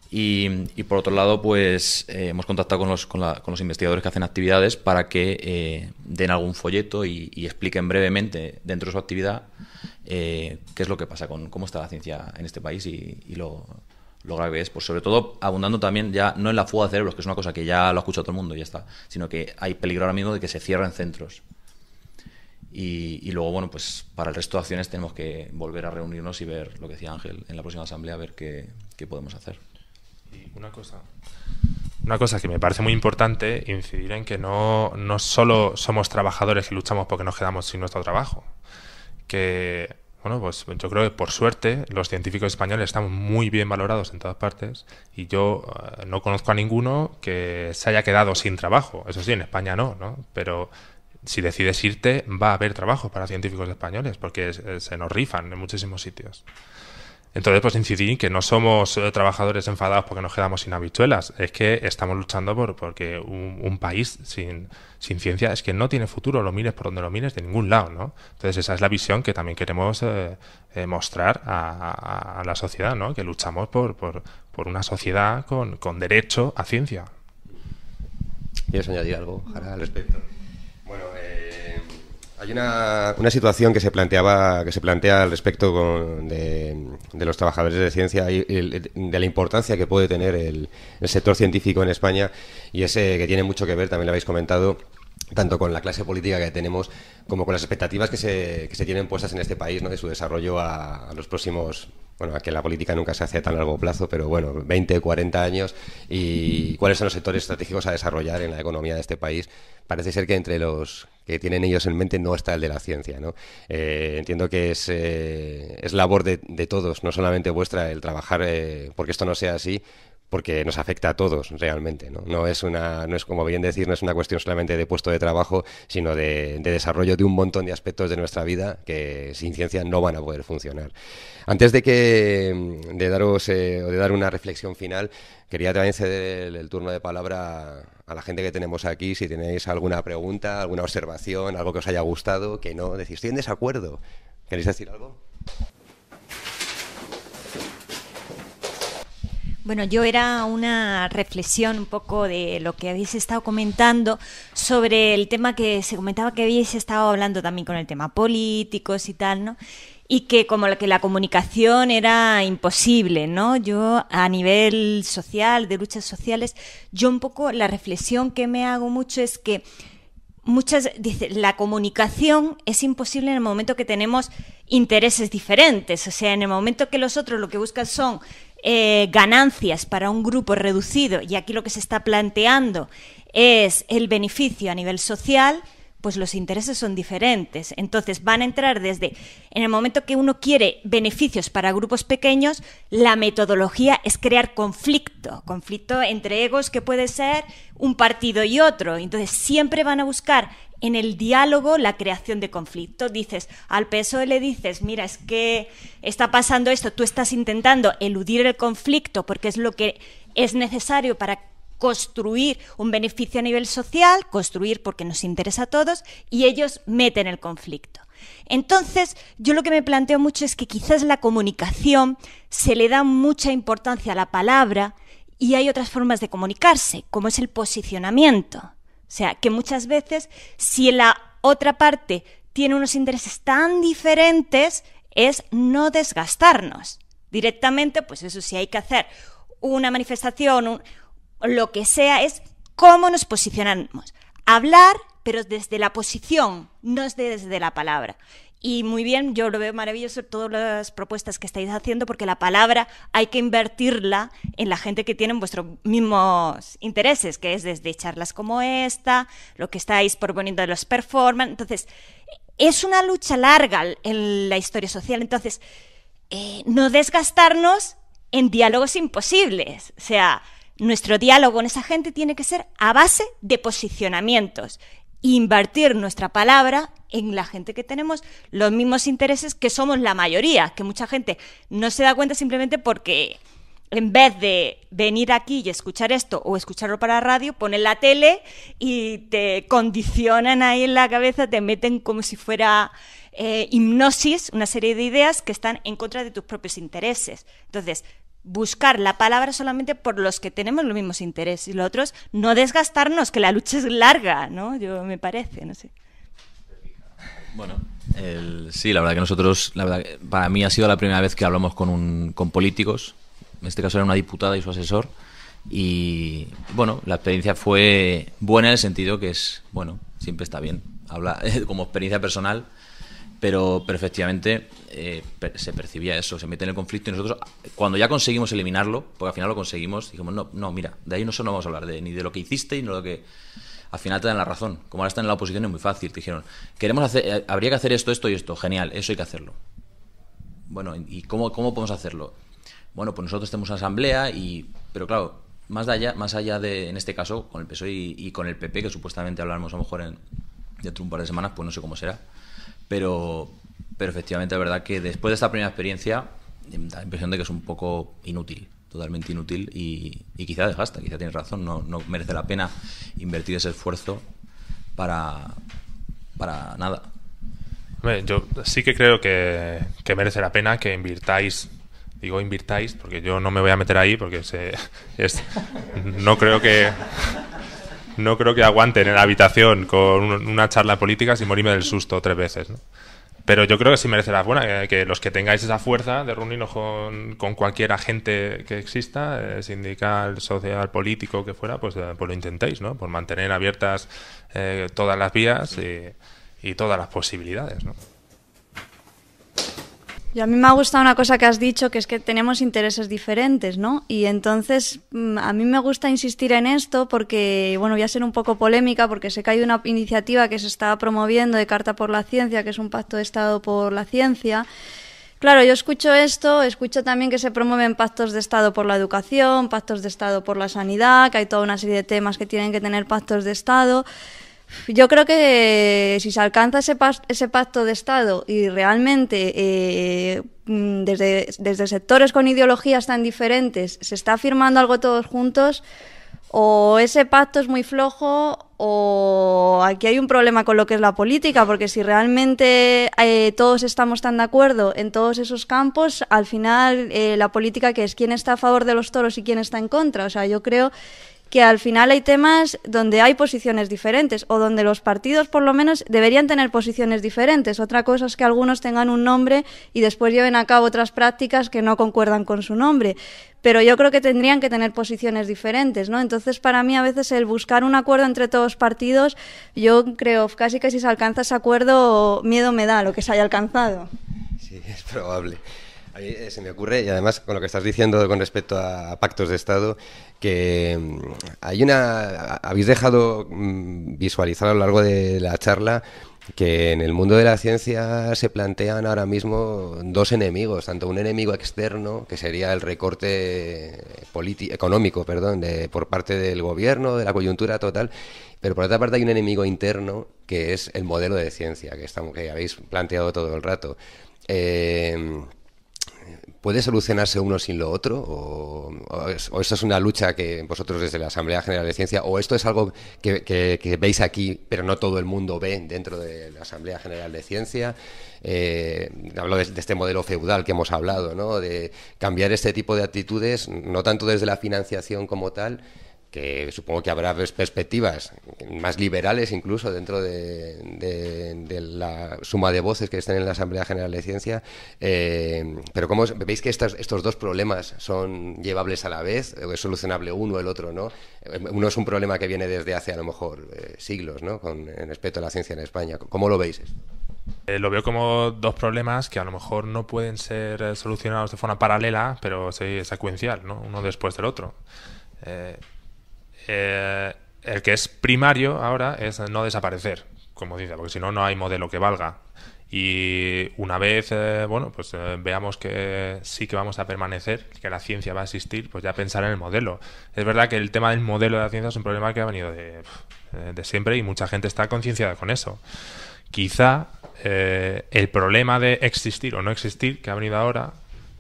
Y, por otro lado, pues eh, hemos contactado con los, con, los, investigadores que hacen actividades para que eh, den algún folleto y, expliquen brevemente dentro de su actividad eh, qué es lo que pasa con cómo está la ciencia en este país y, y lo, lo grave es, pues sobre todo abundando también ya no en la fuga de cerebros, que es una cosa que ya lo ha escuchado todo el mundo y ya está, sino que hay peligro ahora mismo de que se cierren centros. Y, luego, bueno, pues para el resto de acciones tenemos que volver a reunirnos y ver lo que decía Ángel en la próxima asamblea, a ver qué, qué podemos hacer. Y una cosa, una cosa que me parece muy importante, incidir en que no, no solo somos trabajadores que luchamos porque nos quedamos sin nuestro trabajo, que bueno, pues yo creo que por suerte los científicos españoles están muy bien valorados en todas partes y yo eh, no conozco a ninguno que se haya quedado sin trabajo. Eso sí, en España ¿no? Pero si decides irte, va a haber trabajo para científicos españoles porque eh, se nos rifan en muchísimos sitios. Entonces, pues incidir que no somos eh, trabajadores enfadados porque nos quedamos sin habichuelas, es que estamos luchando por porque un, país sin, ciencia es que no tiene futuro, lo mires por donde lo mires, de ningún lado, ¿no? Entonces, esa es la visión que también queremos eh, eh, mostrar a, la sociedad, ¿no? Que luchamos por, una sociedad con, con derecho a ciencia. ¿Quieres añadir algo, al respecto? Hay una, una, situación que se planteaba, que se plantea al respecto de, los trabajadores de ciencia y de la importancia que puede tener el, el sector científico en España y ese que tiene mucho que ver, también lo habéis comentado, tanto con la clase política que tenemos como con las expectativas que se, tienen puestas en este país, ¿no? de su desarrollo a, los próximos bueno, a que la política nunca se hace a tan largo plazo, pero bueno, 20, 40 años y cuáles son los sectores estratégicos a desarrollar en la economía de este país. Parece ser que entre los que tienen ellos en mente no está el de la ciencia. ¿no? Eh, entiendo que es, eh, labor de, todos, no solamente vuestra, el trabajar eh, porque esto no sea así, porque nos afecta a todos realmente. ¿no? es una, no es como bien decir, no es una cuestión solamente de puesto de trabajo, sino de, desarrollo de un montón de aspectos de nuestra vida que sin ciencia no van a poder funcionar. Antes de que mm, de daros eh, o de dar una reflexión final, quería también ceder el, el turno de palabra a la gente que tenemos aquí. Si tenéis alguna pregunta, alguna observación, algo que os haya gustado, que no, decís, estoy en desacuerdo. ¿Queréis decir algo? Bueno, yo era una reflexión un poco de lo que habéis estado comentando sobre el tema que se comentaba que habéis estado hablando también con el tema políticos y tal, ¿no? y que como que la comunicación era imposible, ¿no? Yo a nivel social, de luchas sociales, yo un poco la reflexión que me hago mucho es que muchas dice la comunicación es imposible en el momento que tenemos intereses diferentes, o sea, en el momento que los otros lo que buscan son eh, ganancias para un grupo reducido, y aquí lo que se está planteando es el beneficio a nivel social, pues los intereses son diferentes. Entonces van a entrar desde, en el momento que uno quiere beneficios para grupos pequeños, la metodología es crear conflicto, conflicto entre egos que puede ser un partido y otro. Entonces siempre van a buscar en el diálogo la creación de conflicto. Dices, al PSOE le dices, mira, es que está pasando esto, tú estás intentando eludir el conflicto porque es lo que es necesario para construir un beneficio a nivel social, construir porque nos interesa a todos, y ellos meten el conflicto. Entonces, yo lo que me planteo mucho es que quizás la comunicación se le da mucha importancia a la palabra y hay otras formas de comunicarse, como es el posicionamiento. O sea, que muchas veces si la otra parte tiene unos intereses tan diferentes, es no desgastarnos. Directamente, pues eso sí hay que hacer una manifestación, lo que sea, es cómo nos posicionamos. Hablar, pero desde la posición, no desde la palabra. Y muy bien, yo lo veo maravilloso todas las propuestas que estáis haciendo, porque la palabra hay que invertirla en la gente que tiene vuestros mismos intereses, que es desde charlas como esta, lo que estáis proponiendo de los performance. Entonces, es una lucha larga en la historia social. Entonces, eh, no desgastarnos en diálogos imposibles. O sea, nuestro diálogo con esa gente tiene que ser a base de posicionamientos. Invertir nuestra palabra en la gente que tenemos los mismos intereses que somos la mayoría, que mucha gente no se da cuenta simplemente porque en vez de venir aquí y escuchar esto o escucharlo para radio, ponen la tele y te condicionan ahí en la cabeza, te meten como si fuera eh, hipnosis, una serie de ideas que están en contra de tus propios intereses. Entonces, buscar la palabra solamente por los que tenemos los mismos intereses y los otros no desgastarnos, que la lucha es larga, ¿no? Yo me parece, no sé. Bueno, sí, la verdad que nosotros, la verdad, para mí ha sido la primera vez que hablamos con, con políticos, en este caso era una diputada y su asesor, y bueno, la experiencia fue buena en el sentido que es, bueno, siempre está bien, habla (laughs) como experiencia personal pero, efectivamente eh, se percibía eso, se mete en el conflicto y nosotros cuando ya conseguimos eliminarlo, porque al final lo conseguimos, dijimos, no, no, mira, de ahí no no vamos a hablar ni de lo que hiciste ni de lo que... Al final te dan la razón. Como ahora están en la oposición es muy fácil. Te dijeron, queremos hacer, eh, habría que hacer esto, esto y esto. Genial, eso hay que hacerlo. Bueno, ¿y cómo, podemos hacerlo? Bueno, pues nosotros tenemos una asamblea y... Pero claro, más allá, más allá de, en este caso, con el PSOE y, con el PP, que supuestamente hablaremos a lo mejor en, dentro de un par de semanas, pues no sé cómo será. Pero, pero efectivamente, la verdad que después de esta primera experiencia, em, da la impresión de que es un poco inútil, totalmente inútil y, quizá desgasta, quizá tienes razón, no, no, merece la pena invertir ese esfuerzo para, para nada. Yo sí que creo que, merece la pena que invirtáis digo invirtáis porque yo no me voy a meter ahí porque se, no creo que no creo que aguanten en la habitación con una charla política sin morirme del susto tres veces. ¿no? Pero yo creo que sí merece la pena eh, que, los que tengáis esa fuerza de reunirnos con, cualquier agente que exista, eh, sindical, social, político, que fuera, pues, eh, pues, lo intentéis, ¿no? Por mantener abiertas todas las vías y, y todas las posibilidades, ¿no? Y a mí me ha gustado una cosa que has dicho, que es que tenemos intereses diferentes, ¿no? Y entonces mm, a mí me gusta insistir en esto porque, bueno, voy a ser un poco polémica porque sé que hay una iniciativa que se está promoviendo de Carta por la Ciencia, que es un pacto de Estado por la Ciencia. Claro, yo escucho esto, escucho también que se promueven pactos de Estado por la educación, pactos de Estado por la sanidad, que hay toda una serie de temas que tienen que tener pactos de Estado. Yo creo que si se alcanza ese, pacto de Estado y realmente eh, mm, desde, sectores con ideologías tan diferentes se está firmando algo todos juntos, o ese pacto es muy flojo o aquí hay un problema con lo que es la política, porque si realmente eh, todos estamos tan de acuerdo en todos esos campos, al final eh, la política que es quién está a favor de los toros y quién está en contra. O sea, yo creo que al final hay temas donde hay posiciones diferentes o donde los partidos por lo menos deberían tener posiciones diferentes. Otra cosa es que algunos tengan un nombre y después lleven a cabo otras prácticas que no concuerdan con su nombre. Pero yo creo que tendrían que tener posiciones diferentes, ¿no? Entonces, para mí, a veces el buscar un acuerdo entre todos los partidos, yo creo casi que si se alcanza ese acuerdo, miedo me da lo que se haya alcanzado. Sí, es probable. Eh, se me ocurre, y además con lo que estás diciendo con respecto a pactos de Estado, que mm, hay una. Habéis dejado mm, visualizar a lo largo de la charla que en el mundo de la ciencia se plantean ahora mismo dos enemigos, tanto un enemigo externo, que sería el recorte económico perdón, por parte del gobierno, de la coyuntura total, pero por otra parte hay un enemigo interno, que es el modelo de ciencia que, estamos, que habéis planteado todo el rato. Eh, ¿Puede solucionarse uno sin lo otro? ¿O, es, esto es una lucha que vosotros desde la Asamblea General de Ciencia, o esto es algo que, veis aquí, pero no todo el mundo ve dentro de la Asamblea General de Ciencia? Eh, hablo de, de, este modelo feudal que hemos hablado, ¿no? De cambiar este tipo de actitudes, no tanto desde la financiación como tal, que supongo que habrá perspectivas más liberales incluso dentro de, la suma de voces que estén en la Asamblea General de Ciencia. Eh, pero ¿cómo veis que estos, dos problemas son llevables a la vez? es solucionable uno o el otro? ¿no? Eh, uno es un problema que viene desde hace a lo mejor eh, siglos ¿no? con respecto a la ciencia en España. ¿Cómo lo veis lo veo como dos problemas que a lo mejor no pueden ser solucionados de forma paralela, pero sí, secuencial, ¿no? uno después del otro. Eh, el que es primario ahora es no desaparecer, como dice, porque si no, no hay modelo que valga. Y una vez, eh, bueno, pues eh, veamos que sí que vamos a permanecer, que la ciencia va a existir, pues ya pensar en el modelo. Es verdad que el tema del modelo de la ciencia es un problema que ha venido de, siempre y mucha gente está concienciada con eso. Quizá el problema de existir o no existir que ha venido ahora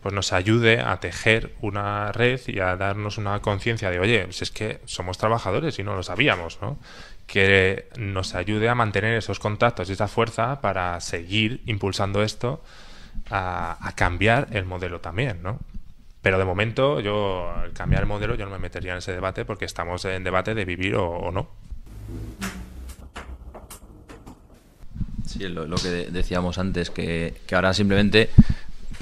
pues nos ayude a tejer una red y a darnos una conciencia de, oye, es que somos trabajadores y no lo sabíamos, ¿no? Que nos ayude a mantener esos contactos y esa fuerza para seguir impulsando esto a, cambiar el modelo también, ¿no? Pero de momento, yo, al cambiar el modelo, yo no me metería en ese debate porque estamos en debate de vivir o, no. Sí, lo, lo que decíamos antes, que, que ahora simplemente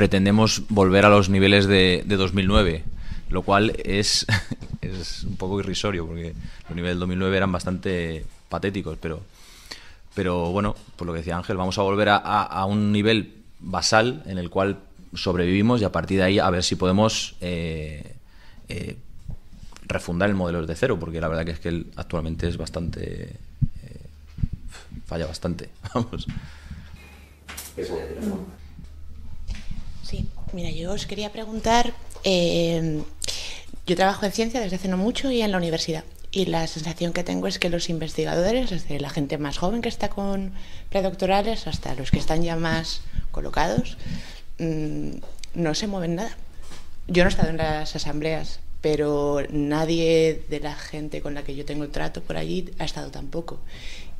pretendemos volver a los niveles de, 2009, lo cual es, (laughs) es un poco irrisorio, porque los niveles del 2009 eran bastante patéticos, pero, pero bueno, por lo que decía Ángel, vamos a volver a, un nivel basal en el cual sobrevivimos y a partir de ahí a ver si podemos eh, eh, refundar el modelo desde cero, porque la verdad que es que él actualmente es bastante... Eh, falla bastante, (laughs) vamos. Mira, yo os quería preguntar, eh, yo trabajo en ciencia desde hace no mucho y en la universidad. Y la sensación que tengo es que los investigadores, desde la gente más joven que está con predoctorales hasta los que están ya más colocados, mm, no se mueven nada. Yo no he estado en las asambleas, pero nadie de la gente con la que yo tengo trato por allí ha estado tampoco.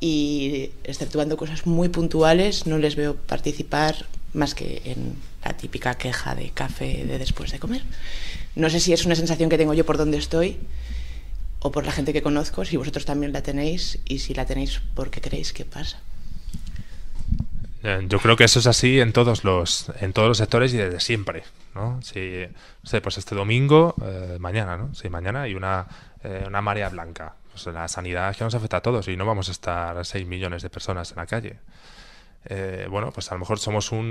Y exceptuando cosas muy puntuales, no les veo participar más que en la típica queja de café de después de comer. No sé si es una sensación que tengo yo por donde estoy o por la gente que conozco, si vosotros también la tenéis y si la tenéis, ¿por qué creéis que pasa? Eh, yo creo que eso es así en todos los, en todos los sectores y desde siempre, ¿no? Si, no sé, pues este domingo, eh, mañana, ¿no? Sí, mañana hay una, eh, marea blanca. Pues la sanidad es que nos afecta a todos y no vamos a estar 6 millones de personas en la calle. bueno, pues a lo mejor somos un,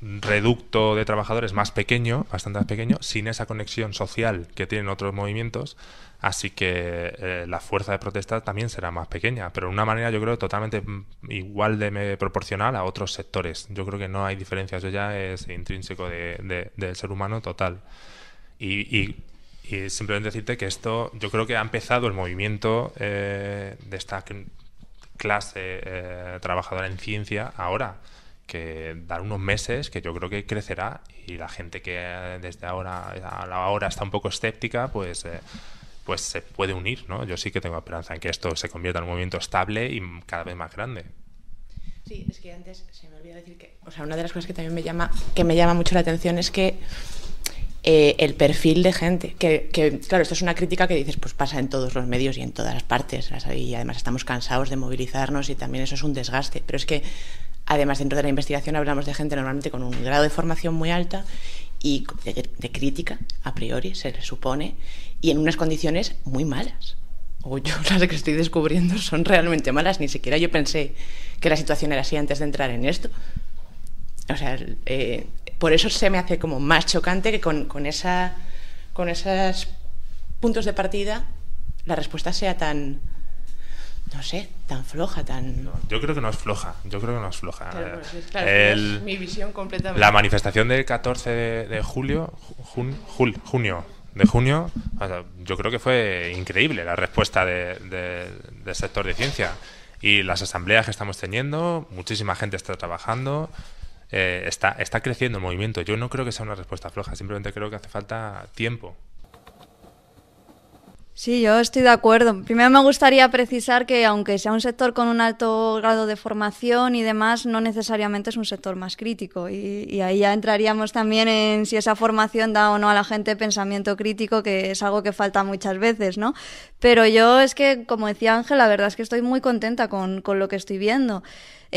reducto de trabajadores más pequeño, bastante más pequeño, sin esa conexión social que tienen otros movimientos, así que eh, la fuerza de protesta también será más pequeña, pero de una manera yo creo totalmente mm, igual de proporcional a otros sectores. Yo creo que no hay diferencias, eso ya es intrínseco del ser humano total. Y, simplemente decirte que esto, yo creo que ha empezado el movimiento eh, de esta clase eh, trabajadora en ciencia ahora que dar unos meses que yo creo que crecerá y la gente que eh, desde ahora a la hora está un poco escéptica pues eh, pues se puede unir no yo sí que tengo esperanza en que esto se convierta en un movimiento estable y cada vez más grande sí es que antes se me olvidó decir que o sea una de las cosas que también me llama que me llama mucho la atención es que eh, el perfil de gente. Que, que, claro, esto es una crítica que dices, pues pasa en todos los medios y en todas las partes. Y además estamos cansados de movilizarnos y también eso es un desgaste. Pero es que Además, dentro de la investigación hablamos de gente normalmente con un grado de formación muy alta y de, crítica, a priori, se supone, y en unas condiciones muy malas. O yo (laughs) las que estoy descubriendo son realmente malas, ni siquiera yo pensé que la situación era así antes de entrar en esto. O sea, eh, por eso se me hace como más chocante que con, con, esa, con esos puntos de partida la respuesta sea tan, no sé, tan floja, tan... yo creo que no es floja, yo creo que no es floja. es mi visión completamente. La manifestación del 14 de, julio, junio, de junio, yo creo que fue increíble la respuesta del sector de ciencia. Y las asambleas que estamos teniendo, muchísima gente está trabajando, eh, está, está creciendo el movimiento. Yo no creo que sea una respuesta floja, simplemente creo que hace falta tiempo. Sí, yo estoy de acuerdo. Primero me gustaría precisar que aunque sea un sector con un alto grado de formación y demás, no necesariamente es un sector más crítico. Y, ahí ya entraríamos también en si esa formación da o no a la gente pensamiento crítico, que es algo que falta muchas veces, ¿no? Pero yo es que, como decía Ángel, la verdad es que estoy muy contenta con, con lo que estoy viendo.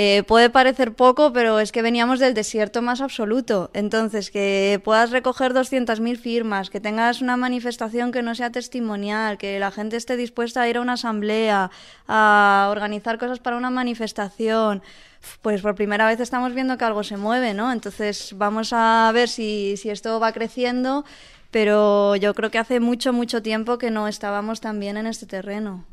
Eh, puede parecer poco, pero es que veníamos del desierto más absoluto. Entonces, que puedas recoger 200.000 firmas, que tengas una manifestación que no sea testimonial, que la gente esté dispuesta a ir a una asamblea, a organizar cosas para una manifestación pues por primera vez estamos viendo que algo se mueve, ¿no? Entonces vamos a ver si, si, esto va creciendo, pero yo creo que hace mucho, mucho tiempo que no estábamos tan bien en este terreno.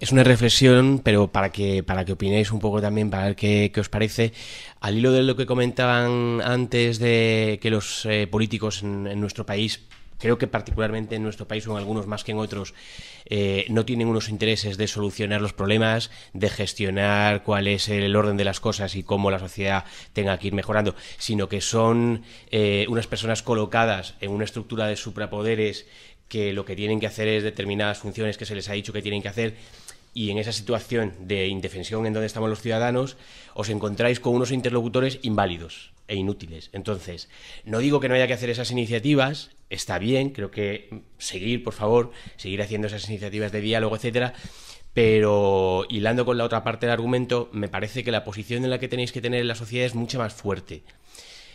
es una reflexión, pero para que, para que opinéis un poco también, para ver qué, os parece. Al hilo de lo que comentaban antes de que los eh, políticos en, nuestro país creo que particularmente en nuestro país o en algunos más que en otros, eh, no tienen unos intereses de solucionar los problemas, de gestionar cuál es el orden de las cosas y cómo la sociedad tenga que ir mejorando, sino que son eh, unas personas colocadas en una estructura de suprapoderes que lo que tienen que hacer es determinadas funciones que se les ha dicho que tienen que hacer y en esa situación de indefensión en donde estamos los ciudadanos, os encontráis con unos interlocutores inválidos e inútiles. Entonces, no digo que no haya que hacer esas iniciativas, está bien, creo que seguir, por favor, seguir haciendo esas iniciativas de diálogo, etcétera, pero hilando con la otra parte del argumento, me parece que la posición en la que tenéis que tener en la sociedad es mucho más fuerte.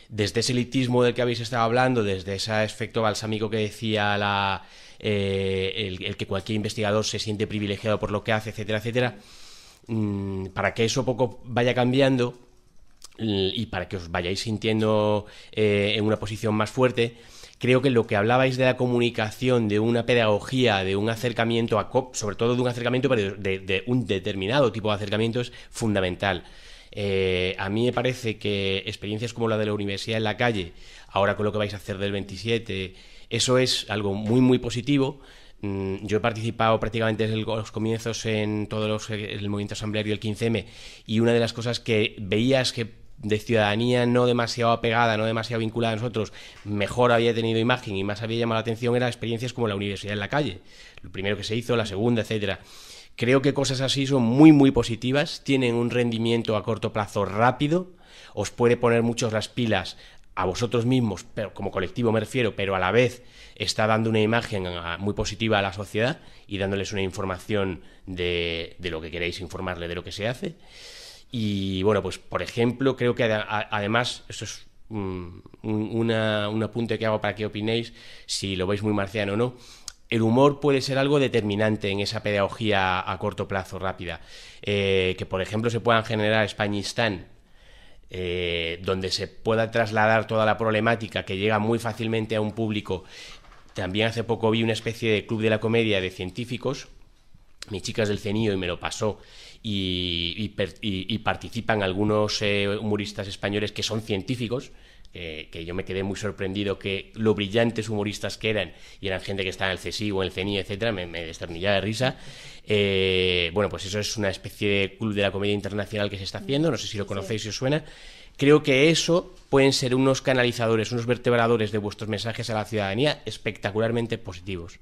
Desde ese elitismo del que habéis estado hablando, desde ese efecto balsámico que decía la eh, el, que cualquier investigador se siente privilegiado por lo que hace, etcétera, etcétera, mm, para que eso poco vaya cambiando mm, y para que os vayáis sintiendo eh, en una posición más fuerte, creo que lo que hablabais de la comunicación, de una pedagogía, de un acercamiento a sobre todo de un acercamiento, pero de, un determinado tipo de acercamiento, es fundamental. Eh, a mí me parece que experiencias como la de la universidad en la calle, ahora con lo que vais a hacer del 27, eso es algo muy, muy positivo. Mm, yo he participado prácticamente desde los comienzos en todos eh, el movimiento asambleario del 15M y una de las cosas que veías que de ciudadanía no demasiado apegada, no demasiado vinculada a nosotros, mejor había tenido imagen y más había llamado la atención eran experiencias como la universidad en la calle, lo primero que se hizo, la segunda, etcétera. Creo que cosas así son muy muy positivas, tienen un rendimiento a corto plazo rápido, os puede poner muchos las pilas a vosotros mismos, pero como colectivo me refiero, pero a la vez está dando una imagen ah, muy positiva a la sociedad y dándoles una información de, lo que queréis informarle, de lo que se hace. Y bueno, pues por ejemplo, creo que además, esto es un, apunte que hago para que opinéis, si lo veis muy marciano o no, el humor puede ser algo determinante en esa pedagogía a corto plazo rápida. Eh, que por ejemplo se puedan generar Españistán eh, donde se pueda trasladar toda la problemática que llega muy fácilmente a un público. También hace poco vi una especie de club de la comedia de científicos, chica chicas del CENIO y me lo pasó, y, participan algunos eh, humoristas españoles que son científicos eh, que yo me quedé muy sorprendido que lo brillantes humoristas que eran, y eran gente que estaba en el CSI o en el CENI, etcétera, me, me de risa. Eh, bueno, pues eso es una especie de club de la comedia internacional que se está haciendo, no sé si lo conocéis, y si os suena. Creo que eso pueden ser unos canalizadores, unos vertebradores de vuestros mensajes a la ciudadanía espectacularmente positivos.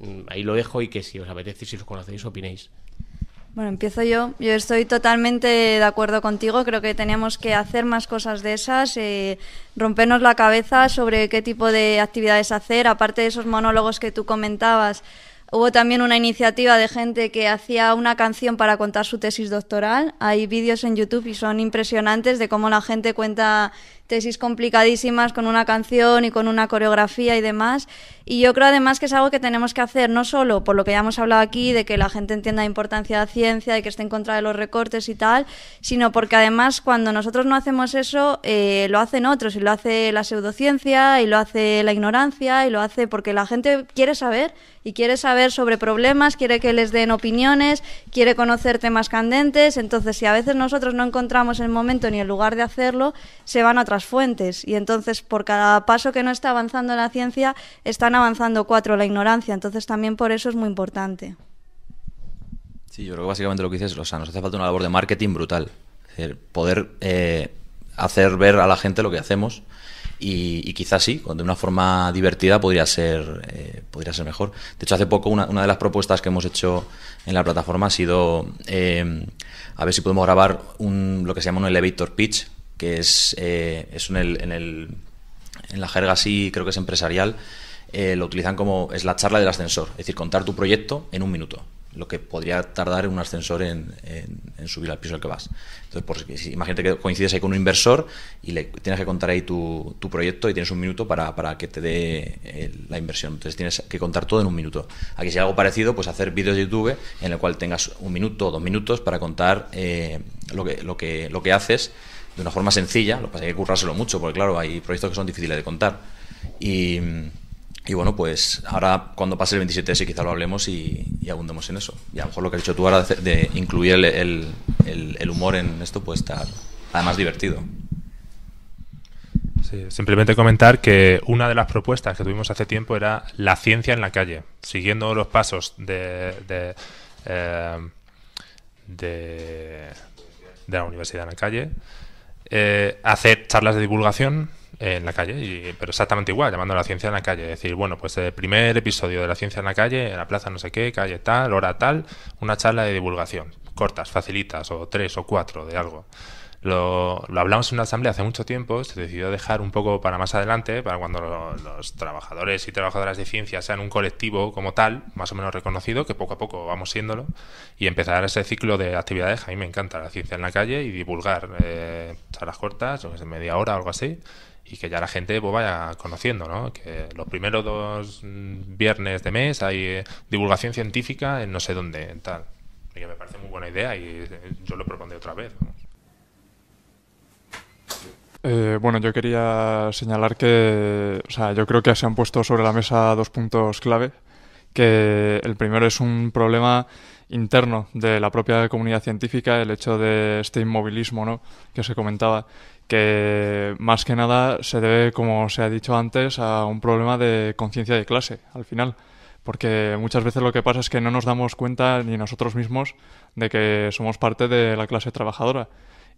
Mm, ahí lo dejo y que si os apetece, si lo conocéis, opinéis. Bueno, empiezo yo. Yo estoy totalmente de acuerdo contigo. Creo que tenemos que hacer más cosas de esas, eh, rompernos la cabeza sobre qué tipo de actividades hacer, aparte de esos monólogos que tú comentabas. Hubo también una iniciativa de gente que hacía una canción para contar su tesis doctoral. Hay vídeos en YouTube y son impresionantes de cómo la gente cuenta tesis complicadísimas con una canción y con una coreografía y demás. Y yo creo además que es algo que tenemos que hacer, no solo por lo que ya hemos hablado aquí, de que la gente entienda la importancia de la ciencia, de que esté en contra de los recortes y tal, sino porque además cuando nosotros no hacemos eso, eh, lo hacen otros, y lo hace la pseudociencia, y lo hace la ignorancia, y lo hace porque la gente quiere saber, y quiere saber sobre problemas, quiere que les den opiniones, quiere conocer temas candentes, entonces si a veces nosotros no encontramos el momento ni el lugar de hacerlo, se van a otras fuentes y entonces por cada paso que no está avanzando la ciencia están avanzando cuatro la ignorancia, entonces también por eso es muy importante. Sí, yo creo que básicamente lo que dices, nos hace falta una labor de marketing brutal, poder eh, hacer ver a la gente lo que hacemos y, quizás sí, de una forma divertida podría ser, eh, podría ser mejor. De hecho, hace poco una, de las propuestas que hemos hecho en la plataforma ha sido eh, a ver si podemos grabar un, lo que se llama un elevator pitch, que es, eh, en, el, en, la jerga así, creo que es empresarial, eh, lo utilizan como es la charla del ascensor, es decir, contar tu proyecto en un minuto, lo que podría tardar un ascensor en, en subir al piso al que vas. Entonces, si, imagínate que coincides ahí con un inversor y le tienes que contar ahí tu, tu proyecto y tienes un minuto para, para que te dé eh, la inversión. Entonces, tienes que contar todo en un minuto. Aquí, si hay algo parecido, pues hacer vídeos de YouTube en el cual tengas un minuto o dos minutos para contar lo, que, lo, que, lo que haces de una forma sencilla, lo pasa hay que currárselo mucho, porque claro, hay proyectos que son difíciles de contar. Y, bueno, pues ahora cuando pase el 27S quizá lo hablemos y, abundemos en eso. Y a lo mejor lo que has dicho tú ahora de, incluir el, humor en esto puede estar además divertido. simplemente comentar que una de las propuestas que tuvimos hace tiempo era la ciencia en la calle, siguiendo los pasos de, de, eh, de la universidad en la calle. Eh, hacer charlas de divulgación en la calle, y, pero exactamente igual, llamando a la ciencia en la calle. decir, bueno, pues el primer episodio de la ciencia en la calle, en la plaza no sé qué, calle tal, hora tal, una charla de divulgación. Cortas, facilitas, o tres o cuatro de algo. Lo, hablamos en una asamblea hace mucho tiempo, se decidió dejar un poco para más adelante, para cuando los trabajadores y trabajadoras de ciencia sean un colectivo como tal, más o menos reconocido, que poco a poco vamos siéndolo, y empezar ese ciclo de actividades. A mí me encanta la ciencia en la calle y divulgar eh, charlas cortas, de media hora o algo así, y que ya la gente pues, vaya conociendo, ¿no? Que los primeros dos viernes de mes hay eh, divulgación científica en no sé dónde, tal. que me parece muy buena idea y eh, yo lo propondré otra vez. Eh, bueno, yo quería señalar que, o sea, yo creo que se han puesto sobre la mesa dos puntos clave, que el primero es un problema interno de la propia comunidad científica, el hecho de este inmovilismo que se comentaba, que más que nada se debe, como se ha dicho antes, a un problema de conciencia de clase, al final porque muchas veces lo que pasa es que no nos damos cuenta ni nosotros mismos de que somos parte de la clase trabajadora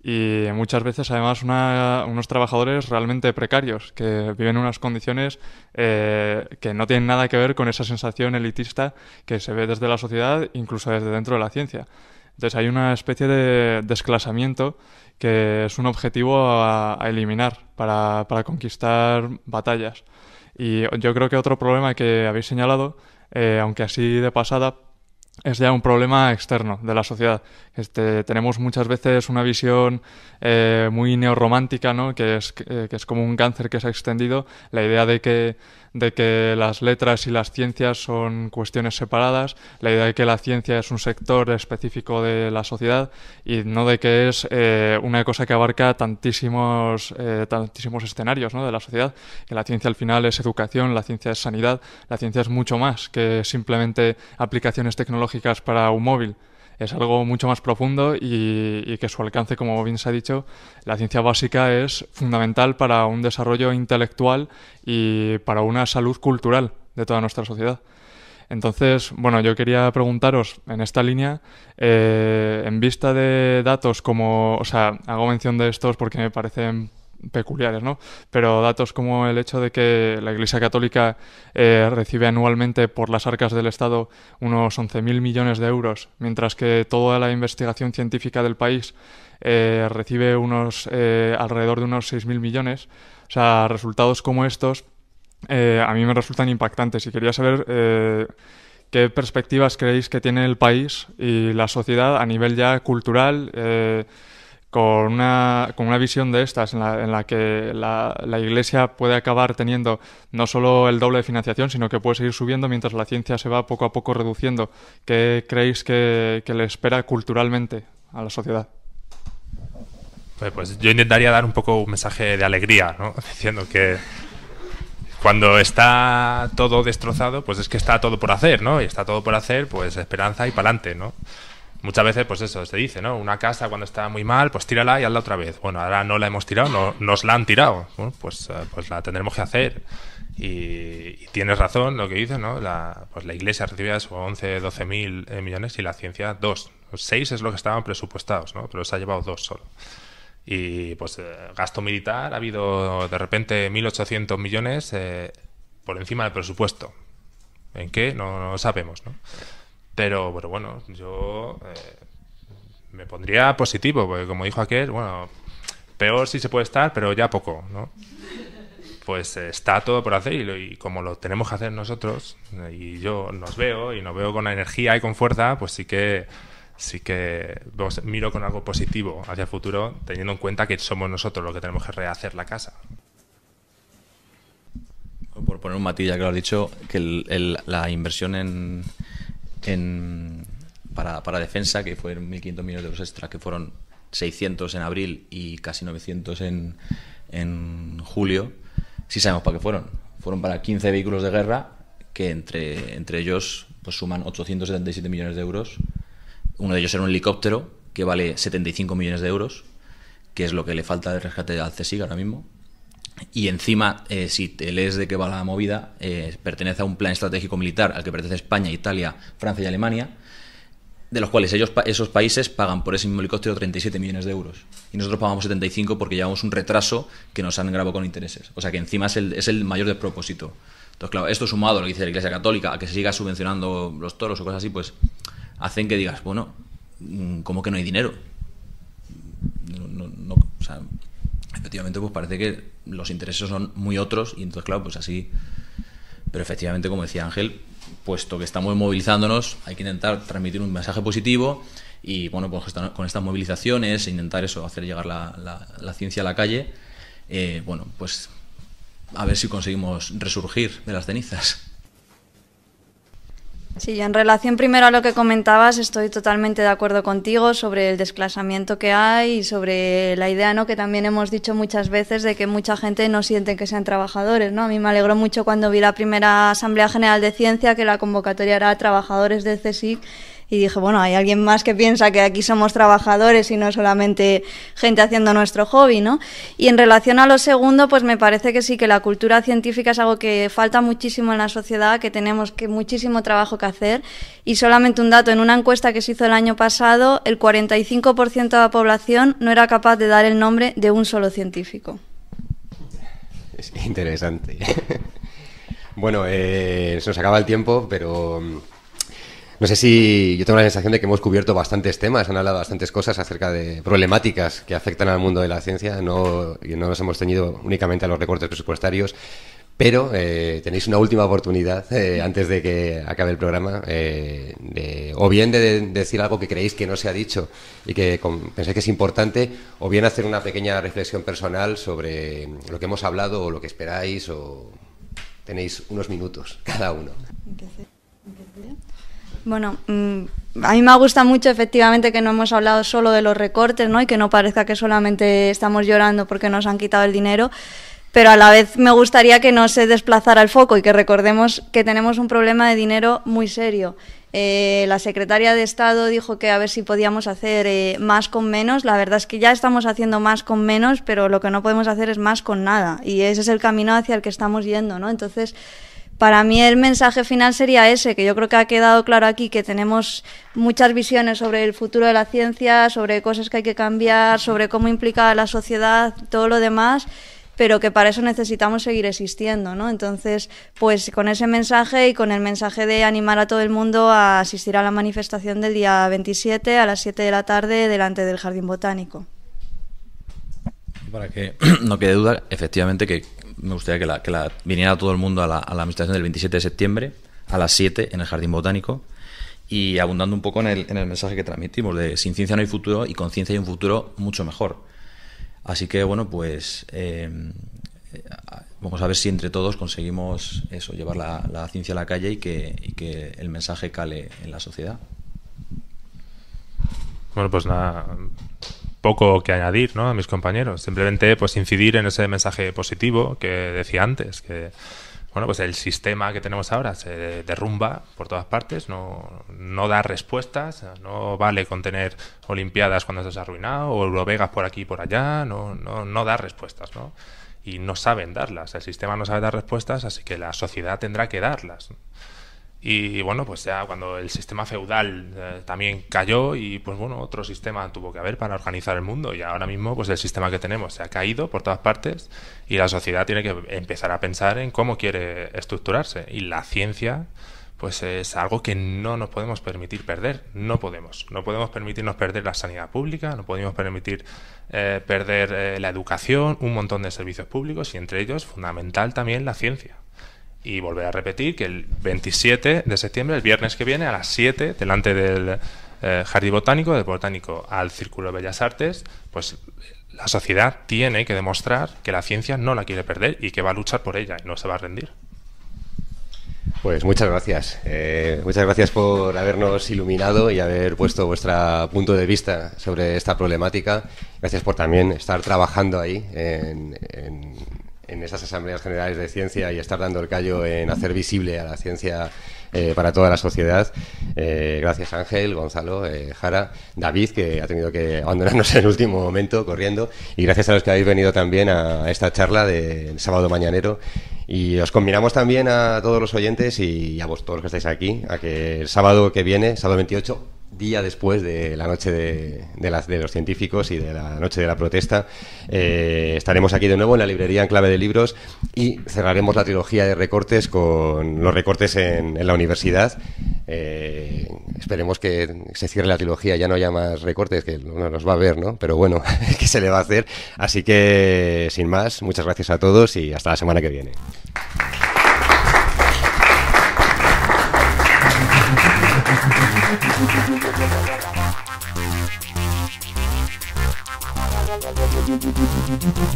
y muchas veces además unos trabajadores realmente precarios que viven unas condiciones eh, que no tienen nada que ver con esa sensación elitista que se ve desde la sociedad, incluso desde dentro de la ciencia. Entonces hay una especie de desclasamiento que es un objetivo a, eliminar para, conquistar batallas. Y yo creo que otro problema que habéis señalado, eh, aunque así de pasada, es ya un problema externo de la sociedad. Este, tenemos muchas veces una visión eh, muy neorromántica, ¿no? que, es, que es como un cáncer que se ha extendido, la idea de que de que las letras y las ciencias son cuestiones separadas, la idea de que la ciencia es un sector específico de la sociedad y no de que es eh, una cosa que abarca tantísimos, eh, tantísimos escenarios ¿no? de la sociedad, que la ciencia al final es educación, la ciencia es sanidad, la ciencia es mucho más que simplemente aplicaciones tecnológicas para un móvil es algo mucho más profundo y, que su alcance, como bien se ha dicho, la ciencia básica es fundamental para un desarrollo intelectual y para una salud cultural de toda nuestra sociedad. Entonces, bueno, yo quería preguntaros en esta línea, eh, en vista de datos como, o sea, hago mención de estos porque me parecen peculiares, ¿no? Pero datos como el hecho de que la Iglesia Católica eh, recibe anualmente por las arcas del Estado unos 11.000 millones de euros, mientras que toda la investigación científica del país eh, recibe unos eh, alrededor de unos 6.000 millones. O sea, resultados como estos a mí me resultan impactantes y quería saber qué perspectivas creéis que tiene el país y la sociedad a nivel ya cultural con una, visión de estas en la, en la que la, Iglesia puede acabar teniendo no solo el doble de financiación, sino que puede seguir subiendo mientras la ciencia se va poco a poco reduciendo. ¿Qué creéis que, le espera culturalmente a la sociedad? Pues, pues, yo intentaría dar un poco un mensaje de alegría, (laughs) diciendo que cuando está todo destrozado, pues es que está todo por hacer, ¿no? Y está todo por hacer, pues esperanza y pa'lante, ¿no? muchas veces, pues eso, se dice, ¿no? Una casa cuando está muy mal, pues tírala y hazla otra vez. Bueno, ahora no la hemos tirado, no, nos la han tirado. Bueno, pues, eh, pues la tendremos que hacer. Y, tienes razón lo que dices, ¿no? La, pues la iglesia recibía sus 11, 12 mil eh, millones y la ciencia dos. Seis es lo que estaban presupuestados, ¿no? Pero se ha llevado dos solo. Y pues eh, gasto militar ha habido de repente 1.800 millones por encima del presupuesto. ¿En qué? No, no sabemos, ¿no? Pero, bueno, yo eh, me pondría positivo, porque como dijo aquel, bueno, peor sí se puede estar, pero ya poco, ¿no? Pues eh, está todo por hacer y, como lo tenemos que hacer nosotros, eh, y yo nos veo y nos veo con energía y con fuerza, pues sí que sí que miro con algo positivo hacia el futuro, teniendo en cuenta que somos nosotros los que tenemos que rehacer la casa. Por poner un matiz, ya que lo has dicho, que la inversión en, en, para, defensa, que fueron 1.500 millones de euros extra, que fueron 600 en abril y casi 900 en, julio, sí sabemos para qué fueron. Fueron para 15 vehículos de guerra, que entre, entre ellos pues suman 877 millones de euros. Uno de ellos era un helicóptero, que vale 75 millones de euros, que es lo que le falta de rescate al CSIC ahora mismo. Y encima, eh, si te lees de qué va la movida, eh, pertenece a un plan estratégico militar al que pertenece España, Italia, Francia y Alemania, de los cuales ellos, esos países pagan por ese mismo helicóptero 37 millones de euros. Y nosotros pagamos 75 porque llevamos un retraso que nos han grabado con intereses. O sea que encima es el, es el mayor despropósito. Entonces, claro, esto sumado a lo que dice la Iglesia Católica, a que se siga subvencionando los toros o cosas así, pues hacen que digas, bueno, mm, ¿cómo que no hay dinero? No, no, no o sea, efectivamente pues parece que los intereses son muy otros y entonces claro, pues así... Pero efectivamente, como decía Ángel, puesto que estamos movilizándonos, hay que intentar transmitir un mensaje positivo y bueno, pues con estas movilizaciones, e intentar eso, hacer llegar la, ciencia a la calle, eh, bueno, pues a ver si conseguimos resurgir de las cenizas. Sí, en relación primero a lo que comentabas, estoy totalmente de acuerdo contigo sobre el desclasamiento que hay y sobre la idea ¿no? que también hemos dicho muchas veces de que mucha gente no siente que sean trabajadores. ¿no? A mí me alegró mucho cuando vi la primera Asamblea General de Ciencia, que la convocatoria era a trabajadores de CSIC y dije, bueno, hay alguien más que piensa que aquí somos trabajadores y no solamente gente haciendo nuestro hobby, ¿no? Y en relación a lo segundo, pues me parece que sí, que la cultura científica es algo que falta muchísimo en la sociedad, que tenemos que muchísimo trabajo que hacer y solamente un dato, en una encuesta que se hizo el año pasado, el 45% de la población no era capaz de dar el nombre de un solo científico. Es interesante. (laughs) bueno, eh, se nos acaba el tiempo, pero mm, no sé si yo tengo la sensación de que hemos cubierto bastantes temas, han hablado bastantes cosas acerca de problemáticas que afectan al mundo de la ciencia, no, y no nos hemos ceñido únicamente a los recortes presupuestarios, pero eh, tenéis una última oportunidad eh, antes de que acabe el programa, eh, o bien de, decir algo que creéis que no se ha dicho y que pensáis que es importante, o bien hacer una pequeña reflexión personal sobre lo que hemos hablado o lo que esperáis, o tenéis unos minutos cada uno. Bueno, mm, a mí me gusta mucho efectivamente que no hemos hablado solo de los recortes, ¿no? Y que no parezca que solamente estamos llorando porque nos han quitado el dinero, pero a la vez me gustaría que no se desplazara el foco y que recordemos que tenemos un problema de dinero muy serio. Eh, la secretaria de Estado dijo que a ver si podíamos hacer eh, más con menos. La verdad es que ya estamos haciendo más con menos, pero lo que no podemos hacer es más con nada. Y ese es el camino hacia el que estamos yendo, ¿no? Entonces, para mí el mensaje final sería ese, que yo creo que ha quedado claro aquí que tenemos muchas visiones sobre el futuro de la ciencia, sobre cosas que hay que cambiar, sobre cómo implica a la sociedad, todo lo demás pero que para eso necesitamos seguir existiendo, ¿no? Entonces, pues con ese mensaje y con el mensaje de animar a todo el mundo a asistir a la manifestación del día 27 a las 7 de la tarde delante del Jardín Botánico. Para que (clears throat) no quede duda, efectivamente, que me gustaría que la, viniera todo el mundo a la, administración del 27 de septiembre a las 7 en el Jardín Botánico y abundando un poco en el, mensaje que transmitimos de sin ciencia no hay futuro y con ciencia hay un futuro mucho mejor. Así que bueno, pues eh, vamos a ver si entre todos conseguimos eso, llevar la, ciencia a la calle y que el mensaje cale en la sociedad. Bueno, pues nada, poco que añadir ¿no? a mis compañeros. Simplemente pues incidir en ese mensaje positivo que decía antes, que bueno, pues el sistema que tenemos ahora se derrumba por todas partes, no, no da respuestas, no vale con tener Olimpiadas cuando estás arruinado, o Eurovegas por aquí y por allá, no, no, no da respuestas, ¿no? Y no saben darlas, el sistema no sabe dar respuestas, así que la sociedad tendrá que darlas. Y bueno, pues ya cuando el sistema feudal eh, también cayó y pues bueno, otro sistema tuvo que haber para organizar el mundo y ahora mismo pues el sistema que tenemos se ha caído por todas partes y la sociedad tiene que empezar a pensar en cómo quiere estructurarse y la ciencia pues es algo que no nos podemos permitir perder, no podemos, no podemos permitirnos perder la sanidad pública, no podemos permitir eh, perder eh, la educación, un montón de servicios públicos y entre ellos fundamental también la ciencia y volver a repetir que el 27 de septiembre, el viernes que viene, a las 7, delante del eh, Jardín Botánico, del Botánico al Círculo de Bellas Artes, pues la sociedad tiene que demostrar que la ciencia no la quiere perder y que va a luchar por ella y no se va a rendir. Pues muchas gracias. Eh, muchas gracias por habernos iluminado y haber puesto vuestro punto de vista sobre esta problemática. Gracias por también estar trabajando ahí en, en esas asambleas generales de ciencia y estar dando el callo en hacer visible a la ciencia eh, para toda la sociedad. Eh, gracias Ángel, Gonzalo, eh, Jara, David, que ha tenido que abandonarnos en el último momento corriendo, y gracias a los que habéis venido también a esta charla del sábado mañanero. Y os combinamos también a todos los oyentes y a vos todos los que estáis aquí, a que el sábado que viene, sábado 28, día después de la noche de, los científicos y de la noche de la protesta. Eh, estaremos aquí de nuevo en la librería en clave de libros y cerraremos la trilogía de recortes con los recortes en, la universidad. Eh, esperemos que se cierre la trilogía, ya no haya más recortes, que uno nos va a ver, ¿no? Pero bueno, (laughs) ¿qué se le va a hacer? Así que, sin más, muchas gracias a todos y hasta la semana que viene.